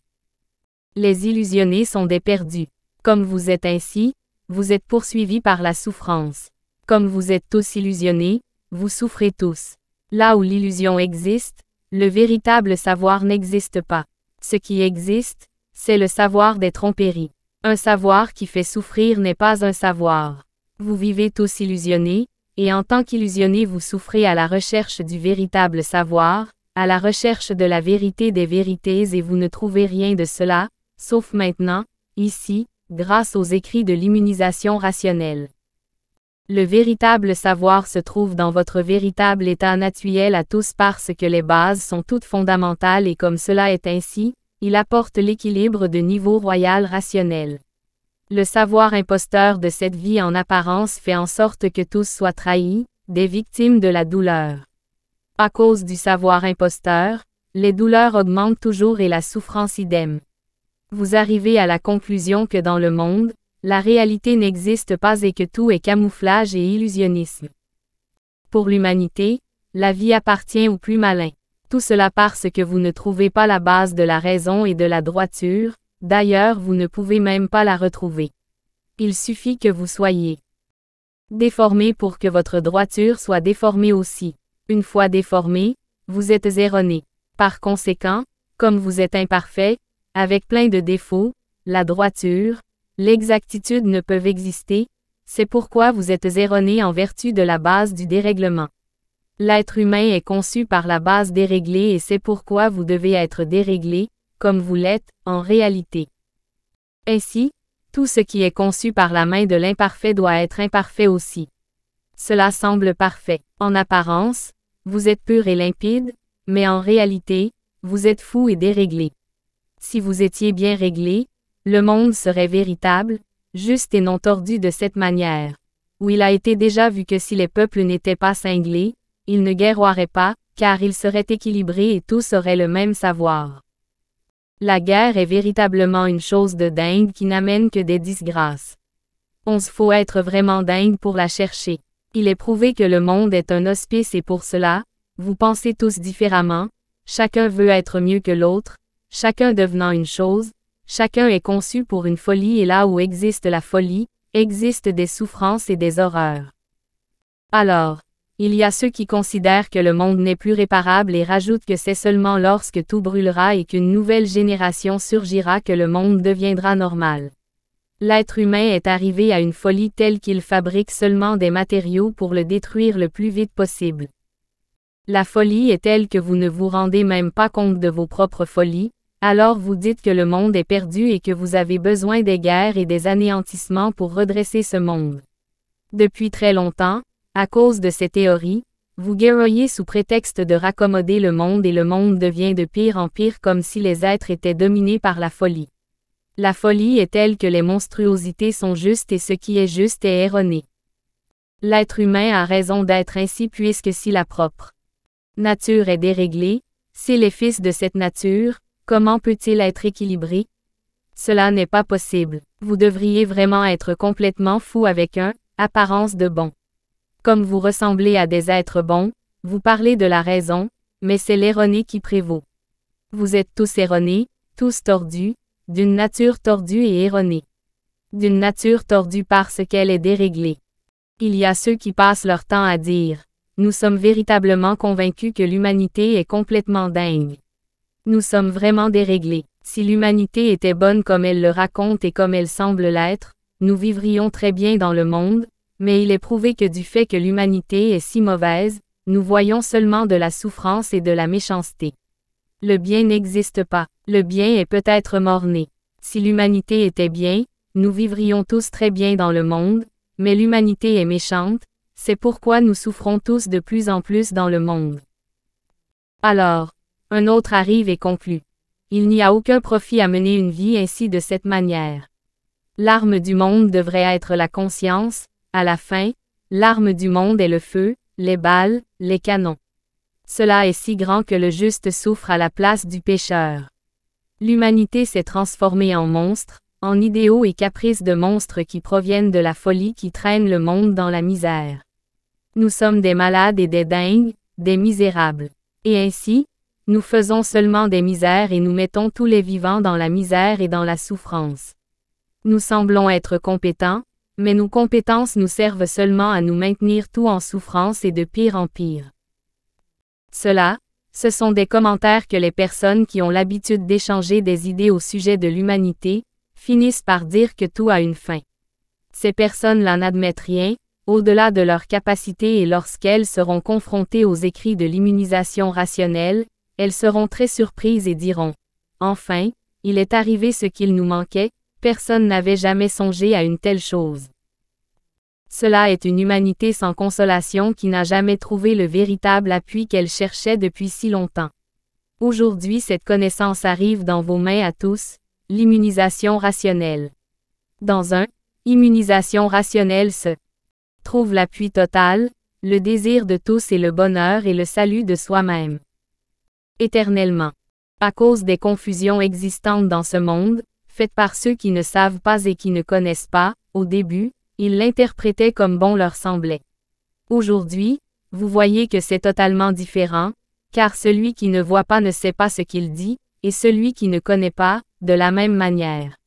Les illusionnés sont des perdus. Comme vous êtes ainsi, vous êtes poursuivis par la souffrance. Comme vous êtes tous illusionnés, vous souffrez tous. Là où l'illusion existe, le véritable savoir n'existe pas. Ce qui existe, c'est le savoir des tromperies. Un savoir qui fait souffrir n'est pas un savoir. Vous vivez tous illusionnés, et en tant qu'illusionnés vous souffrez à la recherche du véritable savoir, à la recherche de la vérité des vérités et vous ne trouvez rien de cela, sauf maintenant, ici, grâce aux écrits de l'immunisation rationnelle. Le véritable savoir se trouve dans votre véritable état naturel à tous parce que les bases sont toutes fondamentales et comme cela est ainsi, il apporte l'équilibre de niveau royal rationnel. Le savoir imposteur de cette vie en apparence fait en sorte que tous soient trahis, des victimes de la douleur. À cause du savoir imposteur, les douleurs augmentent toujours et la souffrance idem. Vous arrivez à la conclusion que dans le monde, la réalité n'existe pas et que tout est camouflage et illusionnisme. Pour l'humanité, la vie appartient au plus malin. Tout cela parce que vous ne trouvez pas la base de la raison et de la droiture, d'ailleurs vous ne pouvez même pas la retrouver. Il suffit que vous soyez déformé pour que votre droiture soit déformée aussi. Une fois déformé, vous êtes erroné. Par conséquent, comme vous êtes imparfait, avec plein de défauts, la droiture, l'exactitude ne peut exister, c'est pourquoi vous êtes erroné en vertu de la base du dérèglement. L'être humain est conçu par la base déréglée et c'est pourquoi vous devez être déréglé, comme vous l'êtes, en réalité. Ainsi, tout ce qui est conçu par la main de l'imparfait doit être imparfait aussi. Cela semble parfait. En apparence, vous êtes pur et limpide, mais en réalité, vous êtes fou et déréglé. Si vous étiez bien réglé, le monde serait véritable, juste et non tordu de cette manière. Où il a été déjà vu que si les peuples n'étaient pas cinglés, ils ne guerroiraient pas, car ils seraient équilibrés et tous auraient le même savoir. La guerre est véritablement une chose de dingue qui n'amène que des disgrâces. On se faut être vraiment dingue pour la chercher. Il est prouvé que le monde est un hospice et pour cela, vous pensez tous différemment, chacun veut être mieux que l'autre, chacun devenant une chose, Chacun est conçu pour une folie et là où existe la folie, existe des souffrances et des horreurs. Alors, il y a ceux qui considèrent que le monde n'est plus réparable et rajoutent que c'est seulement lorsque tout brûlera et qu'une nouvelle génération surgira que le monde deviendra normal. L'être humain est arrivé à une folie telle qu'il fabrique seulement des matériaux pour le détruire le plus vite possible. La folie est telle que vous ne vous rendez même pas compte de vos propres folies, alors vous dites que le monde est perdu et que vous avez besoin des guerres et des anéantissements pour redresser ce monde. Depuis très longtemps, à cause de ces théories, vous guerroyez sous prétexte de raccommoder le monde et le monde devient de pire en pire comme si les êtres étaient dominés par la folie. La folie est telle que les monstruosités sont justes et ce qui est juste est erroné. L'être humain a raison d'être ainsi puisque si la propre nature est déréglée, si les fils de cette nature, Comment peut-il être équilibré? Cela n'est pas possible. Vous devriez vraiment être complètement fou avec un apparence de bon. Comme vous ressemblez à des êtres bons, vous parlez de la raison, mais c'est l'erroné qui prévaut. Vous êtes tous erronés, tous tordus, d'une nature tordue et erronée. D'une nature tordue parce qu'elle est déréglée. Il y a ceux qui passent leur temps à dire, nous sommes véritablement convaincus que l'humanité est complètement dingue. Nous sommes vraiment déréglés. Si l'humanité était bonne comme elle le raconte et comme elle semble l'être, nous vivrions très bien dans le monde, mais il est prouvé que du fait que l'humanité est si mauvaise, nous voyons seulement de la souffrance et de la méchanceté. Le bien n'existe pas, le bien est peut-être mort-né. Si l'humanité était bien, nous vivrions tous très bien dans le monde, mais l'humanité est méchante, c'est pourquoi nous souffrons tous de plus en plus dans le monde. Alors, un autre arrive et conclut. Il n'y a aucun profit à mener une vie ainsi de cette manière. L'arme du monde devrait être la conscience, à la fin, l'arme du monde est le feu, les balles, les canons. Cela est si grand que le juste souffre à la place du pécheur. L'humanité s'est transformée en monstre, en idéaux et caprices de monstres qui proviennent de la folie qui traîne le monde dans la misère. Nous sommes des malades et des dingues, des misérables. Et ainsi, nous faisons seulement des misères et nous mettons tous les vivants dans la misère et dans la souffrance. Nous semblons être compétents, mais nos compétences nous servent seulement à nous maintenir tout en souffrance et de pire en pire. Cela, ce sont des commentaires que les personnes qui ont l'habitude d'échanger des idées au sujet de l'humanité, finissent par dire que tout a une fin. Ces personnes n'en admettent rien, au-delà de leurs capacité et lorsqu'elles seront confrontées aux écrits de l'immunisation rationnelle, elles seront très surprises et diront ⁇ Enfin, il est arrivé ce qu'il nous manquait, personne n'avait jamais songé à une telle chose. ⁇ Cela est une humanité sans consolation qui n'a jamais trouvé le véritable appui qu'elle cherchait depuis si longtemps. Aujourd'hui cette connaissance arrive dans vos mains à tous, l'immunisation rationnelle. Dans un, immunisation rationnelle se trouve l'appui total, le désir de tous et le bonheur et le salut de soi-même éternellement. À cause des confusions existantes dans ce monde, faites par ceux qui ne savent pas et qui ne connaissent pas, au début, ils l'interprétaient comme bon leur semblait. Aujourd'hui, vous voyez que c'est totalement différent, car celui qui ne voit pas ne sait pas ce qu'il dit, et celui qui ne connaît pas, de la même manière.